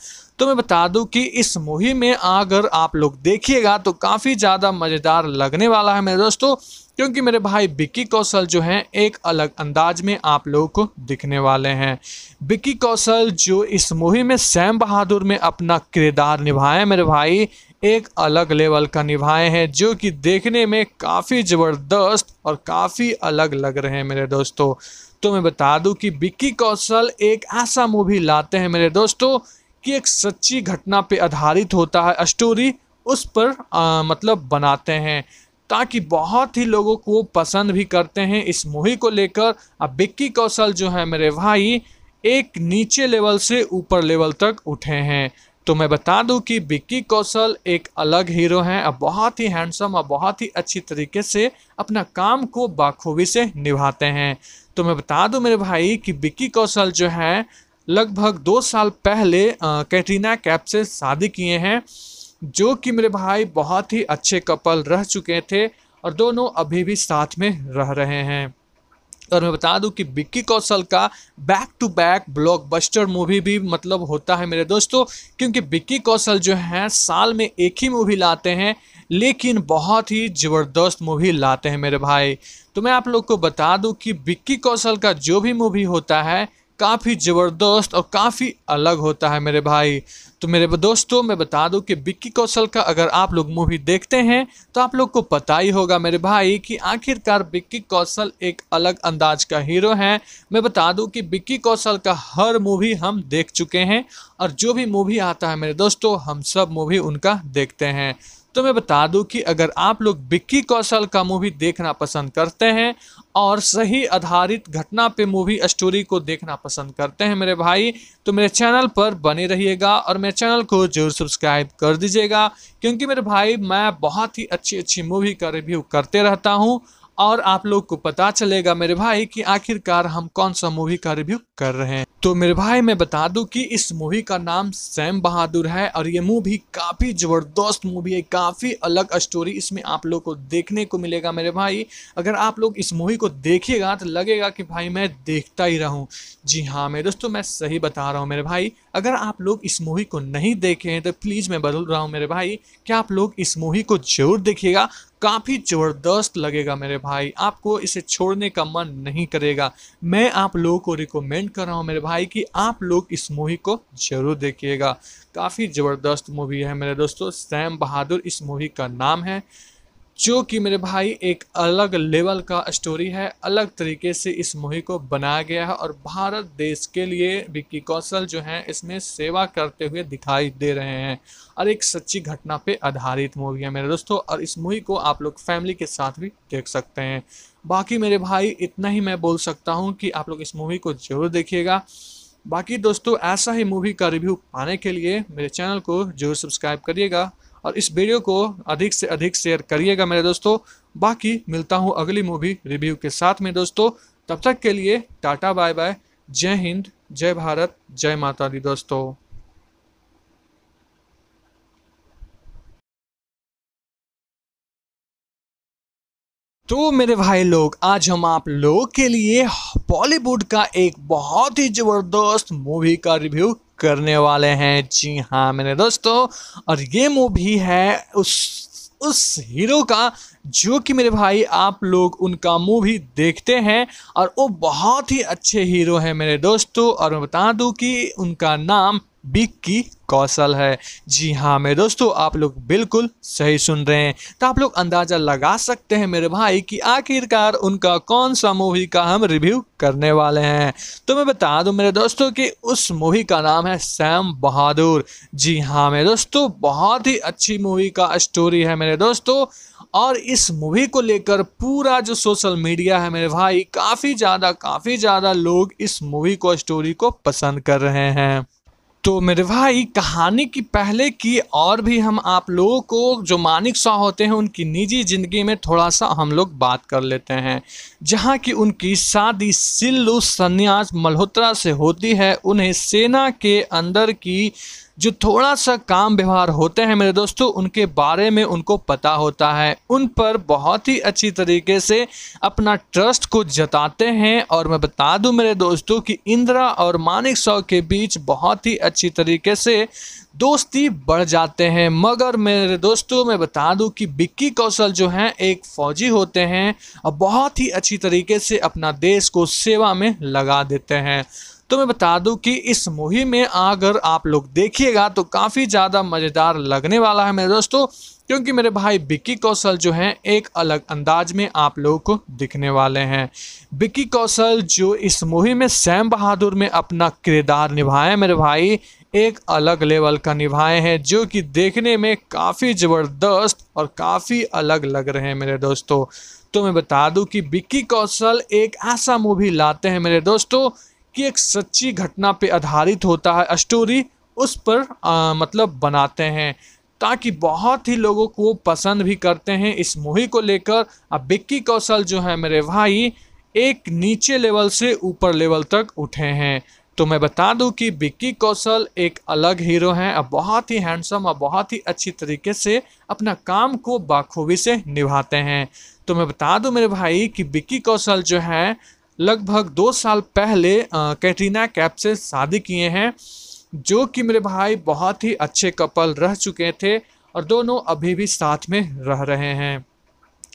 तो मैं बता दूं कि इस मुहिम में अगर आप लोग देखिएगा तो काफ़ी ज़्यादा मज़ेदार लगने वाला है मेरे दोस्तों क्योंकि मेरे भाई बिक्की कौशल जो हैं एक अलग अंदाज में आप लोगों को दिखने वाले हैं बिक्की कौशल जो इस मूवी में सैम बहादुर में अपना किरदार निभाए मेरे भाई एक अलग लेवल का निभाए हैं जो कि देखने में काफ़ी ज़बरदस्त और काफ़ी अलग लग रहे हैं मेरे दोस्तों तो मैं बता दूं कि बिक्की कौशल एक ऐसा मूवी लाते हैं मेरे दोस्तों कि एक सच्ची घटना पे आधारित होता है स्टोरी उस पर आ, मतलब बनाते हैं ताकि बहुत ही लोगों को पसंद भी करते हैं इस मूवी को लेकर अब बिक्की कौशल जो है मेरे भाई एक नीचे लेवल से ऊपर लेवल तक उठे हैं तो मैं बता दूं कि बिक्की कौशल एक अलग हीरो हैं और बहुत ही हैंडसम और बहुत ही अच्छी तरीके से अपना काम को बाखूबी से निभाते हैं तो मैं बता दूं मेरे भाई कि बिक्की कौशल जो है लगभग दो साल पहले कैटरीना कैप से शादी किए हैं जो कि मेरे भाई बहुत ही अच्छे कपल रह चुके थे और दोनों अभी भी साथ में रह रहे हैं और मैं बता दूं कि विक्की कौशल का back to back blockbuster movie भी मतलब होता है मेरे दोस्तों क्योंकि विक्की कौशल जो हैं साल में एक ही मूवी लाते हैं लेकिन बहुत ही ज़बरदस्त मूवी लाते हैं मेरे भाई तो मैं आप लोग को बता दूं कि विक्की कौशल का जो भी मूवी होता है काफ़ी ज़बरदस्त और काफ़ी अलग होता है मेरे भाई तो मेरे दोस्तों मैं बता दूं कि बिक्की कौशल का अगर आप लोग मूवी देखते हैं तो आप लोग को पता ही होगा मेरे भाई कि आखिरकार बिक्की कौशल एक अलग अंदाज का हीरो हैं मैं बता दूं कि बिक्की कौशल का हर मूवी हम देख चुके हैं और जो भी मूवी आता है मेरे दोस्तों हम सब मूवी उनका देखते हैं तो मैं बता दूं कि अगर आप लोग बिक्की कौशल का मूवी देखना पसंद करते हैं और सही आधारित घटना पे मूवी स्टोरी को देखना पसंद करते हैं मेरे भाई तो मेरे चैनल पर बने रहिएगा और मेरे चैनल को जरूर सब्सक्राइब कर दीजिएगा क्योंकि मेरे भाई मैं बहुत ही अच्छी अच्छी मूवी का रिव्यू करते रहता हूँ और आप लोग को पता चलेगा मेरे भाई कि आखिरकार हम कौन सा मूवी का रिव्यू कर रहे हैं तो मेरे भाई मैं बता दूं कि इस मूवी का नाम सैम बहादुर है और ये मूवी काफ़ी ज़बरदस्त मूवी है काफ़ी अलग स्टोरी इसमें आप लोग को देखने को मिलेगा मेरे भाई अगर आप लोग इस मूवी को देखिएगा तो लगेगा कि भाई मैं देखता ही रहूँ जी हाँ मेरे दोस्तों मैं सही बता रहा हूँ मेरे भाई अगर आप लोग इस मूवी को नहीं देखे हैं तो प्लीज़ मैं बदल रहा हूँ मेरे भाई क्या आप लोग इस मूवी को जरूर देखिएगा काफ़ी ज़बरदस्त लगेगा मेरे भाई आपको इसे छोड़ने का मन नहीं करेगा मैं आप लोगों को रिकमेंड कर रहा हूँ मेरे भाई कि आप लोग इस मूवी को ज़रूर देखिएगा काफ़ी ज़बरदस्त मूवी है मेरे दोस्तों सैम बहादुर इस मूवी का नाम है जो कि मेरे भाई एक अलग लेवल का स्टोरी है अलग तरीके से इस मूवी को बनाया गया है और भारत देश के लिए विक्की कौशल जो हैं इसमें सेवा करते हुए दिखाई दे रहे हैं और एक सच्ची घटना पे आधारित मूवी है मेरे दोस्तों और इस मूवी को आप लोग फैमिली के साथ भी देख सकते हैं बाकी मेरे भाई इतना ही मैं बोल सकता हूँ कि आप लोग इस मूवी को ज़रूर देखिएगा बाकी दोस्तों ऐसा ही मूवी का रिव्यू पाने के लिए मेरे चैनल को जरूर सब्सक्राइब करिएगा और इस वीडियो को अधिक से अधिक शेयर करिएगा मेरे दोस्तों बाकी मिलता हूँ अगली मूवी रिव्यू के साथ में दोस्तों तब तक के लिए टाटा बाय बाय जय हिंद जय भारत जय माता दी दोस्तों तो मेरे भाई लोग आज हम आप लोगों के लिए बॉलीवुड का एक बहुत ही ज़बरदस्त मूवी का रिव्यू करने वाले हैं जी हाँ मेरे दोस्तों और ये मूवी है उस उस हीरो का जो कि मेरे भाई आप लोग उनका मूवी देखते हैं और वो बहुत ही अच्छे हीरो हैं मेरे दोस्तों और मैं बता दूं कि उनका नाम की कौशल है जी हाँ मेरे दोस्तों आप लोग बिल्कुल सही सुन रहे हैं तो आप लोग अंदाज़ा लगा सकते हैं मेरे भाई कि आखिरकार उनका कौन सा मूवी का हम रिव्यू करने वाले हैं तो मैं बता दूं मेरे दोस्तों कि उस मूवी का नाम है सैम बहादुर जी हाँ मेरे दोस्तों बहुत ही अच्छी मूवी का स्टोरी है मेरे दोस्तों और इस मूवी को लेकर पूरा जो सोशल मीडिया है मेरे भाई काफ़ी ज़्यादा काफ़ी ज़्यादा लोग इस मूवी को स्टोरी को पसंद कर रहे हैं तो मेरे भाई कहानी की पहले की और भी हम आप लोगों को जो मानिक शाह होते हैं उनकी निजी ज़िंदगी में थोड़ा सा हम लोग बात कर लेते हैं जहाँ की उनकी शादी सिल्लू सन्यास मल्होत्रा से होती है उन्हें सेना के अंदर की जो थोड़ा सा काम व्यवहार होते हैं मेरे दोस्तों उनके बारे में उनको पता होता है उन पर बहुत ही अच्छी तरीके से अपना ट्रस्ट को जताते हैं और मैं बता दूं मेरे दोस्तों कि इंदिरा और मानिक सौ के बीच बहुत ही अच्छी तरीके से दोस्ती बढ़ जाते हैं मगर मेरे दोस्तों मैं बता दूं कि बिक्की कौशल जो हैं एक फ़ौजी होते हैं और बहुत ही अच्छी तरीके से अपना देश को सेवा में लगा देते हैं तो मैं बता दूं कि इस मूवी में अगर आप लोग देखिएगा तो काफ़ी ज़्यादा मज़ेदार लगने वाला है मेरे दोस्तों क्योंकि मेरे भाई बिक्की कौशल जो हैं एक अलग अंदाज में आप लोगों को दिखने वाले हैं बिक्की कौशल जो इस मूवी में सैम बहादुर में अपना किरदार निभाए मेरे भाई एक अलग लेवल का निभाए हैं जो कि देखने में काफ़ी ज़बरदस्त और काफ़ी अलग लग रहे हैं मेरे दोस्तों तो मैं बता दूं कि बिक्की कौशल एक ऐसा मूवी लाते हैं मेरे दोस्तों कि एक सच्ची घटना पे आधारित होता है स्टोरी उस पर आ, मतलब बनाते हैं ताकि बहुत ही लोगों को पसंद भी करते हैं इस मूवी को लेकर अब बिक्की कौशल जो है मेरे भाई एक नीचे लेवल से ऊपर लेवल तक उठे हैं तो मैं बता दूं कि बिक्की कौशल एक अलग हीरो हैं और बहुत ही हैंडसम और बहुत ही अच्छी तरीके से अपना काम को बाखूबी से निभाते हैं तो मैं बता दूं मेरे भाई कि बिक्की कौशल जो है लगभग दो साल पहले कैटरीना कैप से शादी किए हैं जो कि मेरे भाई बहुत ही अच्छे कपल रह चुके थे और दोनों अभी भी साथ में रह रहे हैं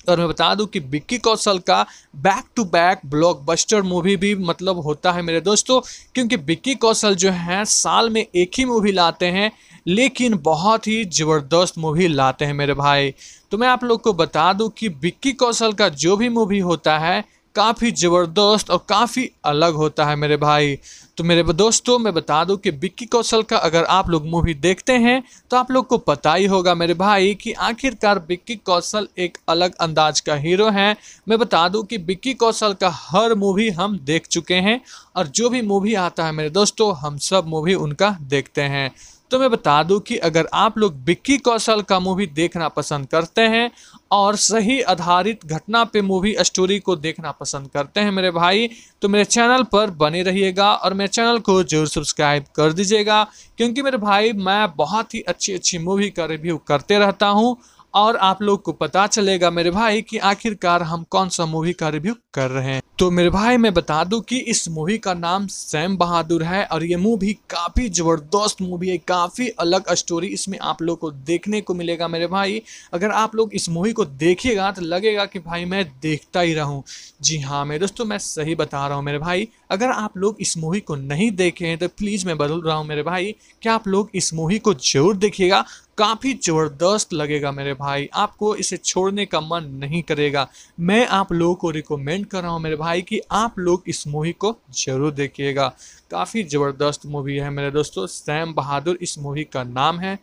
और मैं बता दूं कि विक्की कौशल का back to back blockbuster movie भी मतलब होता है मेरे दोस्तों क्योंकि विक्की कौशल जो हैं साल में एक ही मूवी लाते हैं लेकिन बहुत ही ज़बरदस्त मूवी लाते हैं मेरे भाई तो मैं आप लोग को बता दूं कि विक्की कौशल का जो भी मूवी होता है काफ़ी ज़बरदस्त और काफ़ी अलग होता है मेरे भाई तो मेरे दोस्तों मैं बता दूं कि बिक्की कौशल का अगर आप लोग मूवी देखते हैं तो आप लोग को पता ही होगा मेरे भाई कि आखिरकार बिक्की कौशल एक अलग अंदाज का हीरो हैं मैं बता दूं कि बिक्की कौशल का हर मूवी हम देख चुके हैं और जो भी मूवी आता है मेरे दोस्तों हम सब मूवी उनका देखते हैं तो मैं बता दूं कि अगर आप लोग बिक्की कौशल का मूवी देखना पसंद करते हैं और सही आधारित घटना पे मूवी स्टोरी को देखना पसंद करते हैं मेरे भाई तो मेरे चैनल पर बने रहिएगा और मेरे चैनल को जरूर सब्सक्राइब कर दीजिएगा क्योंकि मेरे भाई मैं बहुत ही अच्छी अच्छी मूवी का रिव्यू करते रहता हूँ और आप लोग को पता चलेगा मेरे भाई कि आखिरकार हम कौन सा मूवी का रिव्यू कर रहे हैं तो मेरे भाई मैं बता दूं कि इस मूवी का नाम सैम बहादुर है और ये मूवी काफ़ी ज़बरदस्त मूवी है काफ़ी अलग स्टोरी इसमें आप लोग को देखने को मिलेगा मेरे भाई अगर आप लोग इस मूवी को देखिएगा तो लगेगा कि भाई मैं देखता ही रहूं जी हाँ मेरे दोस्तों मैं सही बता रहा हूँ मेरे भाई अगर आप लोग इस मूवी को नहीं देखे हैं तो प्लीज़ मैं बदल रहा हूँ मेरे भाई क्या आप लोग इस मूवी को ज़रूर देखिएगा काफ़ी ज़बरदस्त लगेगा मेरे भाई आपको इसे छोड़ने का मन नहीं करेगा मैं आप लोगों को रिकमेंड कर रहा हूँ मेरे भाई कि आप लोग इस मूवी को ज़रूर देखिएगा काफ़ी ज़बरदस्त मूवी है मेरे दोस्तों सैम बहादुर इस मूवी का नाम है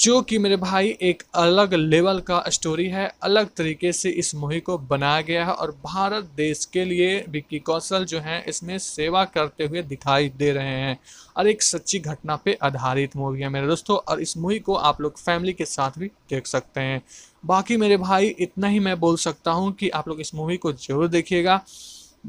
जो कि मेरे भाई एक अलग लेवल का स्टोरी है अलग तरीके से इस मूवी को बनाया गया है और भारत देश के लिए विक्की कौशल जो हैं इसमें सेवा करते हुए दिखाई दे रहे हैं और एक सच्ची घटना पे आधारित मूवी है मेरे दोस्तों और इस मूवी को आप लोग फैमिली के साथ भी देख सकते हैं बाकी मेरे भाई इतना ही मैं बोल सकता हूँ कि आप लोग इस मूवी को ज़रूर देखिएगा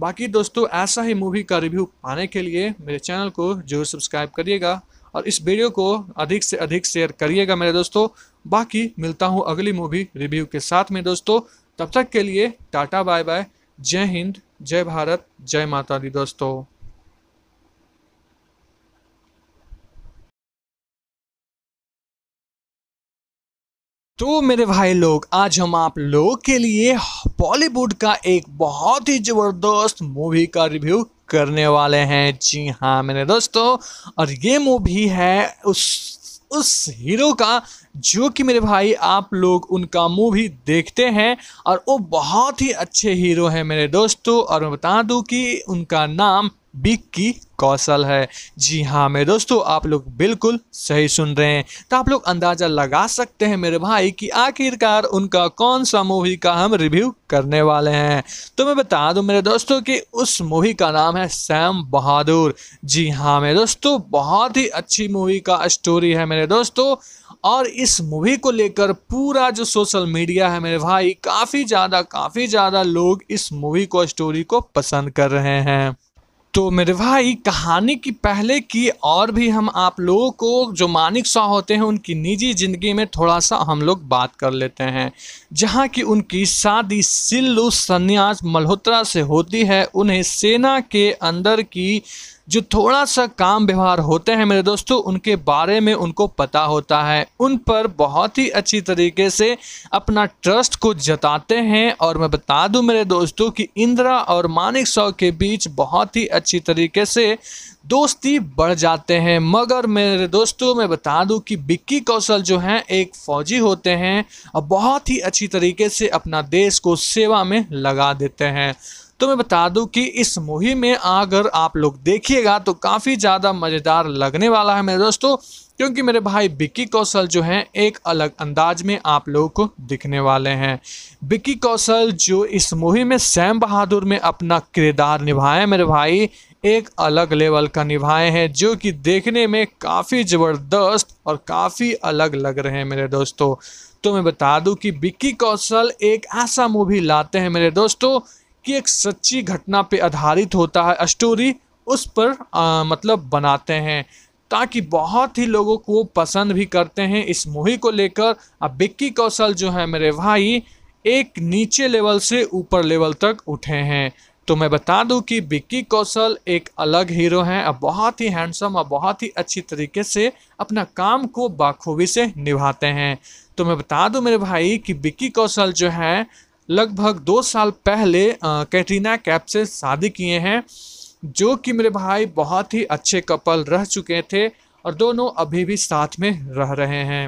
बाकी दोस्तों ऐसा ही मूवी का रिव्यू पाने के लिए मेरे चैनल को जरूर सब्सक्राइब करिएगा और इस वीडियो को अधिक से अधिक शेयर करिएगा मेरे दोस्तों बाकी मिलता हूँ अगली मूवी रिव्यू के साथ में दोस्तों तब तक के लिए टाटा बाय बाय जय हिंद जय भारत जय माता दी दोस्तों तो मेरे भाई लोग आज हम आप लोगों के लिए बॉलीवुड का एक बहुत ही ज़बरदस्त मूवी का रिव्यू करने वाले हैं जी हाँ मेरे दोस्तों और ये मूवी है उस उस हीरो का जो कि मेरे भाई आप लोग उनका मूवी देखते हैं और वो बहुत ही अच्छे हीरो हैं मेरे दोस्तों और मैं बता दूं कि उनका नाम की कौशल है जी हाँ मेरे दोस्तों आप लोग बिल्कुल सही सुन रहे हैं तो आप लोग अंदाज़ा लगा सकते हैं मेरे भाई कि आखिरकार उनका कौन सा मूवी का हम रिव्यू करने वाले हैं तो मैं बता दूं मेरे दोस्तों कि उस मूवी का नाम है सैम बहादुर जी हाँ मेरे दोस्तों बहुत ही अच्छी मूवी का स्टोरी है मेरे दोस्तों और इस मूवी को लेकर पूरा जो सोशल मीडिया है मेरे भाई काफ़ी ज़्यादा काफ़ी ज़्यादा लोग इस मूवी को स्टोरी को पसंद कर रहे हैं तो मेरे भाई कहानी की पहले की और भी हम आप लोगों को जो मानिक शाह होते हैं उनकी निजी ज़िंदगी में थोड़ा सा हम लोग बात कर लेते हैं जहाँ की उनकी शादी सिल्लू सन्यास मल्होत्रा से होती है उन्हें सेना के अंदर की जो थोड़ा सा काम व्यवहार होते हैं मेरे दोस्तों उनके बारे में उनको पता होता है उन पर बहुत ही अच्छी तरीके से अपना ट्रस्ट को जताते हैं और मैं बता दूं मेरे दोस्तों कि इंदिरा और मानिक सौ के बीच बहुत ही अच्छी तरीके से दोस्ती बढ़ जाते हैं मगर मेरे दोस्तों मैं बता दूं कि बिक्की कौशल जो हैं एक फ़ौजी होते हैं और बहुत ही अच्छी तरीके से अपना देश को सेवा में लगा देते हैं तो मैं बता दूं कि इस मूवी में अगर आप लोग देखिएगा तो काफ़ी ज़्यादा मज़ेदार लगने वाला है मेरे दोस्तों क्योंकि मेरे भाई बिक्की कौशल जो हैं एक अलग अंदाज में आप लोगों को दिखने वाले हैं बिक्की कौशल जो इस मूवी में सैम बहादुर में अपना किरदार निभाए मेरे भाई एक अलग लेवल का निभाए हैं जो कि देखने में काफ़ी ज़बरदस्त और काफ़ी अलग लग रहे हैं मेरे दोस्तों तो मैं बता दूं कि बिक्की कौशल एक ऐसा मूवी लाते हैं मेरे दोस्तों कि एक सच्ची घटना पे आधारित होता है स्टोरी उस पर आ, मतलब बनाते हैं ताकि बहुत ही लोगों को पसंद भी करते हैं इस मूवी को लेकर अब बिक्की कौशल जो है मेरे भाई एक नीचे लेवल से ऊपर लेवल तक उठे हैं तो मैं बता दूं कि बिक्की कौशल एक अलग हीरो हैं और बहुत ही हैंडसम और बहुत ही अच्छी तरीके से अपना काम को बाखूबी से निभाते हैं तो मैं बता दूं मेरे भाई कि बिक्की कौशल जो हैं लगभग दो साल पहले कैटरीना कैप से शादी किए हैं जो कि मेरे भाई बहुत ही अच्छे कपल रह चुके थे और दोनों अभी भी साथ में रह रहे हैं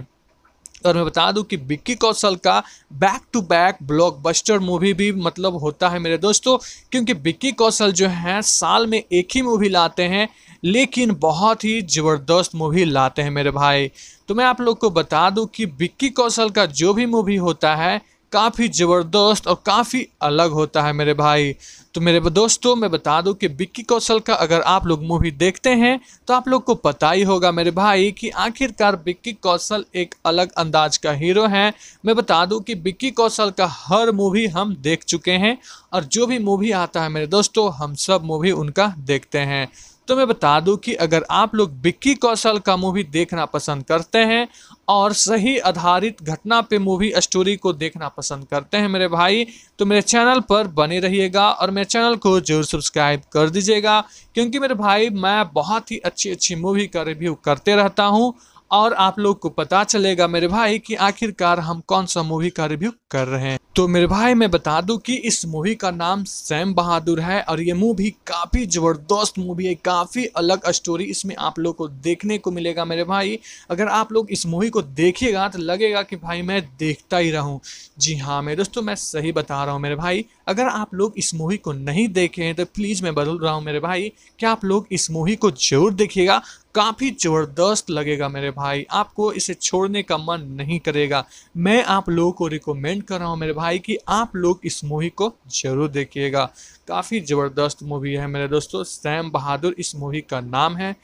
और मैं बता दूं कि विक्की कौशल का back to back blockbuster movie भी मतलब होता है मेरे दोस्तों क्योंकि विक्की कौशल जो हैं साल में एक ही मूवी लाते हैं लेकिन बहुत ही ज़बरदस्त मूवी लाते हैं मेरे भाई तो मैं आप लोग को बता दूं कि विक्की कौशल का जो भी मूवी होता है काफ़ी ज़बरदस्त और काफ़ी अलग होता है मेरे भाई तो मेरे दोस्तों मैं बता दूं कि बिक्की कौशल का अगर आप लोग मूवी देखते हैं तो आप लोग को पता ही होगा मेरे भाई कि आखिरकार बिक्की कौशल एक अलग अंदाज का हीरो हैं मैं बता दूं कि बिक्की कौशल का हर मूवी हम देख चुके हैं और जो भी मूवी आता है मेरे दोस्तों हम सब मूवी उनका देखते हैं तो मैं बता दूं कि अगर आप लोग बिक्की कौशल का मूवी देखना पसंद करते हैं और सही आधारित घटना पे मूवी स्टोरी को देखना पसंद करते हैं मेरे भाई तो मेरे चैनल पर बने रहिएगा और मेरे चैनल को जरूर सब्सक्राइब कर दीजिएगा क्योंकि मेरे भाई मैं बहुत ही अच्छी अच्छी मूवी का रिव्यू करते रहता हूँ और आप लोग को पता चलेगा मेरे भाई कि आखिरकार हम कौन सा मूवी का रिव्यू कर रहे हैं तो मेरे भाई मैं बता दूं कि इस मूवी का नाम सैम बहादुर है और ये मूवी काफ़ी ज़बरदस्त मूवी है काफ़ी अलग स्टोरी इसमें आप लोग को देखने को मिलेगा मेरे भाई अगर आप लोग इस मूवी को देखिएगा तो लगेगा कि भाई मैं देखता ही रहूं जी हाँ मेरे दोस्तों मैं सही बता रहा हूँ मेरे भाई अगर आप लोग इस मूवी को नहीं देखे हैं तो प्लीज़ मैं बदल रहा हूँ मेरे भाई क्या आप लोग इस मूवी को जरूर देखिएगा काफ़ी ज़बरदस्त लगेगा मेरे भाई आपको इसे छोड़ने का मन नहीं करेगा मैं आप लोगों को रिकमेंड कर रहा हूँ मेरे भाई कि आप लोग इस मूवी को ज़रूर देखिएगा काफ़ी ज़बरदस्त मूवी है मेरे दोस्तों सैम बहादुर इस मूवी का नाम है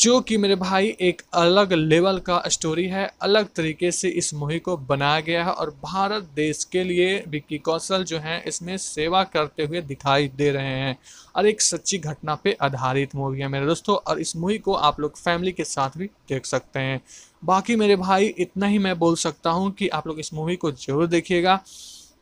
जो कि मेरे भाई एक अलग लेवल का स्टोरी है अलग तरीके से इस मूवी को बनाया गया है और भारत देश के लिए विक्की कौशल जो हैं इसमें सेवा करते हुए दिखाई दे रहे हैं और एक सच्ची घटना पे आधारित मूवी है मेरे दोस्तों और इस मूवी को आप लोग फैमिली के साथ भी देख सकते हैं बाकी मेरे भाई इतना ही मैं बोल सकता हूँ कि आप लोग इस मूवी को ज़रूर देखिएगा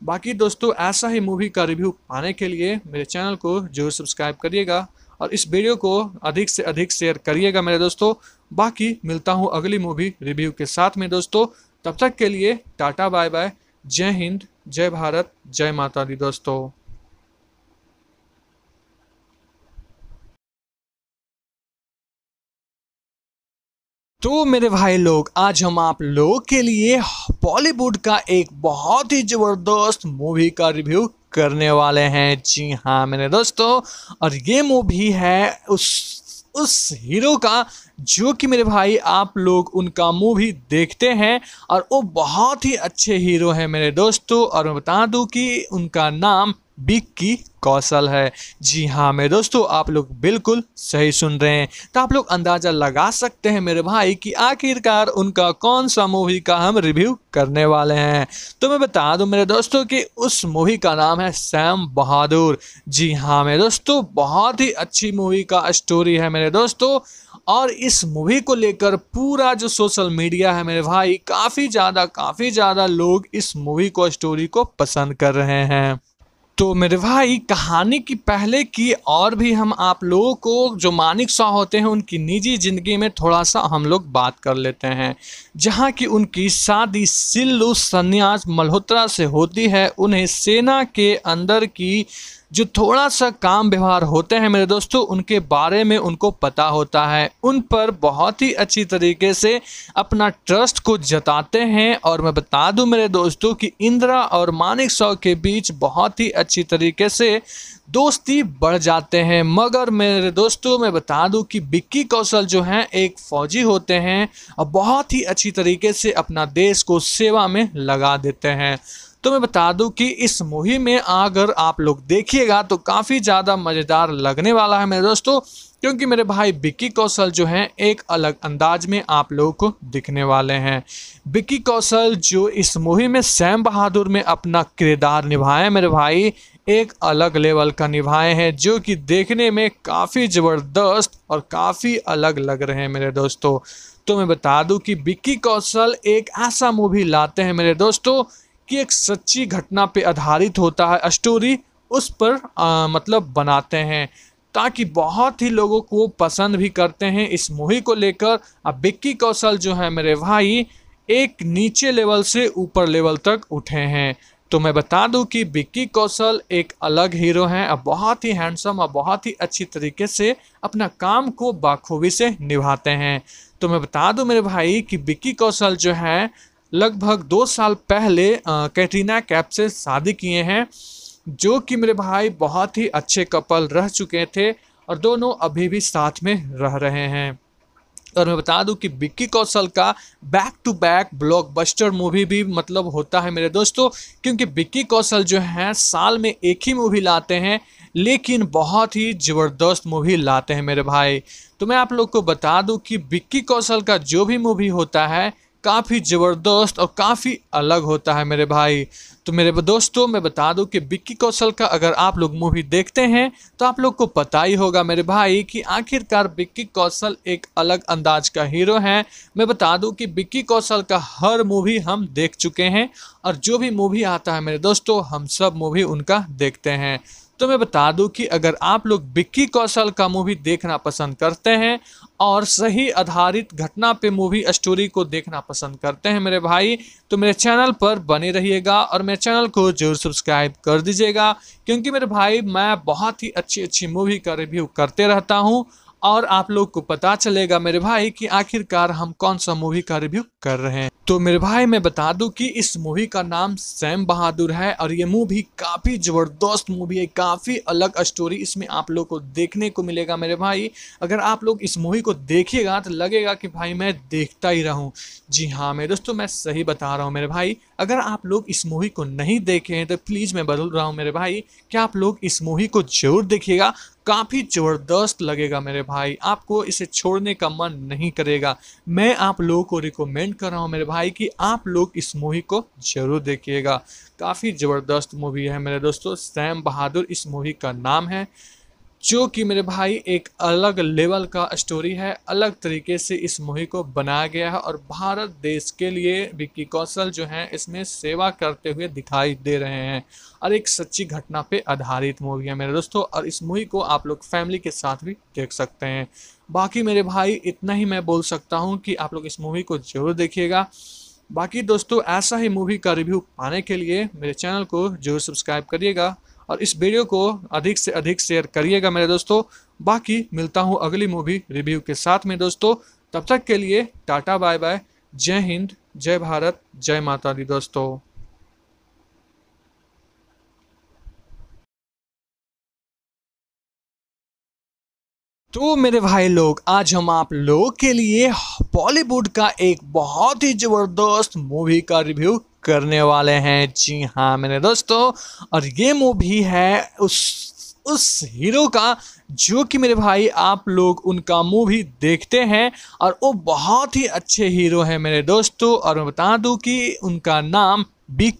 बाकी दोस्तों ऐसा ही मूवी का रिव्यू पाने के लिए मेरे चैनल को जरूर सब्सक्राइब करिएगा और इस वीडियो को अधिक से अधिक शेयर करिएगा मेरे दोस्तों बाकी मिलता हूँ अगली मूवी रिव्यू के साथ में दोस्तों तब तक के लिए टाटा बाय बाय जय हिंद जय भारत जय माता दी दोस्तों तो मेरे भाई लोग आज हम आप लोगों के लिए बॉलीवुड का एक बहुत ही ज़बरदस्त मूवी का रिव्यू करने वाले हैं जी हाँ मेरे दोस्तों और ये मूवी है उस उस हीरो का जो कि मेरे भाई आप लोग उनका मूवी देखते हैं और वो बहुत ही अच्छे हीरो हैं मेरे दोस्तों और मैं बता दूं कि उनका नाम की कौशल है जी हाँ मेरे दोस्तों आप लोग बिल्कुल सही सुन रहे हैं तो आप लोग अंदाज़ा लगा सकते हैं मेरे भाई कि आखिरकार उनका कौन सा मूवी का हम रिव्यू करने वाले हैं तो मैं बता दूं मेरे दोस्तों कि उस मूवी का नाम है सैम बहादुर जी हाँ मेरे दोस्तों बहुत ही अच्छी मूवी का स्टोरी है मेरे दोस्तों और इस मूवी को लेकर पूरा जो सोशल मीडिया है मेरे भाई काफ़ी ज़्यादा काफ़ी ज़्यादा लोग इस मूवी को स्टोरी को पसंद कर रहे हैं तो मेरे भाई कहानी की पहले की और भी हम आप लोगों को जो मानिक शाह होते हैं उनकी निजी ज़िंदगी में थोड़ा सा हम लोग बात कर लेते हैं जहाँ की उनकी शादी सिल्लू सन्यास मल्होत्रा से होती है उन्हें सेना के अंदर की जो थोड़ा सा काम व्यवहार होते हैं मेरे दोस्तों उनके बारे में उनको पता होता है उन पर बहुत ही अच्छी तरीके से अपना ट्रस्ट को जताते हैं और मैं बता दूं मेरे दोस्तों कि इंदिरा और मानिक सौ के बीच बहुत ही अच्छी तरीके से दोस्ती बढ़ जाते हैं मगर मेरे दोस्तों मैं बता दूं कि बिक्की कौशल जो हैं एक फ़ौजी होते हैं और बहुत ही अच्छी तरीके से अपना देश को सेवा में लगा देते हैं तो मैं बता दूं कि इस मूवी में अगर आप लोग देखिएगा तो काफ़ी ज़्यादा मज़ेदार लगने वाला है मेरे दोस्तों क्योंकि मेरे भाई बिक्की कौशल जो हैं एक अलग अंदाज में आप लोगों को दिखने वाले हैं बिक्की कौशल जो इस मूवी में सैम बहादुर में अपना किरदार निभाए मेरे भाई एक अलग लेवल का निभाए हैं जो कि देखने में काफ़ी ज़बरदस्त और काफ़ी अलग लग रहे हैं मेरे दोस्तों तो मैं बता दूं कि बिक्की कौशल एक ऐसा मूवी लाते हैं मेरे दोस्तों कि एक सच्ची घटना पे आधारित होता है स्टोरी उस पर आ, मतलब बनाते हैं ताकि बहुत ही लोगों को पसंद भी करते हैं इस मूवी को लेकर अब बिक्की कौशल जो है मेरे भाई एक नीचे लेवल से ऊपर लेवल तक उठे हैं तो मैं बता दूं कि बिक्की कौशल एक अलग हीरो हैं और बहुत ही हैंडसम और बहुत ही अच्छी तरीके से अपना काम को बाखूबी से निभाते हैं तो मैं बता दूं मेरे भाई कि बिक्की कौशल जो हैं लगभग दो साल पहले कैटरीना कैप से शादी किए हैं जो कि मेरे भाई बहुत ही अच्छे कपल रह चुके थे और दोनों अभी भी साथ में रह रहे हैं और मैं बता दूं कि विक्की कौशल का back to back blockbuster movie भी मतलब होता है मेरे दोस्तों क्योंकि विक्की कौशल जो हैं साल में एक ही मूवी लाते हैं लेकिन बहुत ही ज़बरदस्त मूवी लाते हैं मेरे भाई तो मैं आप लोग को बता दूं कि विक्की कौशल का जो भी मूवी होता है काफ़ी ज़बरदस्त और काफ़ी अलग होता है मेरे भाई तो मेरे दोस्तों मैं बता दूं कि बिक्की कौशल का अगर आप लोग मूवी देखते हैं तो आप लोग को पता ही होगा मेरे भाई कि आखिरकार बिक्की कौशल एक अलग अंदाज का हीरो हैं मैं बता दूं कि बिक्की कौशल का हर मूवी हम देख चुके हैं और जो भी मूवी आता है मेरे दोस्तों हम सब मूवी उनका देखते हैं तो मैं बता दूं कि अगर आप लोग बिक्की कौशल का मूवी देखना पसंद करते हैं और सही आधारित घटना पे मूवी स्टोरी को देखना पसंद करते हैं मेरे भाई तो मेरे चैनल पर बने रहिएगा और मेरे चैनल को जरूर सब्सक्राइब कर दीजिएगा क्योंकि मेरे भाई मैं बहुत ही अच्छी अच्छी मूवी का रिव्यू करते रहता हूँ और आप लोग को पता चलेगा मेरे भाई कि आखिरकार हम कौन सा मूवी का रिव्यू कर रहे हैं तो मेरे भाई मैं बता दूं कि इस मूवी का नाम सैम बहादुर है और ये मूवी काफ़ी ज़बरदस्त मूवी है काफ़ी अलग स्टोरी इसमें आप लोग को देखने को मिलेगा मेरे भाई अगर आप लोग इस मूवी को देखिएगा तो लगेगा कि भाई मैं देखता ही रहूं जी हाँ मेरे दोस्तों मैं सही बता रहा हूँ मेरे भाई अगर आप लोग इस मूवी को नहीं देखे हैं तो प्लीज़ मैं बदल रहा हूँ मेरे भाई कि आप लोग इस मूवी को ज़रूर देखिएगा काफ़ी ज़बरदस्त लगेगा मेरे भाई आपको इसे छोड़ने का मन नहीं करेगा मैं आप लोगों को रिकमेंड कर रहा हूँ मेरे भाई कि आप लोग इस मूवी को ज़रूर देखिएगा काफ़ी ज़बरदस्त मूवी है मेरे दोस्तों सैम बहादुर इस मूवी का नाम है जो कि मेरे भाई एक अलग लेवल का स्टोरी है अलग तरीके से इस मूवी को बनाया गया है और भारत देश के लिए विक्की कौशल जो हैं इसमें सेवा करते हुए दिखाई दे रहे हैं और एक सच्ची घटना पे आधारित मूवी है मेरे दोस्तों और इस मूवी को आप लोग फैमिली के साथ भी देख सकते हैं बाकी मेरे भाई इतना ही मैं बोल सकता हूँ कि आप लोग इस मूवी को ज़रूर देखिएगा बाकी दोस्तों ऐसा ही मूवी का रिव्यू पाने के लिए मेरे चैनल को जरूर सब्सक्राइब करिएगा और इस वीडियो को अधिक से अधिक शेयर करिएगा मेरे दोस्तों बाकी मिलता हूँ अगली मूवी रिव्यू के साथ में दोस्तों तब तक के लिए टाटा बाय बाय जय हिंद जय भारत जय माता दी दोस्तों तो मेरे भाई लोग आज हम आप लोगों के लिए बॉलीवुड का एक बहुत ही ज़बरदस्त मूवी का रिव्यू करने वाले हैं जी हाँ मेरे दोस्तों और ये मूवी है उस उस हीरो का जो कि मेरे भाई आप लोग उनका मूवी देखते हैं और वो बहुत ही अच्छे हीरो हैं मेरे दोस्तों और मैं बता दूं कि उनका नाम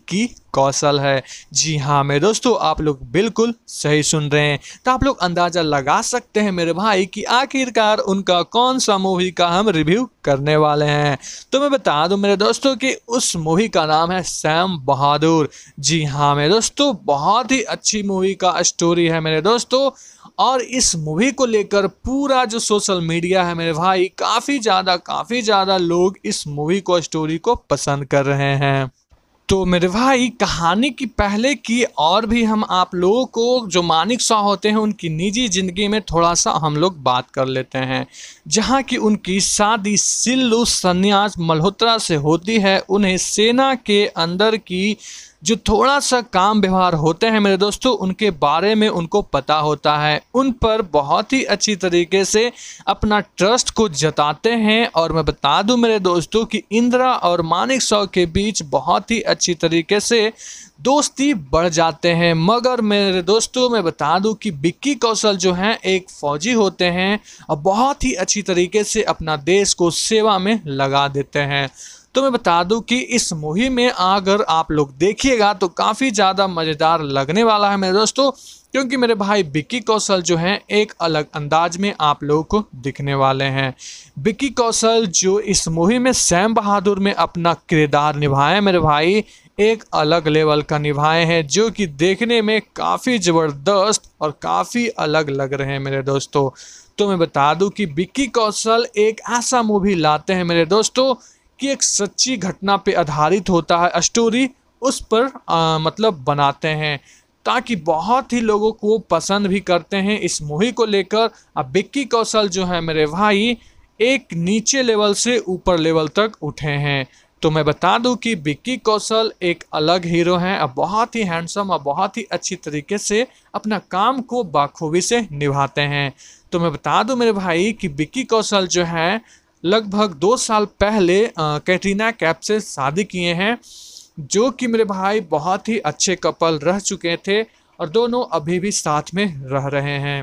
की कौशल है जी हाँ मेरे दोस्तों आप लोग बिल्कुल सही सुन रहे हैं तो आप लोग अंदाज़ा लगा सकते हैं मेरे भाई कि आखिरकार उनका कौन सा मूवी का हम रिव्यू करने वाले हैं तो मैं बता दूं मेरे दोस्तों कि उस मूवी का नाम है सैम बहादुर जी हाँ मेरे दोस्तों बहुत ही अच्छी मूवी का स्टोरी है मेरे दोस्तों और इस मूवी को लेकर पूरा जो सोशल मीडिया है मेरे भाई काफ़ी ज़्यादा काफ़ी ज़्यादा लोग इस मूवी को स्टोरी को पसंद कर रहे हैं तो मेरे भाई कहानी की पहले की और भी हम आप लोगों को जो मानिक शाह होते हैं उनकी निजी ज़िंदगी में थोड़ा सा हम लोग बात कर लेते हैं जहां की उनकी शादी सिल्लू सन्यास मल्होत्रा से होती है उन्हें सेना के अंदर की जो थोड़ा सा काम व्यवहार होते हैं मेरे दोस्तों उनके बारे में उनको पता होता है उन पर बहुत ही अच्छी तरीके से अपना ट्रस्ट को जताते हैं और मैं बता दूं मेरे दोस्तों कि इंदिरा और मानिक सौ के बीच बहुत ही अच्छी तरीके से दोस्ती बढ़ जाते हैं मगर मेरे दोस्तों मैं बता दूं कि बिक्की कौशल जो हैं एक फ़ौजी होते हैं और बहुत ही अच्छी तरीके से अपना देश को सेवा में लगा देते हैं तो मैं बता दूं कि इस मूवी में अगर आप लोग देखिएगा तो काफ़ी ज़्यादा मज़ेदार लगने वाला है मेरे दोस्तों क्योंकि मेरे भाई बिक्की कौशल जो हैं एक अलग अंदाज में आप लोगों को दिखने वाले हैं बिक्की कौशल जो इस मूवी में सैम बहादुर में अपना किरदार निभाए मेरे भाई एक अलग लेवल का निभाए हैं जो कि देखने में काफ़ी ज़बरदस्त और काफ़ी अलग लग रहे हैं मेरे दोस्तों तो मैं बता दूं कि बिक्की कौशल एक ऐसा मूवी लाते हैं मेरे दोस्तों कि एक सच्ची घटना पे आधारित होता है स्टोरी उस पर आ, मतलब बनाते हैं ताकि बहुत ही लोगों को पसंद भी करते हैं इस मूवी को लेकर अब बिक्की कौशल जो है मेरे भाई एक नीचे लेवल से ऊपर लेवल तक उठे हैं तो मैं बता दूं कि बिक्की कौशल एक अलग हीरो हैं और बहुत ही हैंडसम और बहुत ही अच्छी तरीके से अपना काम को बाखूबी से निभाते हैं तो मैं बता दूं मेरे भाई कि बिक्की कौशल जो है लगभग दो साल पहले कैटरीना कैप से शादी किए हैं जो कि मेरे भाई बहुत ही अच्छे कपल रह चुके थे और दोनों अभी भी साथ में रह रहे हैं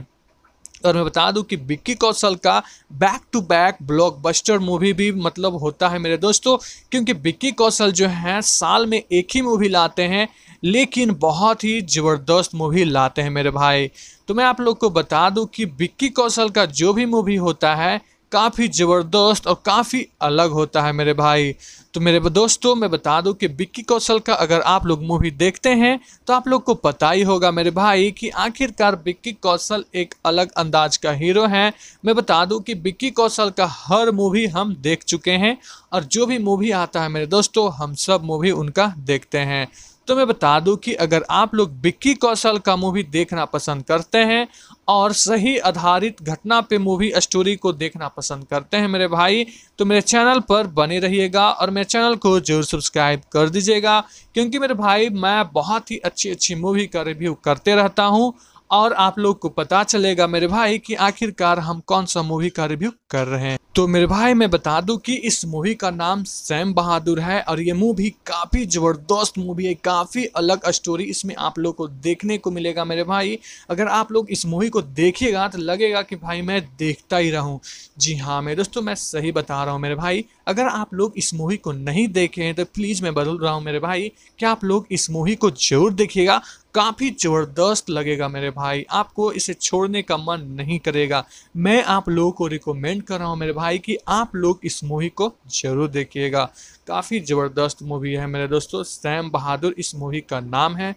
और मैं बता दूं कि विक्की कौशल का back to back blockbuster movie भी मतलब होता है मेरे दोस्तों क्योंकि विक्की कौशल जो हैं साल में एक ही मूवी लाते हैं लेकिन बहुत ही ज़बरदस्त मूवी लाते हैं मेरे भाई तो मैं आप लोग को बता दूं कि विक्की कौशल का जो भी मूवी होता है काफ़ी ज़बरदस्त और काफ़ी अलग होता है मेरे भाई तो मेरे दोस्तों मैं बता दूं कि बिक्की कौशल का अगर आप लोग मूवी देखते हैं तो आप लोग को पता ही होगा मेरे भाई कि आखिरकार बिक्की कौशल एक अलग अंदाज का हीरो हैं मैं बता दूं कि बिक्की कौशल का हर मूवी हम देख चुके हैं और जो भी मूवी आता है मेरे दोस्तों हम सब मूवी उनका देखते हैं तो मैं बता दूं कि अगर आप लोग बिक्की कौशल का मूवी देखना पसंद करते हैं और सही आधारित घटना पे मूवी स्टोरी को देखना पसंद करते हैं मेरे भाई तो मेरे चैनल पर बने रहिएगा और मेरे चैनल को जरूर सब्सक्राइब कर दीजिएगा क्योंकि मेरे भाई मैं बहुत ही अच्छी अच्छी मूवी का रिव्यू करते रहता हूँ और आप लोग को पता चलेगा मेरे भाई कि आखिरकार हम कौन सा मूवी का रिव्यू कर रहे हैं तो मेरे भाई मैं बता दूं कि इस मूवी का नाम सैम बहादुर है और ये मूवी काफ़ी ज़बरदस्त मूवी है काफ़ी अलग स्टोरी इसमें आप लोग को देखने को मिलेगा मेरे भाई अगर आप लोग इस मूवी को देखिएगा तो लगेगा कि भाई मैं देखता ही रहूँ जी हाँ मेरे दोस्तों मैं सही बता रहा हूँ मेरे भाई अगर आप लोग इस मूवी को नहीं देखे हैं तो प्लीज़ मैं बदल रहा हूँ मेरे भाई क्या आप लोग इस मूवी को ज़रूर देखिएगा काफ़ी ज़बरदस्त लगेगा मेरे भाई आपको इसे छोड़ने का मन नहीं करेगा मैं आप लोगों को रिकमेंड कर रहा हूँ मेरे भाई कि आप लोग इस मूवी को ज़रूर देखिएगा काफ़ी ज़बरदस्त मूवी है मेरे दोस्तों सैम बहादुर इस मूवी का नाम है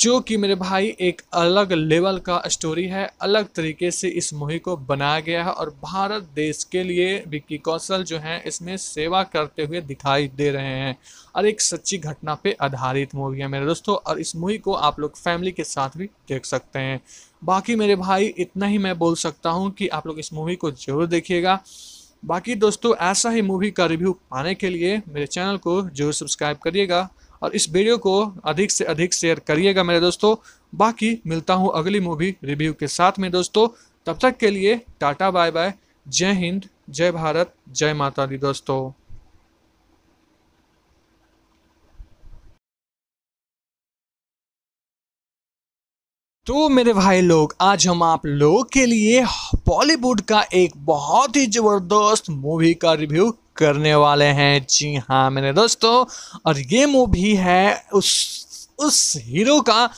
जो कि मेरे भाई एक अलग लेवल का स्टोरी है अलग तरीके से इस मूवी को बनाया गया है और भारत देश के लिए विक्की कौशल जो हैं इसमें सेवा करते हुए दिखाई दे रहे हैं और एक सच्ची घटना पे आधारित मूवी है मेरे दोस्तों और इस मूवी को आप लोग फैमिली के साथ भी देख सकते हैं बाकी मेरे भाई इतना ही मैं बोल सकता हूँ कि आप लोग इस मूवी को ज़रूर देखिएगा बाकी दोस्तों ऐसा ही मूवी का रिव्यू पाने के लिए मेरे चैनल को जरूर सब्सक्राइब करिएगा और इस वीडियो को अधिक से अधिक शेयर करिएगा मेरे दोस्तों बाकी मिलता हूँ अगली मूवी रिव्यू के साथ में दोस्तों तब तक के लिए टाटा बाय बाय जय हिंद जय भारत जय माता दी दोस्तों तो मेरे भाई लोग आज हम आप लोगों के लिए बॉलीवुड का एक बहुत ही ज़बरदस्त मूवी का रिव्यू करने वाले हैं जी हाँ मेरे दोस्तों और ये मूवी है उस उस हीरो का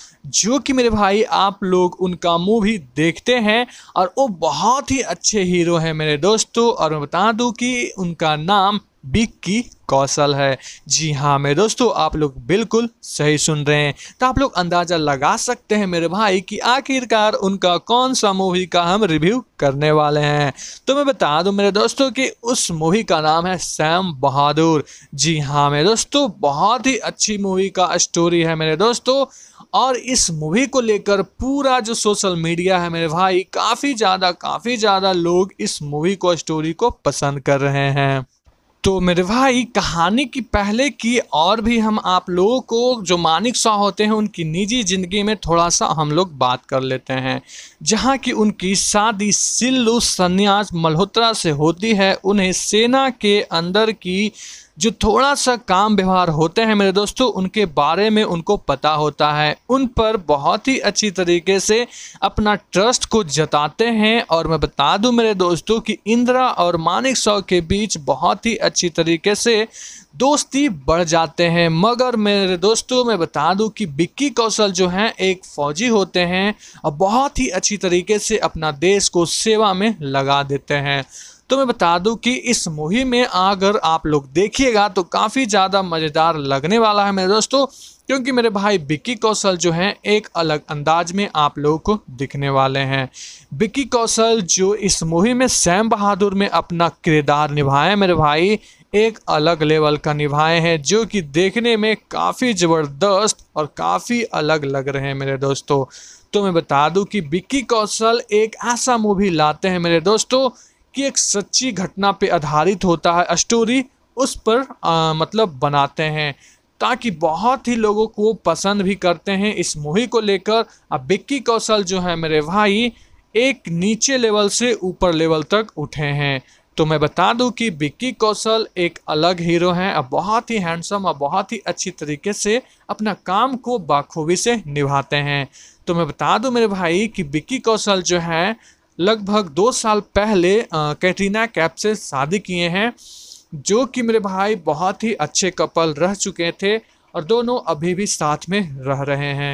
जो कि मेरे भाई आप लोग उनका मूवी देखते हैं और वो बहुत ही अच्छे हीरो हैं मेरे दोस्तों और मैं बता दूं कि उनका नाम की कौशल है जी हाँ मेरे दोस्तों आप लोग बिल्कुल सही सुन रहे हैं तो आप लोग अंदाज़ा लगा सकते हैं मेरे भाई कि आखिरकार उनका कौन सा मूवी का हम रिव्यू करने वाले हैं तो मैं बता दूं मेरे दोस्तों कि उस मूवी का नाम है सैम बहादुर जी हाँ मेरे दोस्तों बहुत ही अच्छी मूवी का स्टोरी है मेरे दोस्तों और इस मूवी को लेकर पूरा जो सोशल मीडिया है मेरे भाई काफ़ी ज़्यादा काफ़ी ज़्यादा लोग इस मूवी को स्टोरी को पसंद कर रहे हैं तो मेरे भाई कहानी की पहले की और भी हम आप लोगों को जो मानिक शाह होते हैं उनकी निजी ज़िंदगी में थोड़ा सा हम लोग बात कर लेते हैं जहाँ की उनकी शादी सिल्लू सन्यास मल्होत्रा से होती है उन्हें सेना के अंदर की जो थोड़ा सा काम व्यवहार होते हैं मेरे दोस्तों उनके बारे में उनको पता होता है उन पर बहुत ही अच्छी तरीके से अपना ट्रस्ट को जताते हैं और मैं बता दूं मेरे दोस्तों कि इंदिरा और मानिक सौ के बीच बहुत ही अच्छी तरीके से दोस्ती बढ़ जाते हैं मगर मेरे दोस्तों मैं बता दूं कि बिक्की कौशल जो हैं एक फ़ौजी होते हैं और बहुत ही अच्छी तरीके से अपना देश को सेवा में लगा देते हैं तो मैं बता दूं कि इस मूवी में अगर आप लोग देखिएगा तो काफ़ी ज़्यादा मज़ेदार लगने वाला है मेरे दोस्तों क्योंकि मेरे भाई बिक्की कौशल जो हैं एक अलग अंदाज में आप लोगों को दिखने वाले हैं बिक्की कौशल जो इस मूवी में सैम बहादुर में अपना किरदार निभाए मेरे भाई एक अलग लेवल का निभाए हैं जो कि देखने में काफ़ी ज़बरदस्त और काफ़ी अलग लग रहे हैं मेरे दोस्तों तो मैं बता दूं कि बिक्की कौशल एक ऐसा मूवी लाते हैं मेरे दोस्तों कि एक सच्ची घटना पे आधारित होता है स्टोरी उस पर आ, मतलब बनाते हैं ताकि बहुत ही लोगों को पसंद भी करते हैं इस मूवी को लेकर अब बिक्की कौशल जो है मेरे भाई एक नीचे लेवल से ऊपर लेवल तक उठे हैं तो मैं बता दूं कि बिक्की कौशल एक अलग हीरो हैं और बहुत ही हैंडसम और बहुत ही अच्छी तरीके से अपना काम को बाखूबी से निभाते हैं तो मैं बता दूं मेरे भाई कि बिक्की कौशल जो हैं लगभग दो साल पहले कैटरीना कैप से शादी किए हैं जो कि मेरे भाई बहुत ही अच्छे कपल रह चुके थे और दोनों अभी भी साथ में रह रहे हैं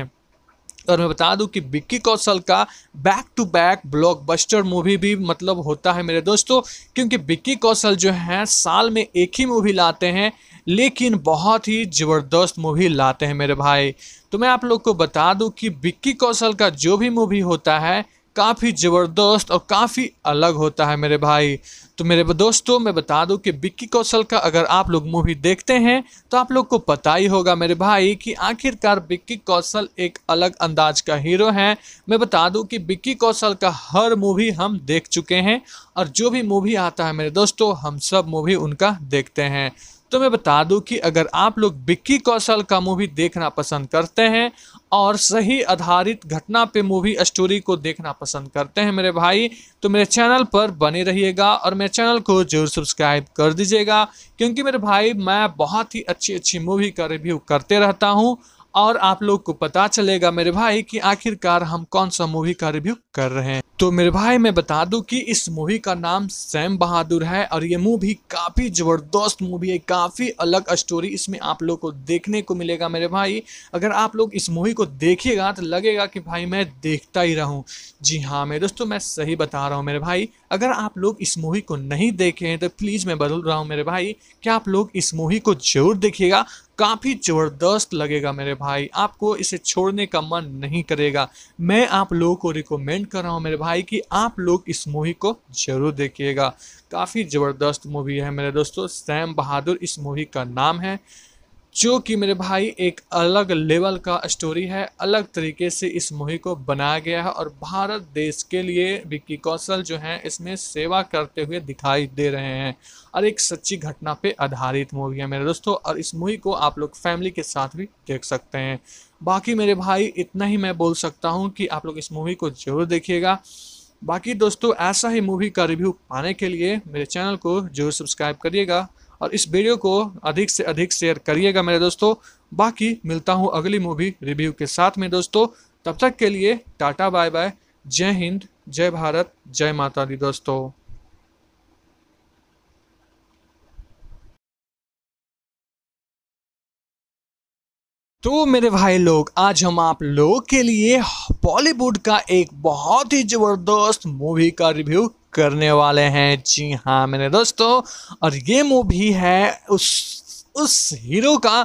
और मैं बता दूं कि विक्की कौशल का back to back blockbuster movie भी मतलब होता है मेरे दोस्तों क्योंकि विक्की कौशल जो हैं साल में एक ही मूवी लाते हैं लेकिन बहुत ही ज़बरदस्त मूवी लाते हैं मेरे भाई तो मैं आप लोग को बता दूं कि विक्की कौशल का जो भी मूवी होता है काफ़ी ज़बरदस्त और काफ़ी अलग होता है मेरे भाई तो मेरे दोस्तों मैं बता दूं कि बिक्की कौशल का अगर आप लोग मूवी देखते हैं तो आप लोग को पता ही होगा मेरे भाई कि आखिरकार बिक्की कौशल एक अलग अंदाज का हीरो हैं मैं बता दूं कि बिक्की कौशल का हर मूवी हम देख चुके हैं और जो भी मूवी आता है मेरे दोस्तों हम सब मूवी उनका देखते हैं तो मैं बता दूं कि अगर आप लोग बिक्की कौशल का मूवी देखना पसंद करते हैं और सही आधारित घटना पे मूवी स्टोरी को देखना पसंद करते हैं मेरे भाई तो मेरे चैनल पर बने रहिएगा और मेरे चैनल को जरूर सब्सक्राइब कर दीजिएगा क्योंकि मेरे भाई मैं बहुत ही अच्छी अच्छी मूवी का रिव्यू करते रहता हूँ और आप लोग को पता चलेगा मेरे भाई कि आखिरकार हम कौन सा मूवी का रिव्यू कर रहे हैं तो मेरे भाई मैं बता दूं कि इस मूवी का नाम सैम बहादुर है और ये मूवी काफ़ी ज़बरदस्त मूवी है काफ़ी अलग स्टोरी इसमें आप लोग को देखने को मिलेगा मेरे भाई अगर आप लोग इस मूवी को देखिएगा तो लगेगा कि भाई मैं देखता ही रहूं जी हाँ मेरे दोस्तों मैं सही बता रहा हूँ मेरे भाई अगर आप लोग इस मूवी को नहीं देखे हैं तो प्लीज़ मैं बदल रहा हूँ मेरे भाई क्या आप लोग इस मूवी को जरूर देखिएगा काफ़ी ज़बरदस्त लगेगा मेरे भाई आपको इसे छोड़ने का मन नहीं करेगा मैं आप लोगों को रिकमेंड कर रहा हूँ मेरे भाई कि आप लोग इस मूवी को ज़रूर देखिएगा काफ़ी ज़बरदस्त मूवी है मेरे दोस्तों सैम बहादुर इस मूवी का नाम है जो कि मेरे भाई एक अलग लेवल का स्टोरी है अलग तरीके से इस मूवी को बनाया गया है और भारत देश के लिए विक्की कौशल जो हैं इसमें सेवा करते हुए दिखाई दे रहे हैं और एक सच्ची घटना पे आधारित मूवी है मेरे दोस्तों और इस मूवी को आप लोग फैमिली के साथ भी देख सकते हैं बाकी मेरे भाई इतना ही मैं बोल सकता हूँ कि आप लोग इस मूवी को ज़रूर देखिएगा बाकी दोस्तों ऐसा ही मूवी का रिव्यू पाने के लिए मेरे चैनल को जरूर सब्सक्राइब करिएगा और इस वीडियो को अधिक से अधिक शेयर करिएगा मेरे दोस्तों बाकी मिलता हूँ अगली मूवी रिव्यू के साथ में दोस्तों तब तक के लिए टाटा बाय बाय जय हिंद जय भारत जय माता दी दोस्तों तो मेरे भाई लोग आज हम आप लोगों के लिए बॉलीवुड का एक बहुत ही ज़बरदस्त मूवी का रिव्यू करने वाले हैं जी हाँ मेरे दोस्तों और ये मूवी है उस उस हीरो का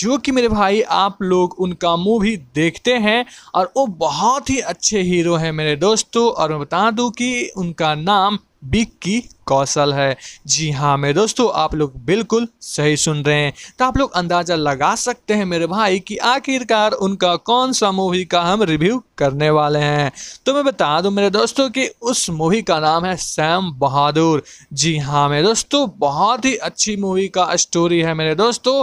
जो कि मेरे भाई आप लोग उनका मूवी देखते हैं और वो बहुत ही अच्छे हीरो हैं मेरे दोस्तों और मैं बता दूं कि उनका नाम की कौशल है जी हाँ मेरे दोस्तों आप लोग बिल्कुल सही सुन रहे हैं तो आप लोग अंदाज़ा लगा सकते हैं मेरे भाई कि आखिरकार उनका कौन सा मूवी का हम रिव्यू करने वाले हैं तो मैं बता दूं मेरे दोस्तों कि उस मूवी का नाम है सैम बहादुर जी हाँ मेरे दोस्तों बहुत ही अच्छी मूवी का स्टोरी है मेरे दोस्तों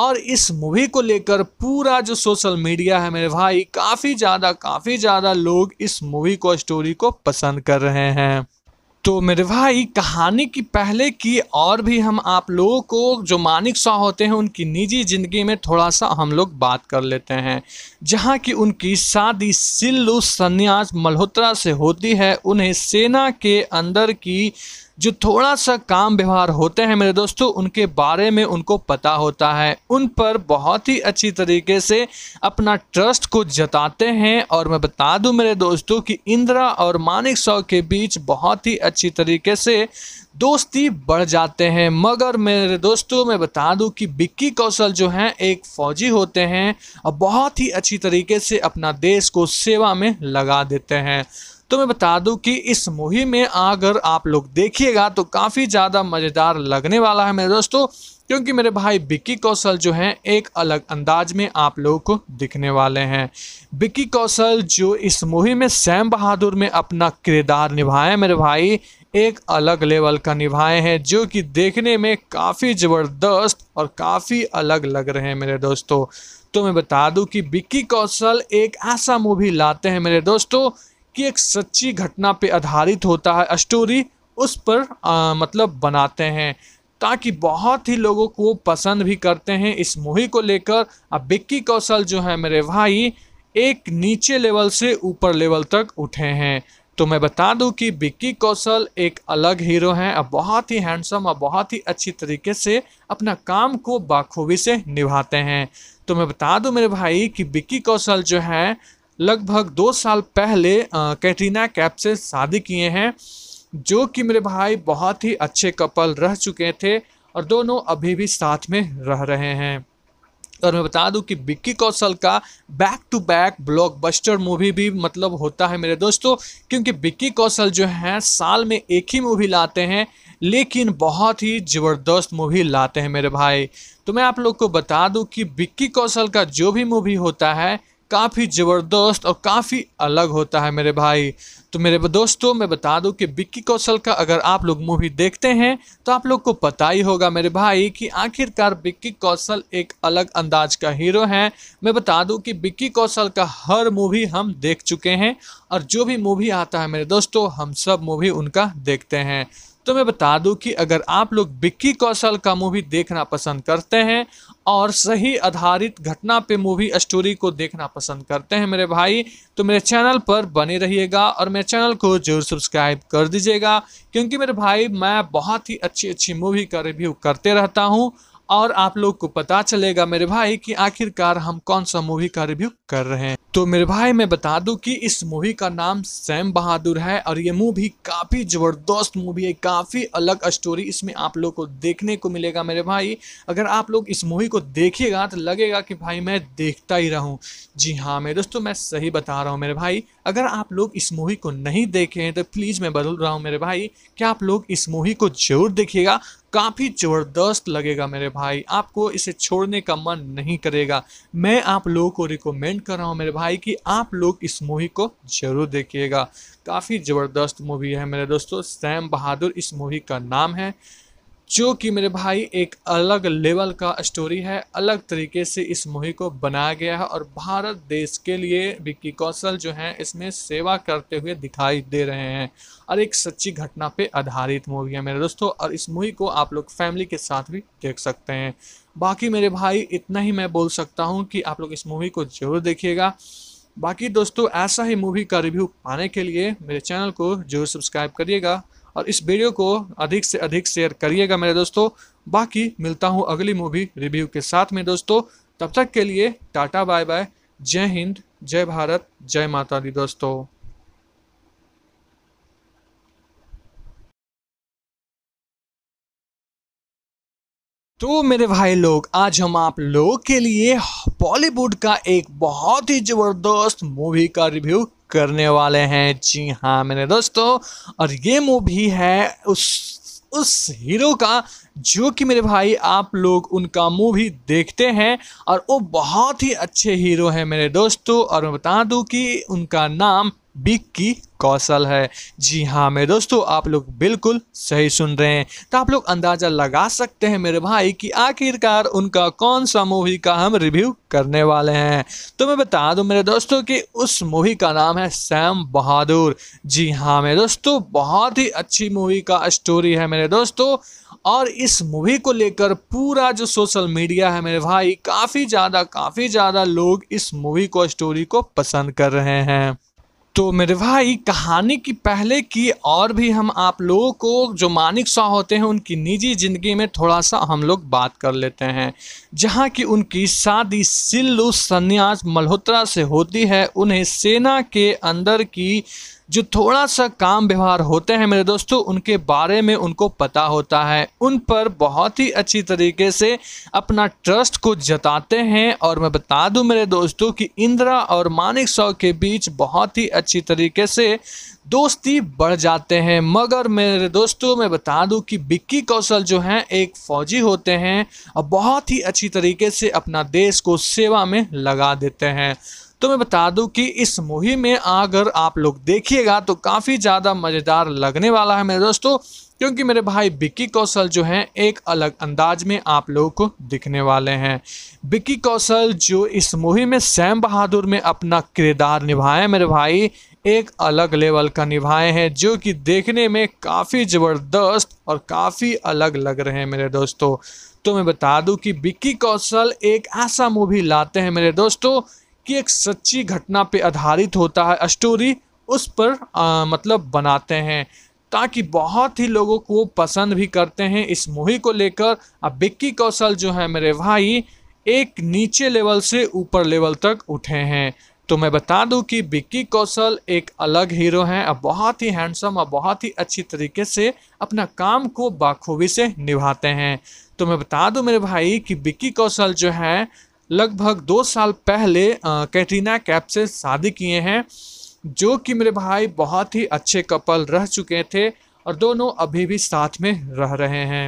और इस मूवी को लेकर पूरा जो सोशल मीडिया है मेरे भाई काफ़ी ज़्यादा काफ़ी ज़्यादा लोग इस मूवी को स्टोरी को पसंद कर रहे हैं तो मेरे भाई कहानी की पहले की और भी हम आप लोगों को जो मानिक शाह होते हैं उनकी निजी ज़िंदगी में थोड़ा सा हम लोग बात कर लेते हैं जहाँ की उनकी शादी सिल्लू सन्यास मल्होत्रा से होती है उन्हें सेना के अंदर की जो थोड़ा सा काम व्यवहार होते हैं मेरे दोस्तों उनके बारे में उनको पता होता है उन पर बहुत ही अच्छी तरीके से अपना ट्रस्ट को जताते हैं और मैं बता दूं मेरे दोस्तों कि इंदिरा और मानिक सौ के बीच बहुत ही अच्छी तरीके से दोस्ती बढ़ जाते हैं मगर मेरे दोस्तों मैं बता दूं कि बिक्की कौशल जो हैं एक फ़ौजी होते हैं और बहुत ही अच्छी तरीके से अपना देश को सेवा में लगा देते हैं तो मैं बता दूं कि इस मूवी में अगर आप लोग देखिएगा तो काफ़ी ज़्यादा मज़ेदार लगने वाला है मेरे दोस्तों क्योंकि मेरे भाई बिक्की कौशल जो हैं एक अलग अंदाज में आप लोगों को दिखने वाले हैं बिक्की कौशल जो इस मूवी में सैम बहादुर में अपना किरदार निभाए मेरे भाई एक अलग लेवल का निभाए हैं जो कि देखने में काफ़ी ज़बरदस्त और काफ़ी अलग लग रहे हैं मेरे दोस्तों तो मैं बता दूं कि बिक्की कौशल एक ऐसा मूवी लाते हैं मेरे दोस्तों कि एक सच्ची घटना पे आधारित होता है स्टोरी उस पर आ, मतलब बनाते हैं ताकि बहुत ही लोगों को पसंद भी करते हैं इस मूवी को लेकर अब बिक्की कौशल जो है मेरे भाई एक नीचे लेवल से ऊपर लेवल तक उठे हैं तो मैं बता दूं कि बिक्की कौशल एक अलग हीरो हैं और बहुत ही हैंडसम और बहुत ही अच्छी तरीके से अपना काम को बाखूबी से निभाते हैं तो मैं बता दूं मेरे भाई कि बिक्की कौशल जो है लगभग दो साल पहले कैटरीना कैप से शादी किए हैं जो कि मेरे भाई बहुत ही अच्छे कपल रह चुके थे और दोनों अभी भी साथ में रह रहे हैं और मैं बता दूं कि विक्की कौशल का back to back blockbuster movie भी मतलब होता है मेरे दोस्तों क्योंकि विक्की कौशल जो हैं साल में एक ही मूवी लाते हैं लेकिन बहुत ही ज़बरदस्त मूवी लाते हैं मेरे भाई तो मैं आप लोग को बता दूं कि विक्की कौशल का जो भी मूवी होता है काफ़ी ज़बरदस्त और काफ़ी अलग होता है मेरे भाई तो मेरे दोस्तों मैं बता दूं कि बिक्की कौशल का अगर आप लोग मूवी देखते हैं तो आप लोग को पता ही होगा मेरे भाई कि आखिरकार बिक्की कौशल एक अलग अंदाज का हीरो हैं मैं बता दूं कि बिक्की कौशल का हर मूवी हम देख चुके हैं और जो भी मूवी आता है मेरे दोस्तों हम सब मूवी उनका देखते हैं तो मैं बता दूं कि अगर आप लोग बिक्की कौशल का मूवी देखना पसंद करते हैं और सही आधारित घटना पे मूवी स्टोरी को देखना पसंद करते हैं मेरे भाई तो मेरे चैनल पर बने रहिएगा और मेरे चैनल को जरूर सब्सक्राइब कर दीजिएगा क्योंकि मेरे भाई मैं बहुत ही अच्छी अच्छी मूवी का रिव्यू करते रहता हूँ और आप लोग को पता चलेगा मेरे भाई कि आखिरकार हम कौन सा मूवी का रिव्यू कर रहे हैं तो मेरे भाई मैं बता दूं कि इस मूवी का नाम सैम बहादुर है और ये मूवी काफ़ी ज़बरदस्त मूवी है काफ़ी अलग स्टोरी इसमें आप लोग को देखने को मिलेगा मेरे भाई अगर आप लोग इस मूवी को देखिएगा तो लगेगा कि भाई मैं देखता ही रहूँ जी हाँ मेरे दोस्तों मैं सही बता रहा हूँ मेरे भाई अगर आप लोग इस मूवी को नहीं देखे हैं तो प्लीज़ मैं बदल रहा हूँ मेरे भाई कि आप लोग इस मूवी को ज़रूर देखिएगा काफ़ी ज़बरदस्त लगेगा मेरे भाई आपको इसे छोड़ने का मन नहीं करेगा मैं आप लोगों को रिकमेंड कर रहा हूँ मेरे भाई कि आप लोग इस मूवी को ज़रूर देखिएगा काफ़ी ज़बरदस्त मूवी है मेरे दोस्तों सैम बहादुर इस मूवी का नाम है जो कि मेरे भाई एक अलग लेवल का स्टोरी है अलग तरीके से इस मूवी को बनाया गया है और भारत देश के लिए विक्की कौशल जो हैं इसमें सेवा करते हुए दिखाई दे रहे हैं और एक सच्ची घटना पे आधारित मूवी है मेरे दोस्तों और इस मूवी को आप लोग फैमिली के साथ भी देख सकते हैं बाकी मेरे भाई इतना ही मैं बोल सकता हूँ कि आप लोग इस मूवी को ज़रूर देखिएगा बाकी दोस्तों ऐसा ही मूवी का रिव्यू पाने के लिए मेरे चैनल को जरूर सब्सक्राइब करिएगा और इस वीडियो को अधिक से अधिक शेयर करिएगा मेरे दोस्तों बाकी मिलता हूँ अगली मूवी रिव्यू के साथ में दोस्तों तब तक के लिए टाटा बाय बाय जय हिंद जय भारत जय माता दी दोस्तों तो मेरे भाई लोग आज हम आप लोगों के लिए बॉलीवुड का एक बहुत ही ज़बरदस्त मूवी का रिव्यू करने वाले हैं जी हाँ मेरे दोस्तों और ये मूवी है उस उस हीरो का जो कि मेरे भाई आप लोग उनका मूवी देखते हैं और वो बहुत ही अच्छे हीरो हैं मेरे दोस्तों और मैं बता दूं कि उनका नाम की कौशल है जी हाँ मेरे दोस्तों आप लोग बिल्कुल सही सुन रहे हैं तो आप लोग अंदाज़ा लगा सकते हैं मेरे भाई कि आखिरकार उनका कौन सा मूवी का हम रिव्यू करने वाले हैं तो मैं बता दूं मेरे दोस्तों कि उस मूवी का नाम है सैम बहादुर जी हाँ मेरे दोस्तों बहुत ही अच्छी मूवी का स्टोरी है मेरे दोस्तों और इस मूवी को लेकर पूरा जो सोशल मीडिया है मेरे भाई काफ़ी ज़्यादा काफ़ी ज़्यादा लोग इस मूवी को स्टोरी को पसंद कर रहे हैं तो मेरे भाई कहानी की पहले की और भी हम आप लोगों को जो मानिक शाह होते हैं उनकी निजी ज़िंदगी में थोड़ा सा हम लोग बात कर लेते हैं जहाँ की उनकी शादी सिल्लू सन्यास मल्होत्रा से होती है उन्हें सेना के अंदर की जो थोड़ा सा काम व्यवहार होते हैं मेरे दोस्तों उनके बारे में उनको पता होता है उन पर बहुत ही अच्छी तरीके से अपना ट्रस्ट को जताते हैं और मैं बता दूं मेरे दोस्तों कि इंदिरा और मानिक सौ के बीच बहुत ही अच्छी तरीके से दोस्ती बढ़ जाते हैं मगर मेरे दोस्तों मैं बता दूं कि बिक्की कौशल जो हैं एक फ़ौजी होते हैं और बहुत ही अच्छी तरीके से अपना देश को सेवा में लगा देते हैं तो मैं बता दूं कि इस मूवी में अगर आप लोग देखिएगा तो काफ़ी ज़्यादा मज़ेदार लगने वाला है मेरे दोस्तों क्योंकि मेरे भाई बिक्की कौशल जो हैं एक अलग अंदाज में आप लोगों को दिखने वाले हैं बिक्की कौशल जो इस मूवी में सैम बहादुर में अपना किरदार निभाए मेरे भाई एक अलग लेवल का निभाए हैं जो कि देखने में काफ़ी ज़बरदस्त और काफ़ी अलग लग रहे हैं मेरे दोस्तों तो मैं बता दूं कि बिक्की कौशल एक ऐसा मूवी लाते हैं मेरे दोस्तों कि एक सच्ची घटना पे आधारित होता है स्टोरी उस पर आ, मतलब बनाते हैं ताकि बहुत ही लोगों को पसंद भी करते हैं इस मूवी को लेकर अब बिक्की कौशल जो है मेरे भाई एक नीचे लेवल से ऊपर लेवल तक उठे हैं तो मैं बता दूं कि बिक्की कौशल एक अलग हीरो हैं और बहुत ही हैंडसम और बहुत ही अच्छी तरीके से अपना काम को बाखूबी से निभाते हैं तो मैं बता दूं मेरे भाई कि बिक्की कौशल जो हैं लगभग दो साल पहले कैटरीना कैप से शादी किए हैं जो कि मेरे भाई बहुत ही अच्छे कपल रह चुके थे और दोनों अभी भी साथ में रह रहे हैं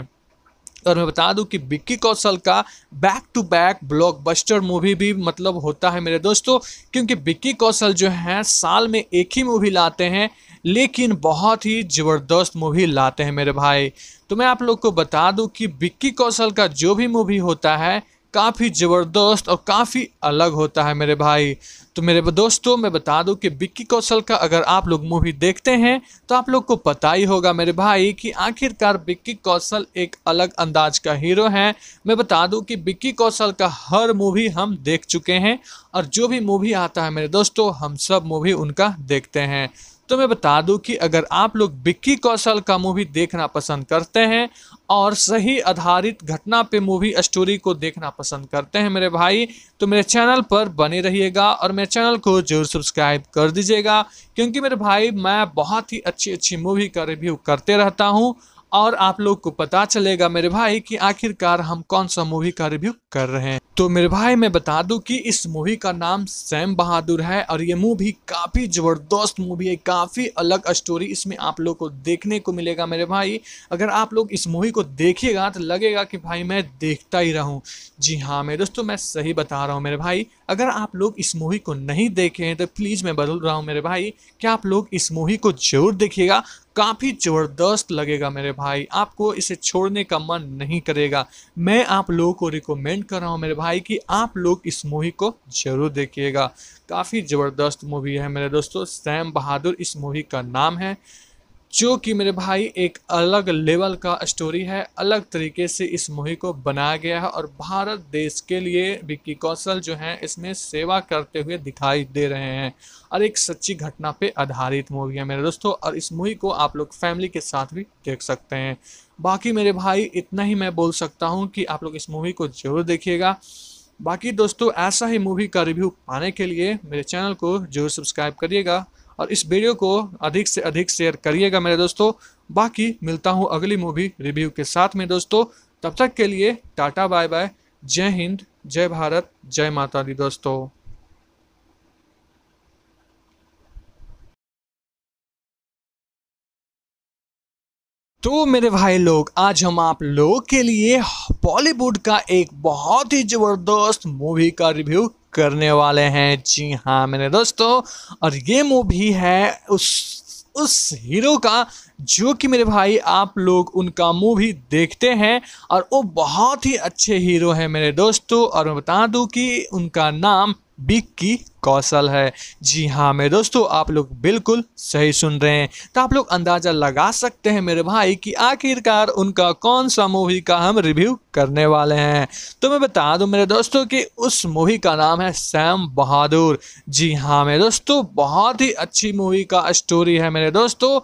और मैं बता दूं कि विक्की कौशल का back to back blockbuster movie भी मतलब होता है मेरे दोस्तों क्योंकि विक्की कौशल जो हैं साल में एक ही मूवी लाते हैं लेकिन बहुत ही ज़बरदस्त मूवी लाते हैं मेरे भाई तो मैं आप लोग को बता दूं कि विक्की कौशल का जो भी मूवी होता है काफ़ी ज़बरदस्त और काफ़ी अलग होता है मेरे भाई तो मेरे दोस्तों मैं बता दूं कि बिक्की कौशल का अगर आप लोग मूवी देखते हैं तो आप लोग को पता ही होगा मेरे भाई कि आखिरकार बिक्की कौशल एक अलग अंदाज का हीरो हैं मैं बता दूं कि बिक्की कौशल का हर मूवी हम देख चुके हैं और जो भी मूवी आता है मेरे दोस्तों हम सब मूवी उनका देखते हैं तो मैं बता दूं कि अगर आप लोग बिक्की कौशल का मूवी देखना पसंद करते हैं और सही आधारित घटना पे मूवी स्टोरी को देखना पसंद करते हैं मेरे भाई तो मेरे चैनल पर बने रहिएगा और मेरे चैनल को जरूर सब्सक्राइब कर दीजिएगा क्योंकि मेरे भाई मैं बहुत ही अच्छी अच्छी मूवी का रिव्यू करते रहता हूँ और आप लोग को पता चलेगा मेरे भाई कि आखिरकार हम कौन सा मूवी का रिव्यू कर रहे हैं तो मेरे भाई मैं बता दूं कि इस मूवी का नाम सैम बहादुर है और ये मूवी काफ़ी ज़बरदस्त मूवी है काफ़ी अलग स्टोरी इसमें आप लोग को देखने को मिलेगा मेरे भाई अगर आप लोग इस मूवी को देखिएगा तो लगेगा कि भाई मैं देखता ही रहूं जी हाँ मेरे दोस्तों मैं सही बता रहा हूँ मेरे भाई अगर आप लोग इस मूवी को नहीं देखे हैं तो प्लीज़ मैं बदल रहा हूँ मेरे भाई क्या आप लोग इस मूवी को जरूर देखिएगा काफ़ी ज़बरदस्त लगेगा मेरे भाई आपको इसे छोड़ने का मन नहीं करेगा मैं आप लोगों को रिकमेंड कर रहा हूँ मेरे भाई कि आप लोग इस मूवी को ज़रूर देखिएगा काफ़ी ज़बरदस्त मूवी है मेरे दोस्तों सैम बहादुर इस मूवी का नाम है जो कि मेरे भाई एक अलग लेवल का स्टोरी है अलग तरीके से इस मूवी को बनाया गया है और भारत देश के लिए विक्की कौशल जो हैं इसमें सेवा करते हुए दिखाई दे रहे हैं और एक सच्ची घटना पे आधारित मूवी है मेरे दोस्तों और इस मूवी को आप लोग फैमिली के साथ भी देख सकते हैं बाकी मेरे भाई इतना ही मैं बोल सकता हूँ कि आप लोग इस मूवी को ज़रूर देखिएगा बाकी दोस्तों ऐसा ही मूवी का रिव्यू पाने के लिए मेरे चैनल को जरूर सब्सक्राइब करिएगा और इस वीडियो को अधिक से अधिक शेयर करिएगा मेरे दोस्तों बाकी मिलता हूँ अगली मूवी रिव्यू के साथ में दोस्तों तब तक के लिए टाटा बाय बाय जय हिंद जय भारत जय माता दी दोस्तों तो मेरे भाई लोग आज हम आप लोग के लिए बॉलीवुड का एक बहुत ही ज़बरदस्त मूवी का रिव्यू करने वाले हैं जी हाँ मेरे दोस्तों और ये मूवी है उस उस हीरो का जो कि मेरे भाई आप लोग उनका मूवी देखते हैं और वो बहुत ही अच्छे हीरो हैं मेरे दोस्तों और मैं बता दूं कि उनका नाम की कौशल है जी हाँ मेरे दोस्तों आप लोग बिल्कुल सही सुन रहे हैं तो आप लोग अंदाज़ा लगा सकते हैं मेरे भाई कि आखिरकार उनका कौन सा मूवी का हम रिव्यू करने वाले हैं तो मैं बता दूं मेरे दोस्तों कि उस मूवी का नाम है सैम बहादुर जी हाँ मेरे दोस्तों बहुत ही अच्छी मूवी का स्टोरी है मेरे दोस्तों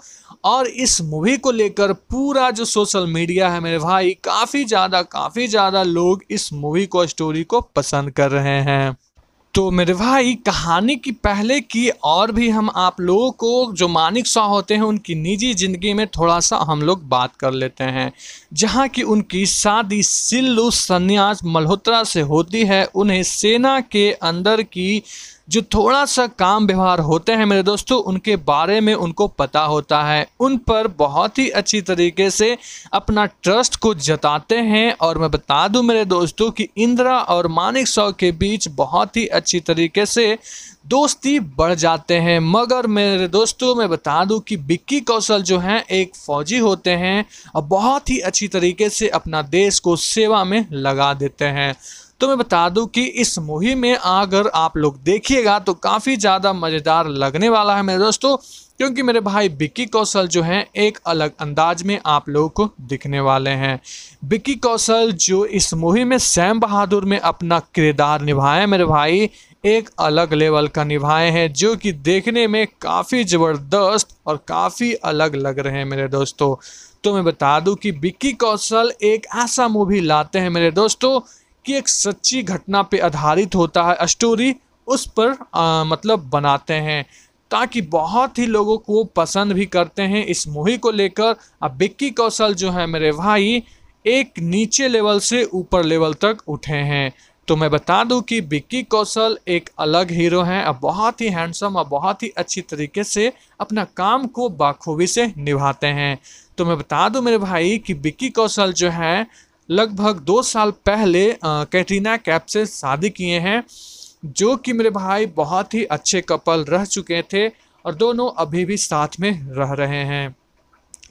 और इस मूवी को लेकर पूरा जो सोशल मीडिया है मेरे भाई काफ़ी ज़्यादा काफ़ी ज़्यादा लोग इस मूवी को स्टोरी को पसंद कर रहे हैं तो मेरे भाई कहानी की पहले की और भी हम आप लोगों को जो मानिक शाह होते हैं उनकी निजी ज़िंदगी में थोड़ा सा हम लोग बात कर लेते हैं जहाँ की उनकी शादी सिल्लू सन्यास मल्होत्रा से होती है उन्हें सेना के अंदर की जो थोड़ा सा काम व्यवहार होते हैं मेरे दोस्तों उनके बारे में उनको पता होता है उन पर बहुत ही अच्छी तरीके से अपना ट्रस्ट को जताते हैं और मैं बता दूं मेरे दोस्तों कि इंदिरा और मानिक सौ के बीच बहुत ही अच्छी तरीके से दोस्ती बढ़ जाते हैं मगर मेरे दोस्तों मैं बता दूं कि बिक्की कौशल जो हैं एक फ़ौजी होते हैं और बहुत ही अच्छी तरीके से अपना देश को सेवा में लगा देते हैं तो मैं बता दूं कि इस मूवी में अगर आप लोग देखिएगा तो काफ़ी ज़्यादा मज़ेदार लगने वाला है मेरे दोस्तों क्योंकि मेरे भाई बिक्की कौशल जो हैं एक अलग अंदाज में आप लोगों को दिखने वाले हैं बिक्की कौशल जो इस मूवी में सैम बहादुर में अपना किरदार निभाए मेरे भाई एक अलग लेवल का निभाए हैं जो कि देखने में काफ़ी ज़बरदस्त और काफ़ी अलग लग रहे हैं मेरे दोस्तों तो मैं बता दूं कि बिक्की कौशल एक ऐसा मूवी लाते हैं मेरे दोस्तों कि एक सच्ची घटना पे आधारित होता है स्टोरी उस पर आ, मतलब बनाते हैं ताकि बहुत ही लोगों को पसंद भी करते हैं इस मूवी को लेकर अब बिक्की कौशल जो है मेरे भाई एक नीचे लेवल से ऊपर लेवल तक उठे हैं तो मैं बता दूं कि बिक्की कौशल एक अलग हीरो हैं अब बहुत ही हैंडसम और बहुत ही अच्छी तरीके से अपना काम को बाखूबी से निभाते हैं तो मैं बता दूं मेरे भाई कि बिक्की कौशल जो है लगभग दो साल पहले कैटरीना कैप से शादी किए हैं जो कि मेरे भाई बहुत ही अच्छे कपल रह चुके थे और दोनों अभी भी साथ में रह रहे हैं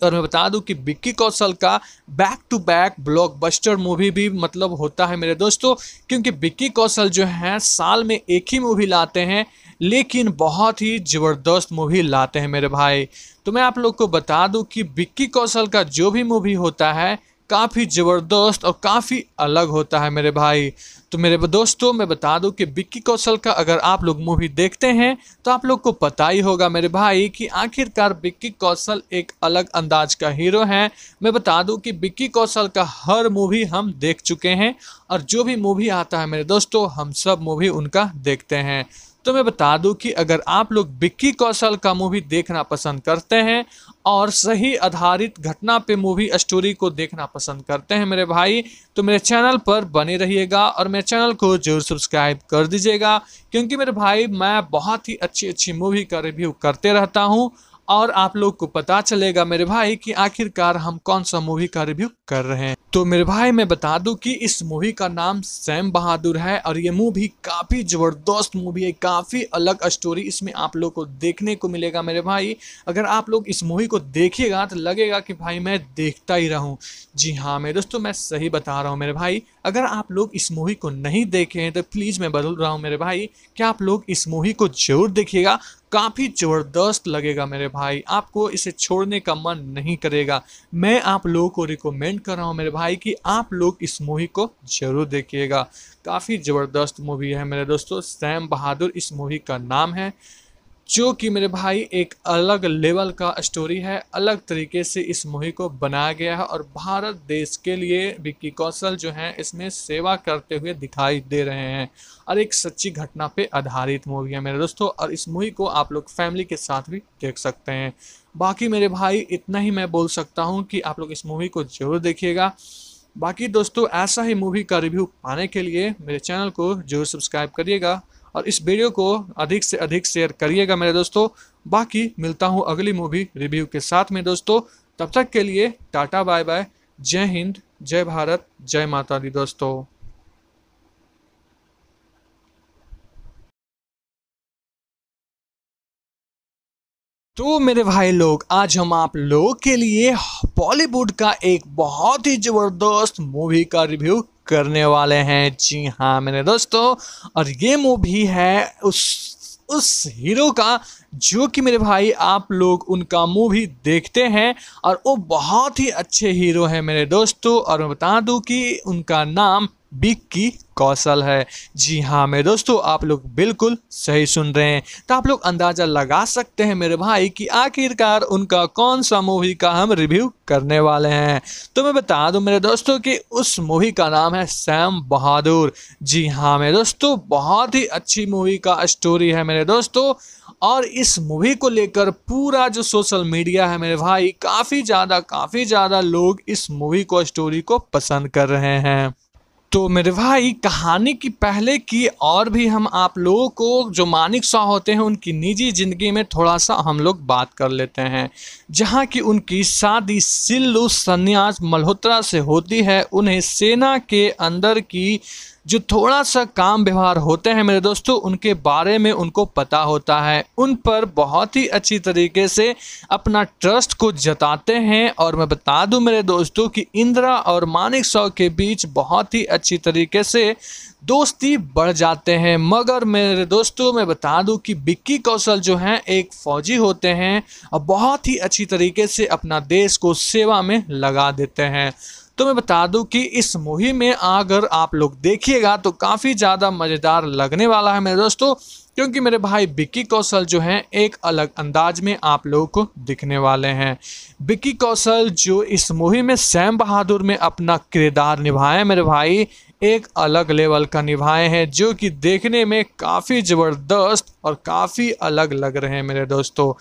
और मैं बता दूं कि विक्की कौशल का back to back blockbuster movie भी मतलब होता है मेरे दोस्तों क्योंकि विक्की कौशल जो हैं साल में एक ही मूवी लाते हैं लेकिन बहुत ही ज़बरदस्त मूवी लाते हैं मेरे भाई तो मैं आप लोग को बता दूं कि विक्की कौशल का जो भी मूवी होता है काफ़ी ज़बरदस्त और काफ़ी अलग होता है मेरे भाई तो मेरे दोस्तों मैं बता दूं कि बिक्की कौशल का अगर आप लोग मूवी देखते हैं तो आप लोग को पता ही होगा मेरे भाई कि आखिरकार बिक्की कौशल एक अलग अंदाज का हीरो हैं मैं बता दूं कि बिक्की कौशल का हर मूवी हम देख चुके हैं और जो भी मूवी आता है मेरे दोस्तों हम सब मूवी उनका देखते हैं तो मैं बता दूं कि अगर आप लोग बिक्की कौशल का मूवी देखना पसंद करते हैं और सही आधारित घटना पे मूवी स्टोरी को देखना पसंद करते हैं मेरे भाई तो मेरे चैनल पर बने रहिएगा और मेरे चैनल को जरूर सब्सक्राइब कर दीजिएगा क्योंकि मेरे भाई मैं बहुत ही अच्छी अच्छी मूवी का रिव्यू करते रहता हूँ और आप लोग को पता चलेगा मेरे भाई कि आखिरकार हम कौन सा मूवी का रिव्यू कर रहे हैं तो मेरे भाई मैं बता दूं कि इस मूवी का नाम सैम बहादुर है और ये मूवी काफ़ी ज़बरदस्त मूवी है काफ़ी अलग स्टोरी इसमें आप लोग को देखने को मिलेगा मेरे भाई अगर आप लोग इस मूवी को देखिएगा तो लगेगा कि भाई मैं देखता ही रहूं जी हाँ मेरे दोस्तों मैं सही बता रहा हूँ मेरे भाई अगर आप लोग इस मूवी को नहीं देखे हैं तो प्लीज़ मैं बदल रहा हूँ मेरे भाई क्या आप लोग इस मूवी को जरूर देखिएगा काफ़ी ज़बरदस्त लगेगा मेरे भाई आपको इसे छोड़ने का मन नहीं करेगा मैं आप लोगों को रिकमेंड कर रहा हूँ मेरे भाई कि आप लोग इस मूवी को ज़रूर देखिएगा काफ़ी ज़बरदस्त मूवी है मेरे दोस्तों सैम बहादुर इस मूवी का नाम है जो कि मेरे भाई एक अलग लेवल का स्टोरी है अलग तरीके से इस मूवी को बनाया गया है और भारत देश के लिए विक्की कौशल जो हैं इसमें सेवा करते हुए दिखाई दे रहे हैं और एक सच्ची घटना पे आधारित मूवी है मेरे दोस्तों और इस मूवी को आप लोग फैमिली के साथ भी देख सकते हैं बाकी मेरे भाई इतना ही मैं बोल सकता हूँ कि आप लोग इस मूवी को ज़रूर देखिएगा बाकी दोस्तों ऐसा ही मूवी का रिव्यू पाने के लिए मेरे चैनल को जरूर सब्सक्राइब करिएगा और इस वीडियो को अधिक से अधिक शेयर करिएगा मेरे दोस्तों बाकी मिलता हूँ अगली मूवी रिव्यू के साथ में दोस्तों तब तक के लिए टाटा बाय बाय जय हिंद जय भारत जय माता दी दोस्तों तो मेरे भाई लोग आज हम आप लोगों के लिए बॉलीवुड का एक बहुत ही ज़बरदस्त मूवी का रिव्यू करने वाले हैं जी हाँ मेरे दोस्तों और ये मूवी है उस उस हीरो का जो कि मेरे भाई आप लोग उनका मूवी देखते हैं और वो बहुत ही अच्छे हीरो हैं मेरे दोस्तों और मैं बता दूं कि उनका नाम की कौशल है जी हाँ मेरे दोस्तों आप लोग बिल्कुल सही सुन रहे हैं तो आप लोग अंदाज़ा लगा सकते हैं मेरे भाई कि आखिरकार उनका कौन सा मूवी का हम रिव्यू करने वाले हैं तो मैं बता दूं मेरे दोस्तों कि उस मूवी का नाम है सैम बहादुर जी हाँ मेरे दोस्तों बहुत ही अच्छी मूवी का स्टोरी है मेरे दोस्तों और इस मूवी को लेकर पूरा जो सोशल मीडिया है मेरे भाई काफ़ी ज़्यादा काफ़ी ज़्यादा लोग इस मूवी को स्टोरी को पसंद कर रहे हैं तो मेरे भाई कहानी की पहले की और भी हम आप लोगों को जो मानिक शाह होते हैं उनकी निजी ज़िंदगी में थोड़ा सा हम लोग बात कर लेते हैं जहाँ की उनकी शादी सिल्लू सन्यास मल्होत्रा से होती है उन्हें सेना के अंदर की जो थोड़ा सा काम व्यवहार होते हैं मेरे दोस्तों उनके बारे में उनको पता होता है उन पर बहुत ही अच्छी तरीके से अपना ट्रस्ट को जताते हैं और मैं बता दूं मेरे दोस्तों कि इंदिरा और मानिक सौ के बीच बहुत ही अच्छी तरीके से दोस्ती बढ़ जाते हैं मगर मेरे दोस्तों मैं बता दूं कि बिक्की कौशल जो हैं एक फ़ौजी होते हैं और बहुत ही अच्छी तरीके से अपना देश को सेवा में लगा देते हैं तो मैं बता दूं कि इस मूवी में अगर आप लोग देखिएगा तो काफ़ी ज़्यादा मज़ेदार लगने वाला है मेरे दोस्तों क्योंकि मेरे भाई बिक्की कौशल जो हैं एक अलग अंदाज में आप लोगों को दिखने वाले हैं बिक्की कौशल जो इस मूवी में सैम बहादुर में अपना किरदार निभाए मेरे भाई एक अलग लेवल का निभाए हैं जो कि देखने में काफ़ी ज़बरदस्त और काफ़ी अलग लग रहे हैं मेरे दोस्तों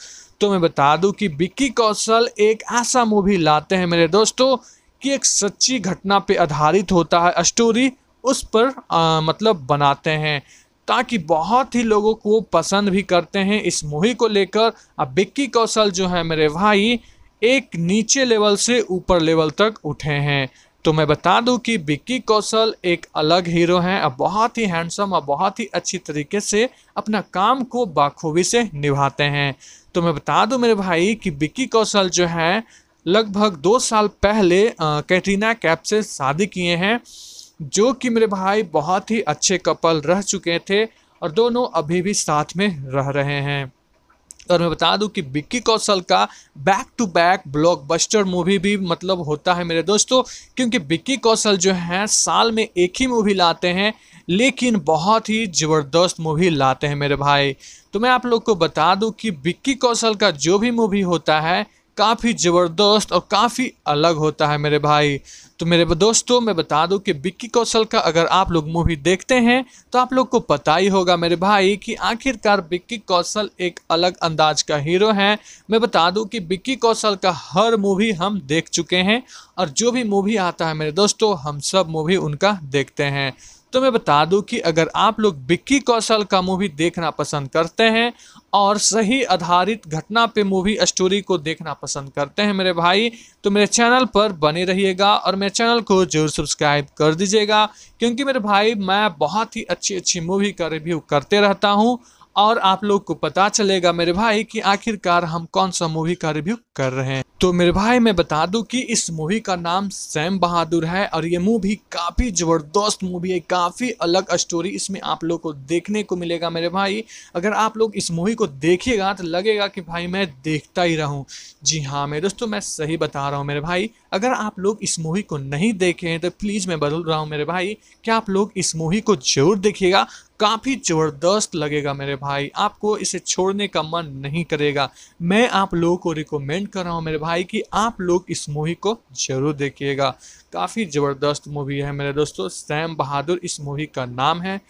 तो मैं बता दूं कि बिक्की कौशल एक ऐसा मूवी लाते हैं मेरे दोस्तों कि एक सच्ची घटना पे आधारित होता है स्टोरी उस पर आ, मतलब बनाते हैं ताकि बहुत ही लोगों को पसंद भी करते हैं इस मूवी को लेकर अब बिक्की कौशल जो है मेरे भाई एक नीचे लेवल से ऊपर लेवल तक उठे हैं तो मैं बता दूं कि बिक्की कौशल एक अलग हीरो हैं और बहुत ही हैंडसम और बहुत ही अच्छी तरीके से अपना काम को बाखूबी से निभाते हैं तो मैं बता दूं मेरे भाई कि बिक्की कौशल जो हैं लगभग दो साल पहले कैटरीना कैप से शादी किए हैं जो कि मेरे भाई बहुत ही अच्छे कपल रह चुके थे और दोनों अभी भी साथ में रह रहे हैं और मैं बता दूं कि विक्की कौशल का back to back blockbuster movie भी मतलब होता है मेरे दोस्तों क्योंकि विक्की कौशल जो हैं साल में एक ही मूवी लाते हैं लेकिन बहुत ही ज़बरदस्त मूवी लाते हैं मेरे भाई तो मैं आप लोग को बता दूं कि विक्की कौशल का जो भी मूवी होता है काफ़ी ज़बरदस्त और काफ़ी अलग होता है मेरे भाई तो मेरे दोस्तों मैं बता दूं कि बिक्की कौशल का अगर आप लोग मूवी देखते हैं तो आप लोग को पता ही होगा मेरे भाई कि आखिरकार बिक्की कौशल एक अलग अंदाज का हीरो हैं मैं बता दूं कि बिक्की कौशल का हर मूवी हम देख चुके हैं और जो भी मूवी आता है मेरे दोस्तों हम सब मूवी उनका देखते हैं तो मैं बता दूं कि अगर आप लोग बिक्की कौशल का मूवी देखना पसंद करते हैं और सही आधारित घटना पे मूवी स्टोरी को देखना पसंद करते हैं मेरे भाई तो मेरे चैनल पर बने रहिएगा और मेरे चैनल को जरूर सब्सक्राइब कर दीजिएगा क्योंकि मेरे भाई मैं बहुत ही अच्छी अच्छी मूवी का रिव्यू करते रहता हूँ और आप लोग को पता चलेगा मेरे भाई कि आखिरकार हम कौन सा मूवी का रिव्यू कर रहे हैं तो मेरे भाई मैं बता दूं कि इस मूवी का नाम सैम बहादुर है और ये मूवी काफ़ी ज़बरदस्त मूवी है काफ़ी अलग स्टोरी इसमें आप लोग को देखने को मिलेगा मेरे भाई अगर आप लोग इस मूवी को देखिएगा तो लगेगा कि भाई मैं देखता ही रहूं जी हाँ मेरे दोस्तों मैं सही बता रहा हूँ मेरे भाई अगर आप लोग इस मूवी को नहीं देखे हैं तो प्लीज़ मैं बदल रहा हूँ मेरे भाई क्या आप लोग इस मूवी को जरूर देखिएगा काफ़ी ज़बरदस्त लगेगा मेरे भाई आपको इसे छोड़ने का मन नहीं करेगा मैं आप लोगों को रिकमेंड कर रहा हूँ मेरे भाई कि आप लोग इस मूवी को ज़रूर देखिएगा काफ़ी ज़बरदस्त मूवी है मेरे दोस्तों सैम बहादुर इस मूवी का नाम है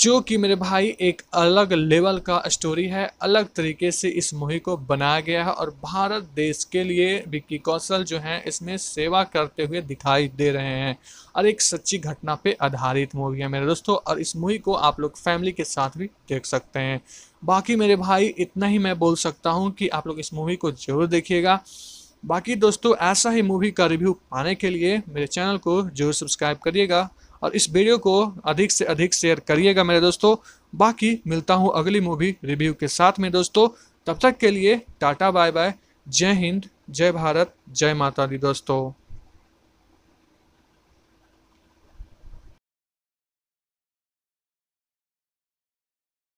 जो कि मेरे भाई एक अलग लेवल का स्टोरी है अलग तरीके से इस मूवी को बनाया गया है और भारत देश के लिए विक्की कौशल जो हैं इसमें सेवा करते हुए दिखाई दे रहे हैं और एक सच्ची घटना पे आधारित मूवी है मेरे दोस्तों और इस मूवी को आप लोग फैमिली के साथ भी देख सकते हैं बाकी मेरे भाई इतना ही मैं बोल सकता हूँ कि आप लोग इस मूवी को ज़रूर देखिएगा बाकी दोस्तों ऐसा ही मूवी का रिव्यू पाने के लिए मेरे चैनल को जरूर सब्सक्राइब करिएगा और इस वीडियो को अधिक से अधिक शेयर करिएगा मेरे दोस्तों बाकी मिलता हूँ अगली मूवी रिव्यू के साथ में दोस्तों तब तक के लिए टाटा बाय बाय जय हिंद जय भारत जय माता दी दोस्तों